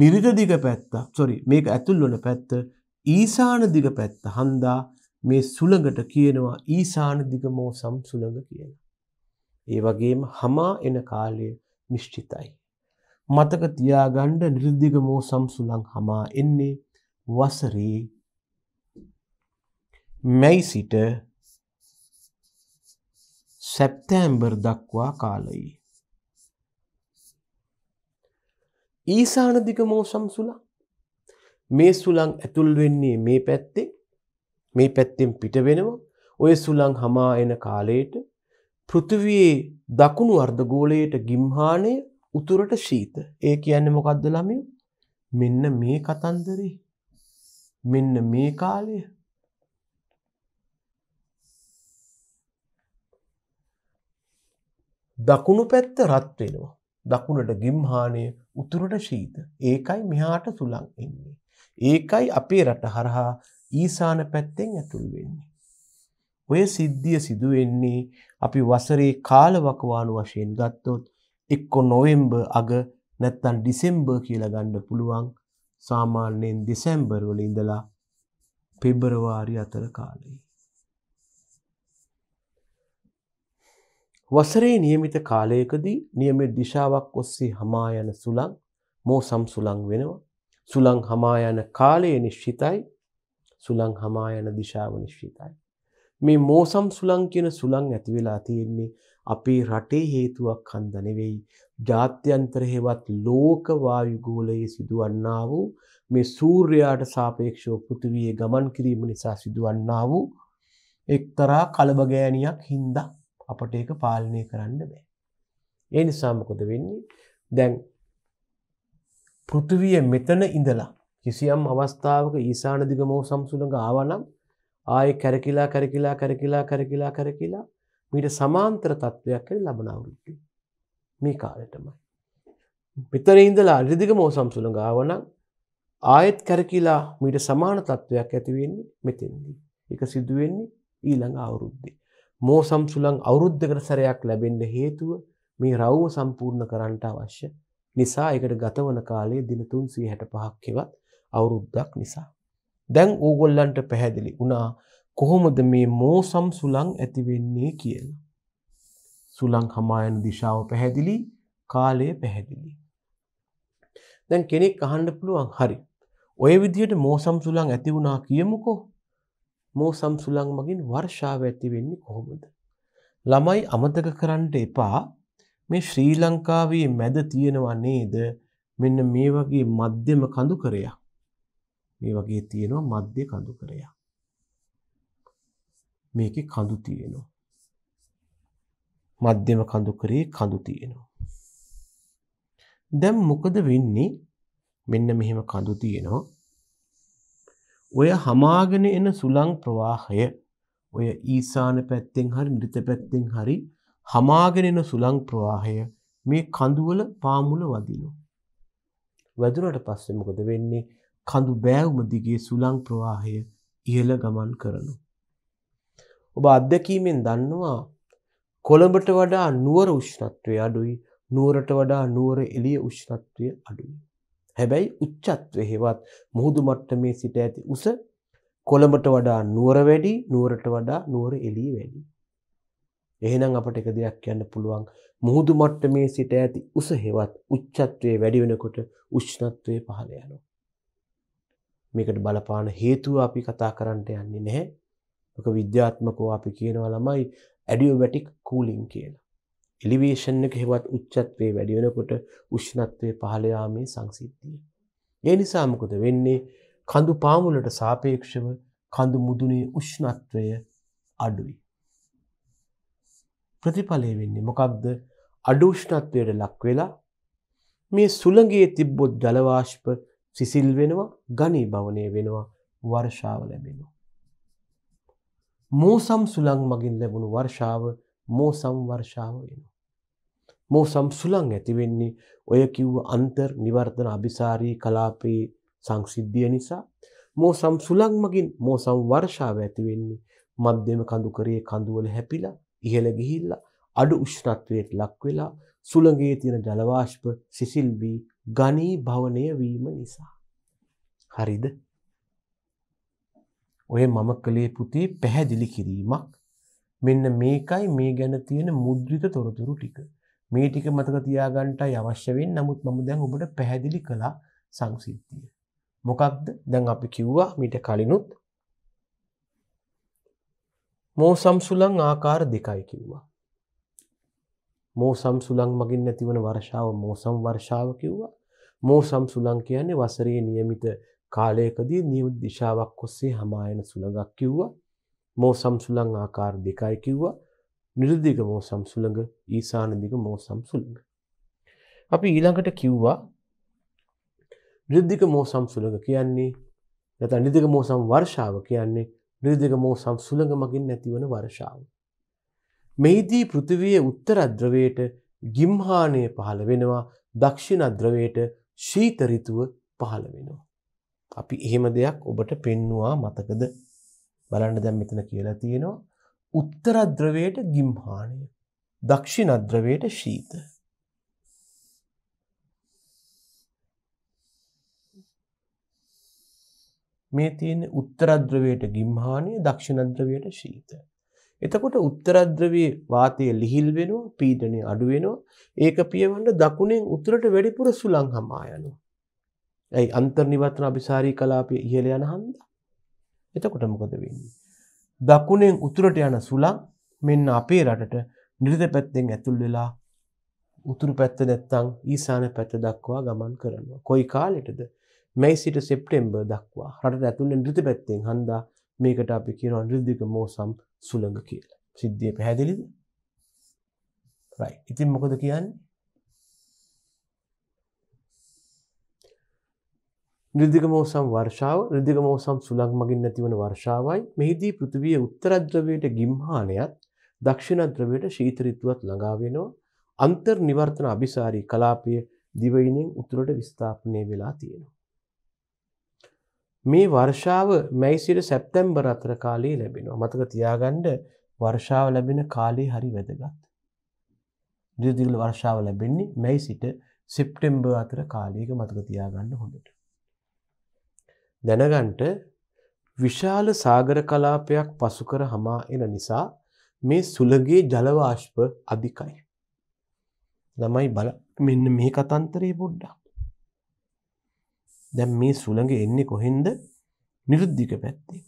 නිරිතදිග පැත්ත සොරි මේක ඇතුල් වන පැත්ත ඊසාන දිග පැත්ත හන්දා මේ සුළඟට කියනවා ඊසාන දිගමෝ සම් සුළඟ කියලා. ඒ වගේම හමා එන කාලය නිශ්චිතයි. මතක තියාගණ්ඩ නිර්දිග මෝ සම්සුලං හමා එන්නේ වසරේ මැයි සිට සැප්තෑම්බර් දක්වා කාලයි. ඊසානදික මෝසම් සුලා මේ සුළං ඇතුල් වෙන්නේ මේ පැත්තේ මේ පැත්තෙන් පිට වෙනවා ඔය සුළං හමා එන කාලයට පෘතිවයේ දකුණු අර්ධගෝලයට ගිම්හානය උතුරට ශීත ඒ කියන්න මොකක්ද ළමය මෙන්න මේ කතන්දරේ මෙන්න මේ කාලය දකුණු පැත්ත රත්වෙනවා දකුණට ගිම්හානය උතුරට ශීත ඒකයි මෙහාට සුළං එන්නේ ඒකයි අපේ රට හරහා ඊසාන පැත්තෙන් ඇතුල් වෙන්නේ ඔය සිද්ධිය සිදුවෙන්නේ අපි වසරේ කාලවකවානු වශයෙන් ගත්තොත් එක්කො නොවෙම්බ අග නැත්තන් ඩිසෙම්බර් කියලා ගණ්ඩ පුළුවන් සාමාන්‍යයෙන් දෙසැම්බර්වල ඉඳලා පෙබරවාරි අතර කාලයි. වසරේ නියමිත කාලයකදී නියමෙ දිශාවක් ඔස්සේ හමායන සුළං මෝ සම්සුළං වෙනවා සුළං හමායන කාලය නිශ්චිතයි සුළං හමායන දිශාව නිශ්චිතයි. මේ මෝසම් සුළං කියන සුළං ඇති වෙලා තියෙන්නේ අපේ රටේ හේතුවක් හන්ද නෙවෙයි ජාත්‍යන්තර හේවත් ලෝක වායු ගෝලයේ සිදුවන්නා වූ මේ සූර්යයාට සාපේක්ෂව පෘථිවියේ ගමන් කිරීම නිසා සිදුවන්නා වූ එක්තරා කලබගෑනියක් හින්දා අපට ඒක පාලනය කරන්න බෑ. ඒ නිසා මොකද වෙන්නේ? දැන් පෘථිවිය මෙතන ඉඳලා කිසියම් අවස්ථාවක ඊසාන දිග මෝසම් සුළඟ ආවනම් ආයේ කැරකිලා කැරකිලා කැරකිලා කැරකිලා කැරකිලා මීට සමාන්තර තත්ත්වයක් කර ලබන අවුරුද්ද මේ කාලෙටමයි. පිතර ඉඳලා රිදිගම ඕසම්සුල ගාවන ආයෙත් කැරකිලා මීට සමාන තත්ත්වයක් ඇතිවෙන්නේ මෙතෙන්දී. එක සිදුවෙන්නේ ඊළඟ අවුරුද්දේ. මෝ සම්සුලං අවුරුද්ධකට සැරයක් ලැබෙන්න හේතුව මේ රව්ව සම්පූර්ණ කරන්නට අවශ්‍ය නිසා එකට ගතවන කාලයේ දින තුන් සිය හැට පහක්කෙවත් අවුරුද්දක් නිසා. දැන් ඕගොල්ලන්ට පැහැදිලි වනා කොහොමද මේ මෝසම් සුළං ඇතිවෙන්නේ කියලා. සුළං හමායන දිශාව පැහැදිලි කාලය පැහැදිලි. දැන් කෙනෙක් අහන්න පුළුවන් හරි. ඔය විදියට මෝසම් සුළං ඇති වුණා කියමුකෝ මෝසම් සුළං මගින් වර්ෂාව ඇති වෙන්නේ කොහොමද. ළමයි අමතක කරන්නට එපා මේ ශ්‍රී ලංකාවේ මැද තියෙනවා නේද මෙන්න මේ වගේ මධ්‍යම කඳු කරයක්. මේ වගේ තියෙනවා මධ්‍ය කඳුකරයක්. මේකේ කඳු තියෙනවා. මධ්‍යම කඳුකරේ කඳු තියෙනවා. දැන් මොකද වෙන්නේ? මෙන්න මෙහෙම කඳු තියෙනවා. ඔය හමාගෙන එන සුළං ප්‍රවාහය ඔය ඊසාන පැත්තෙන් හරි නිරිත පැත්තෙන් හරි හමාගෙන එන සුළං ප්‍රවාහය මේ කඳුවල පාමුල වදිනවා. වැදුනට පස්සේ මොකද වෙන්නේ? කඳු බෑවුම දිගේ සුළං ප්‍රවාහය ඉහළ ගමන් කරනු. ඔබ අත්දැකීමෙන් දන්නවා කොළඹට වඩා නුවර උෂ්ණත්වය අඩුයි නුවරට වඩා නුවර එළිය උෂ්ණත්වය අඩුයි. හැබැයි උච්චත්වය හෙවත් මුහුදු මට්ටමේ සිට ඇති උස කොළඹට වඩා නුවර වැඩි නුවරට වඩා නුවර එළිය වැඩි. එහෙනම් අපට එක දෙයක් කියන්න පුළුවන් මුහුදු මට්ටමේ සිට ඇති උස හෙවත් උච්චත්වය වැඩි වෙනකොට උෂ්ණත්වය පහළ යනවා. මේකට බලපාන හේතුව අපි කතා කරන්නට යන්නේ නැහැ. ඔක විද්‍යාත්මකව අපි කියනවා ළමයි ඇඩියෝබැටික් කූලින් කියලා. එලිවේෂන් එක හෙවත් උච්චත්වයේ වැඩි වෙනකොට උෂ්ණත්වයේ පහළ යාමේ සංසිද්ධිය. ඒ නිසා මොකද වෙන්නේ? කඳු පාමුලට සාපේක්ෂව කඳු මුදුනේ උෂ්ණත්වය අඩුයි. ප්‍රතිඵලය වෙන්නේ මොකක්ද? අඩු උෂ්ණත්වයට ලක් වෙලා මේ සුළඟේ තිබ්බොත් ජලවාෂ්ප සිසිල් වෙනවා ගනී භවනය වෙනවා වර්ෂාව ලැබෙනවා. මෝසම් සුළං මගින් ලැබුණු වර්ෂාව මෝසම් වර්ෂාව වෙනවා. මෝසම් සුළං ඇතිවෙන්නේ ඔය කිව්ව අන්තර් නිවර්ධන අභිසාරී කලාපයේ සංසිද්ධිය නිසා මෝසම් සුළං මගින් මෝසම් වර්ෂාව ඇතිවෙන්නේ මධ්‍යම කඳුකරේ කඳුවල හැපිලා ඉහළ ගිහිල්ලා අඩු උෂ්ණත්වයට ලක්වෙලා සුළඟේ තියෙන ජලවාශ්ප සිසිල් වී ගනී භවනය වීම නිසා. හරිද? ඔය මම කලේ පුතේ පැහැදිලි කිරීමක්. මෙන්න මේකයි මේ ගැන තියෙන මුද්‍රිත තොරතුරු ටික. මේ ටික මතක තියාගන්නටයි අවශ්‍ය වෙන්නේ. නමුත් මම දැන් ඔබට පැහැදිලි කළා සංසිද්ධිය. මොකක්ද? දැන් අපි කිව්වා මීට කලිනුත් මෝසම්සුලං ආකාර දෙකයි කිව්වා. මෝසම් සුළං මගින් නැතිවන වර්ෂාව මෝසම් වර්ෂාව කිව්වා. මෝසම් සුළං කියන්නේ වසරේ નિયમિત කාලයකදී නියුත් දිශාවක් ඔස්සේ හමායන සුළඟක් කිව්වා. මෝසම් සුළං ආකාර දෙකයි කිව්වා. නිර්දිග මෝසම් සුළඟ ඊසාන දිග මෝසම් සුළඟ. අපි ඊළඟට කිව්වා නිර්දික මෝසම් සුළඟ කියන්නේ නැත නිදික මෝසම් වර්ෂාව කියන්නේ නිර්දික මෝසම් සුළඟ මගින් නැතිවන වර්ෂාව. මෙහිදී පෘතිවයේ උත්තරද්‍රවයට ගිම්හානය පහළ වෙනවා දක්ෂිණද්‍රවයට ශීතරිතුව පහළ වෙනවා. අපි එහෙම දෙයක් ඔබට පෙන්නවා මතකද බලන්න දැම් මෙතන කියලා තියෙනවා උත්තරද්‍රවයට ගිම්හානය දක්ෂිණද්‍රවයට ශීත. මේ තියෙන උත්තරද්‍රවයට ගිම්හානය දක්ෂිණද්‍රවයට ශීත. එතකොට උත්තරද්‍රවයේ වාතය ලිහිල් වෙනවා, පීඩනය අඩු වෙනවා. ඒක පියවන්න දකුණෙන් උතුරට වැඩිපුර සුළං හමා යනවා. ඇයි අන්තර්නිවර්තන අභිසාරී කලාපය ඉහළ යන හන්දා. එතකොට මොකද වෙන්නේ? දකුණෙන් උතුරට යන සුළං මෙන්න අපේ රටට නිරිත පැත්තෙන් ඇතුල් වෙලා උතුරු පැත්ත නැත්තං ඊසාන පැත්ත දක්වා ගමන් කරනවා. කොයි කාලෙටද මැයි සිට සෙප්ටෙම්බර් දක්වා රට ඇතුළෙන් රිත පැත්තෙන් හන්දා මේකට අපි කියනවා නිර්දික මෝසම් සුළඟ කියල සිද්ධිය පැහැදිලිද රයි ඉතින් මොකද කියන්නේ නිර්දික මෝසම් වර්ෂාව නිර්දික මෝසම් සුළක් මගින් නැතිවන වර්ෂාවයි මෙහිදී පෘතිවිය උත්තරද්‍රවයට ගිම්හානයත් දක්ෂිණද්‍රවයට ශීතරිත්තුවත් ළඟාවෙනවා අන්තර් නිවර්තන අභිසාරී කලාපය දිවයිනෙන් උතුරට විස්ථාපනය වෙලා තියෙනවා. මේ වර්ෂාව මැයිසිට සැප්තැම්බර් අතර කාලී ලැබෙන මතක තියාගණ්ඩ වර්ෂාව ලැබෙන කාලේ හරි වැදගත්. දිදිගල වර්ෂාව ලැබෙන්නේ මැයි සිට සෙප්ටෙම්බ අතර කාලයක මතක තියාගන්න හොඳට. දැනගන්ට විශාල සාගර කලාපයක් පසුකර හමා එන නිසා මේ සුළගේ ජලවාශ්ප අධිකයි. ළමයි බල මෙන්න මේ කතන්තරේ බොඩ්ඩක්. දැම් මේ සුළඟ එන්නේ කොහෙන්ද නිරුද්ධික පැත්තේ.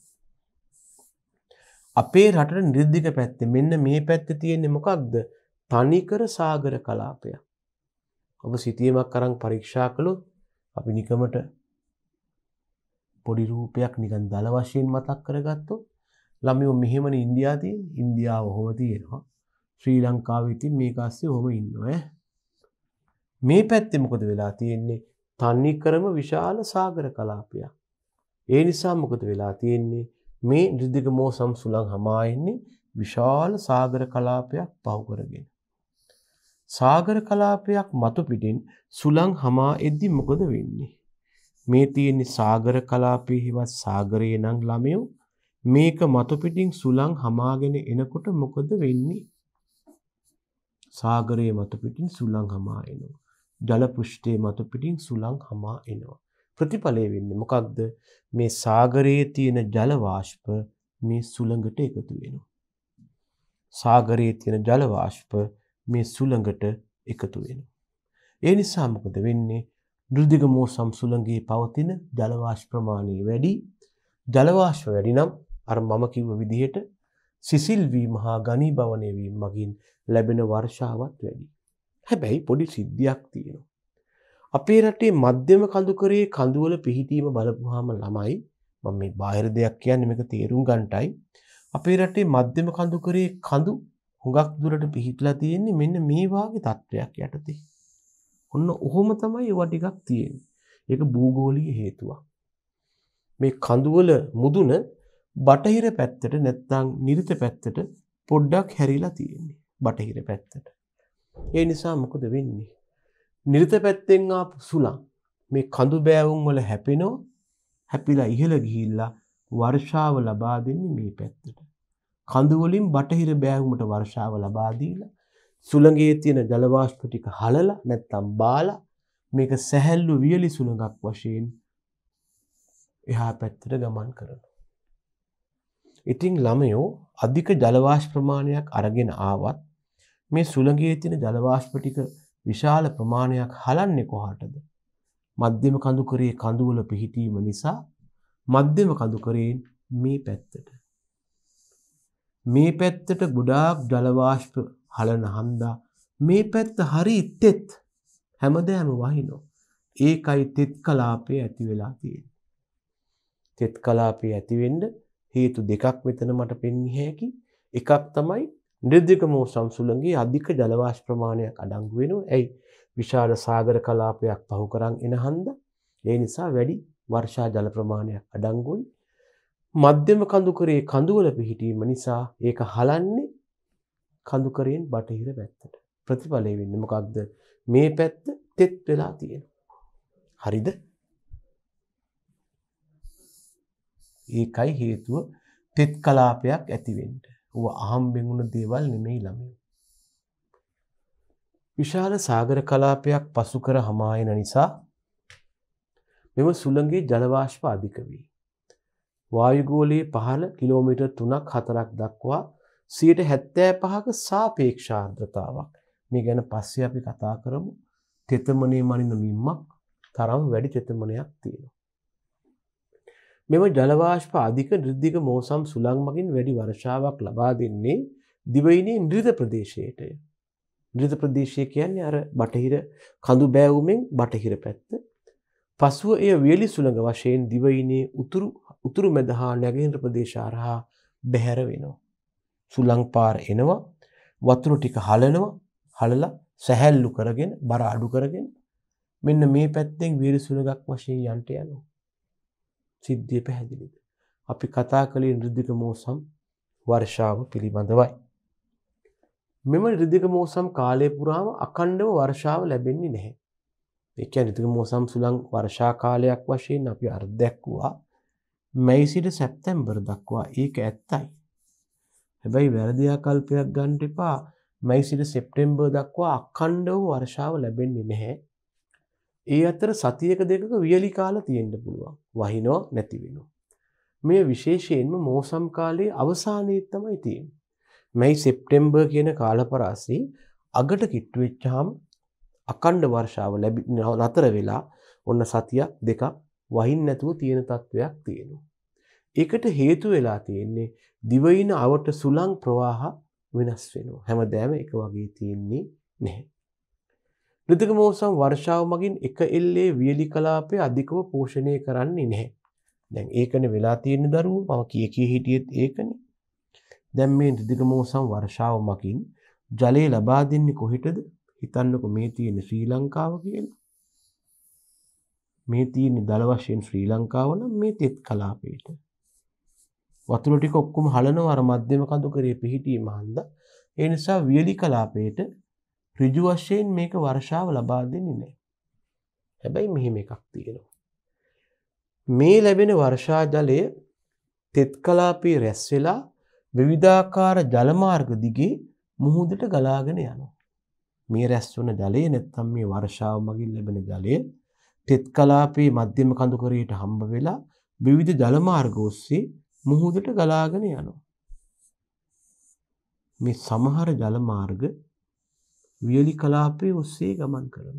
අපේ රට නිර්ධික පැත්තේ මෙන්න මේ පැත්ත තියෙන්නේ මොකක්ද තනිකර සාගර කලාපය. ඔබ සිතියමක් කරං පරීක්ෂා කළොත් අපි නිකමට පොඩි රූපයක් නිකන් දල වශයෙන් මතක් කරගත්තොත් ළමයෝ මෙහෙමන ඉන්දයාති ඉන්දියාව හොම තියෙනවා ශ්‍රී ලංකාවවිති මේ කස්සේ හොම ඉන්නව මේ පැත්තෙමකොද වෙලා තියෙන්නේ තනි කරම විශාල සාගර කලාපයක්. ඒ නිසා මොකද වෙලා තියෙන්නේ මේ ඍද්ධික මෝසම් සුළං hama එන්නේ විශාල සාගර කලාපයක් පහු කරගෙන. සාගර කලාපයක් මතු පිටින් සුළං hama එද්දි මොකද වෙන්නේ? මේ තියෙන සාගර කලාපයේ හිවත් සාගරයේ නම් ළමයෝ මේක මතු පිටින් සුළං hamaගෙන එනකොට මොකද වෙන්නේ? සාගරයේ මතු පිටින් සුළං hama එනවා. ජල පෘෂ්ඨයේ මතු පිටින් සුළං hama එනවා. ප්‍රතිඵලය වෙන්නේ මොකක්ද? මේ සාගරයේ තියෙන ජල වාෂ්ප මේ සුළඟට එකතු වෙනවා. සාගරයේ තියෙන ජල වාෂ්ප මේ සුළඟට එකතු වෙනවා. ඒ නිසා මොකද වෙන්නේ? දෘදිග මෝසම් සුළඟේ පවතින ජල වාෂ්ප ප්‍රමාණය වැඩි. ජල වාෂ්ප වැඩි නම් අර මම කිව්ව විදිහට සිසිල් වීම හා ඝනීභවණය වීම මගින් ලැබෙන වර්ෂාවත් වැඩි. හැබැයි පොඩි සිද්ධියක් තියෙනවා. අපේ රටේ මධ්‍යම කඳුකරේ කඳුවල පිහිටීම බලපුහාම ළමයි මම මේ බාහිර දෙයක් කියන්නේ මේක තේරුම් ගන්ටයි අපේ රටේ මධ්‍යම කඳුකරේ කඳු හුඟක් දුරට පිහිටලා තියෙන්නේ මෙන්න මේ වාගේ තත්ත්වයක් යටතේ. ඔන්න ඔහොම තමයි ඒවා ටිකක් තියෙන්නේ. ඒක භූගෝලීය හේතුවක්. මේ කඳුවල මුදුන බටහිර පැත්තට නැත්තම් නිරිත පැත්තට පොඩ්ඩක් හැරිලා තියෙන්නේ. බටහිර පැත්තට. ඒ නිසා මොකද වෙන්නේ. නිරිත පැත්තෙන් ආපු සුළං මේ කඳු බෑවුම් වල හැපෙනෝ හැපිලා ඉහළ ගිහිල්ලා වර්ෂාව ලබා දෙන්නේ මේ පැත්තට. කඳු වලින් බටහිර බෑවුමට වර්ෂාව ලබා දීලා සුළඟේ තියෙන ජල වාෂ්ප ටික හලලා නැත්තම් බාලා මේක සැහැල්ලු වියලි සුළඟක් වශයෙන් එහා පැත්තට ගමන් කරනවා. ඉතින් ළමයෝ අධික ජලවාෂ් ප්‍රමාණයක් අරගෙන ආවත් මේ සුළගේ තින ජලවාශ්පටික විශාල ප්‍රමාණයක් හලන්නෙ කොහටද. මධ්‍යම කඳුකරේ කඳුවල පිහිටීම නිසා මධ්‍යම කඳුකරයෙන් මේ පැත්තට. මේ පැත්තට ගොඩාක් ජලවාශ්ප හලන හන්දා මේ පැත්ත හරි තෙත් හැමදෑම වහිනෝ. ඒකයි තෙත් කලාපය ඇති වෙලා තියෙන්. තෙත් කලාපය ඇතිවෙන්ඩ හේතු දෙකක් මෙතන මට පෙන්හෑකි එකක් තමයි නිර්ධිකමෝ සම්සුලන්ගේ අධික ජලවාශ ප්‍රමාණයක් අඩංගු වෙනවා. ඇයි? විශාල සාගර කලාපයක් පහු කරන් එන හන්ද. ඒ නිසා වැඩි වර්ෂා ජල ප්‍රමාණයක් අඩංගුයි. මධ්‍යම කඳුකරේ කඳුවල පිහිටීම නිසා ඒක හලන්නේ කඳුකරයෙන් බටහිර පැත්තට. ප්‍රතිඵලය වෙන්නේ මොකක්ද? මේ පැත්ත තෙත් වෙලා තියෙනවා. හරිද? ඒකයි හේතුව තෙත් කලාපයක් ඇති වෙන්නේ. ඌ අහම්බෙන් වුණ දේවල් නෙමෙයි ළමයෝ. විශාල සාගර කලාපයක් පසු කර හමායන නිසා මෙම සුළඟේ ජලවාශ්ප අධික වී. වායුගෝලයේ පහළ කිලෝමීටර් තුනක් හතරක් දක්වා සියට හැත්තෑ පහක සාපේක්ෂාර්ධතාවක් මේ ගැන පස්සේ අපි කතා කරමු තෙතමනේ මනින මින්මක් තරම් වැඩි තෙතමනයක් තියෙනවා. මෙම ජලවාශ්ප අධික නිර්දික මෝසම් සුළං මගින් වැඩි වර්ෂාවක් ලබා දෙන්නේ දිවයිනේ නිර්ධ ප්‍රදේශයට. නිර්ධ ප්‍රදේශය කියන්නේ අර බටහිර කඳු බෑවුමෙන් බටහිර පැත්ත. පසුව එය වියලි සුළඟ වශයෙන් දිවයිනේ උතුරු උතුරු මැදහා නැගෙන්ද්‍ර ප්‍රදේශාරහා බැහැර වෙනවා. සුළං පාර එනවා වතුර ටික හලනවා හලලා සැහැල්ලු කරගෙන බර අඩු කරගෙන මෙන්න මේ පැත්තෙන් වීරි සුළඟක් වශයෙන් යන්ට යනවා. සිද්ධිය පැහැදිලිද. අපි කතා කළේ නිර්දික මෝසම් වර්ෂාව පිළිබඳවයි. මෙම නිර්දික මෝසම් කාලය පුරාම අකණ්ඩව වර්ෂාව ලැබෙන්නේ නැහැ. එක නිතික මෝසම් සුළං වර්ෂා කාලයක් වශයෙන් අපි අර්දැක්වා මැයිසිට සැප්තැම්බර් දක්වා ඒක ඇත්තයි. හැබැයි වැරදියා කල්පයක් ගන්ටිපා මැයිසිට සෙප්ටෙම්බර් දක්වා අකණ්ඩව වර්ෂාව ලැබෙන්නේ නැහැ ඒ අතර සතියක දෙකක වියලි කාල තියෙන්ට පුළුවන් වහිනෝ නැතිවෙන. මේ විශේෂයෙන්ම මෝසම් කාලයේ අවසානයත්තමයි තියෙන්. මැයි සෙප්ටෙම්බර් කියන කාලපරාසි අගට කිට්ටුවෙච්චාම් අකණ්ඩ වර්ෂාව ලැබි නතර වෙලා ඔන්න සතියක් දෙකක් වහින් නැතුව තියෙන තත්ත්වයක් තියෙනවා. එකට හේතු වෙලා තියෙන්නේ දිවයින අවට සුළං ප්‍රවාහ වෙනස් වෙනවා හැම දෑම එක වගේ තියෙන්නේ නැහැ. ෘතික මෝසම් වර්ෂාව මගින් එක එල්ලේ වියලි කලාපය අධිකව පෝෂණය කරන්නේ නැහැ. දැන් ඒකන වෙලා තියෙන දරුවෝ මම කිය කිය හිටියෙත් ඒකනේ. දැන් මේ ඍතික මෝසම් වර්ෂාව මගින් ජලය ලබා දෙන්නේ කොහෙටද? හිතන්නකො මේ තියෙන ශ්‍රී ලංකාව කියලා. මේ තියෙන දල වශයෙන් ශ්‍රී ලංකාව නම් මේ තෙත් කලාපේට. වතුර ටික ඔක්කොම හලනවා අර මධ්‍යම කඳු කරේ පිහිටීම හන්ද. ඒ නිසා වියලි කලාපේට ඍජු වශයෙන් මේක වර්ෂාව ලබා දෙන්නේ නෑ. හැබැයි මෙහෙම එකක් තියෙනවා. මේ ලැබෙන වර්ෂාජලය තෙත් කලාපී රැස් වෙලා විවිධාකාර ජලමාර්ග දිගේ මුහුදට ගලාගෙන යනවා. මේ රැස් වන ජලය නැත්තම් මේ වර්ෂාව මගින් ලැබෙන ජලය තෙත් කලාපේ මධ්‍යම කඳුකරයට හම්බ වෙලා විවිධ ජලමාර්ග ඔස්සේ මුහුදට ගලාගෙන යනවා. මේ සමහර ජලමාර්ග වියලි කලාපය ඔස්සේ ගමන් කරන.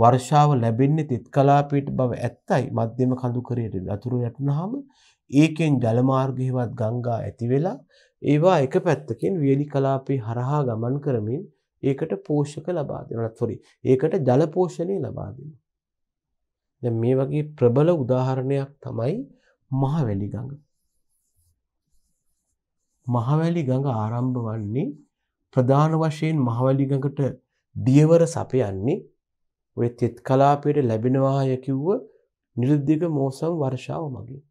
වර්ෂාව ලැබෙන්නේ තෙත් කලාපයට බව ඇත්තයි මධ්‍යම කඳුකරයට වතුර යටනහම ඒකෙන් ජලමාර්ගයවත් ගංගා ඇති වෙලා ඒවා එක පැත්තකින් වියලි කලාපේ හරහා ගමන් කරමින් ඒකට පෝෂක ලබා දෙනත් ොරි ඒකට ජලපෝෂණය ලබා දෙෙන. දැ මේ වගේ ප්‍රබල උදාහරණයක් තමයි මහවැලි ගඟ. මහවැලි ගඟ ආරම්භ වන්නේ ප්‍රධාන වශයෙන් මහවැලිගඟට දියවර සපයන්නේ ඔය තෙත් කලාපයට ලැබෙනවාය කිව්ව නිර්දිග මෝසම් වර්ෂාව මගේ.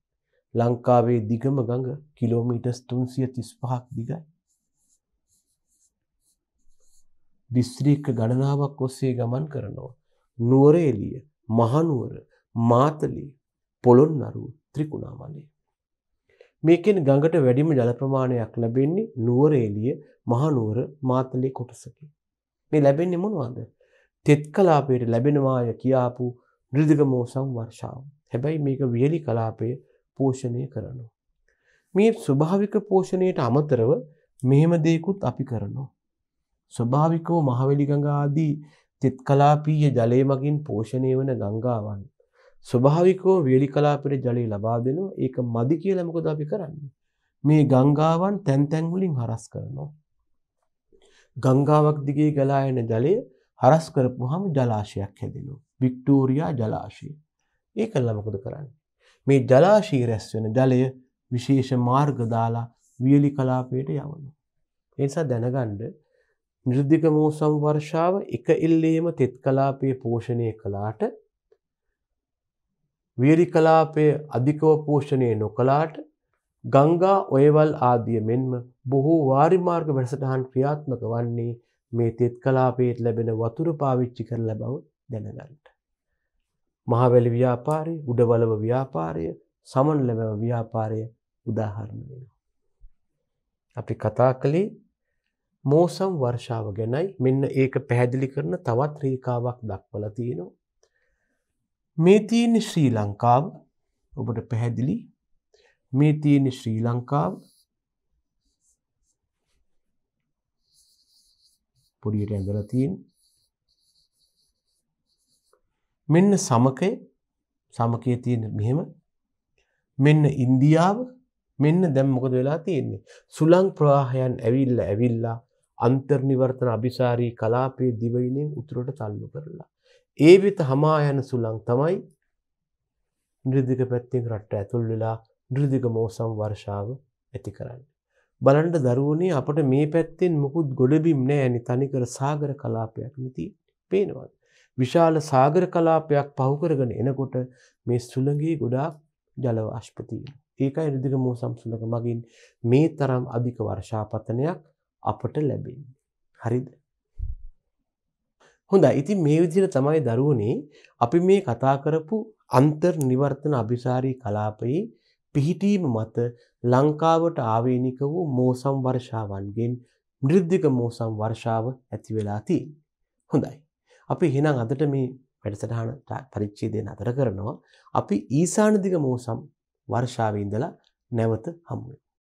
ලංකාවේ දිගම ගඟ කිලෝමීටස් තුන්සිය තිස් පහක් දිගයි. දිස්ත්‍රීක්ක ගණනාවක් ඔස්සේ ගමන් කරනවා. නුවරේලිය මහනුවර මාතලී පොළොන් නරුව ත්‍රිකුණාමලේ. මේකෙන් ගඟට වැඩිම ජලප්‍රමාණයක් ලැබෙන්නේ නුවරේලිය මහනුවර මාතලේ කොටසකි. මේ ලැබෙන්නේ මොනවාද? තෙත් කලාපයට ලැබෙනවාය කියාපු නිර්ධික මෝසම් වර්ෂාව. හැබැයි මේක වියලි කලාපය පෝෂණය කරනවා. මේ ස්වභාවික පෝෂණයට අමතරව මෙහෙම දෙයකුත් අපි කරනවා. ස්වභාවිකව මහවැලි ගඟ ආදී තෙත් කලාපීය ජලය මගින් පෝෂණය වන ගංගාවන් ස්වභාවිකව වියලි කලාපිට ජලය ලබා දෙනවා ඒක මදි කියලා මොකද අපි කරන්නේ මේ ගංගාවන් තැන් තැන් වලින් හරස් කරනවා ගංගාවක් දිගේ ගලා එන ජලය හරස් කරපුවාම ජලාශයක් හැදෙනවා. වික්ටෝරියා ජලාශය. ඒක ලමකද කරන්න. මේ ජලාශී රැස් වෙන ජලය විශේෂ මාර්ග දාලා වියලි කලාපයට යවනවා. එනිසා දැනගණ්ඩ නිර්ධික මෝසම් වර්ෂාව එක එල්ලේම තෙත් කලාපය පෝෂණය කළාට වියලි කලාපය අධිකව පෝෂණය නොකලාට ගංගා ඔයවල් ආදිය මෙන්ම බොහෝ වාරිමාර්ග වැඩසටහන් ක්‍රියාත්මක වන්නේ මේ තෙත් කලාපේත් ලැබෙන වතුර පාවිච්චි කරල බව දැනගන්ට. මහවැලි ව්‍යාපාරය උඩවලව ව්‍යාපාරය සමන්ලබැව ව්‍යාපාරය උදාහරණ වෙන. අපි කතා කළේ මෝසම් වර්ෂාව ගැනයි මෙන්න ඒක පැහැදිලි කරන තවත් රේකාවක් දක්වල තියෙනවා. මේ තියෙන ශ්‍රී ලංකාව ඔබට පැහැදිලි මේ තියෙන ශ්‍රී ලංකාව පොඩියට ඇඳලා තියෙන්නේ. මෙන්න සමකය සමකයේ තියෙන මෙහෙම මෙන්න ඉන්දියාව මෙන්න දැන් මොකද වෙලා තියෙන්නේ සුලං ප්‍රවාහයන් ඇවිල්ලා ඇවිල්ලා අන්තර්නිවර්තන අභිසාරී කලාපයේ දිවයිනෙන් උතුරට තල්ලු කරලා ඒ වෙත හමා යන සුලං තමයි නිර්දික පැත්තෙන් රටට ඇතුල් වෙලා නිර්දික මෝසම් වර්ෂාව ඇති කරන්නේ බලන්ට දරුවනේ අපට මේ පැත්තෙන් මුකුත් ගොඩබිම් නෑනි තනිකර සාගර කලාපයක් නිති පේනවද. විශාල සාගර කලාපයක් පහුකරගෙන එනකොට මේ සුළගේ ගොඩාක් ජලව අශ්පතිීන. ඒකයි රිදිග මෝසම් සුළඟ මගින් මේ තරම් අධික වර්ෂාපතනයක් අපට ලැබෙන්. හරිද. හොඳ ඉති මේ විදිර තමයි දරුවනේ අපි මේ කතා කරපු අන්තර් නිවර්තන අභිසාරී කලාපයේ පිහිටීම මත ලංකාවට ආවේනික වූ මෝසම් වර්ෂාවන්ගෙන් නිර්ධික මෝසම් වර්ෂාව ඇති වෙලා තියෙන්නේ. හොඳයි. අපි එහෙනම් අදට මේ වැඩසටහන පරිච්ඡේදය නතර කරනවා. අපි ඊසාන දිග මෝසම් වර්ෂාවේ ඉඳලා නැවත හමු වෙමු.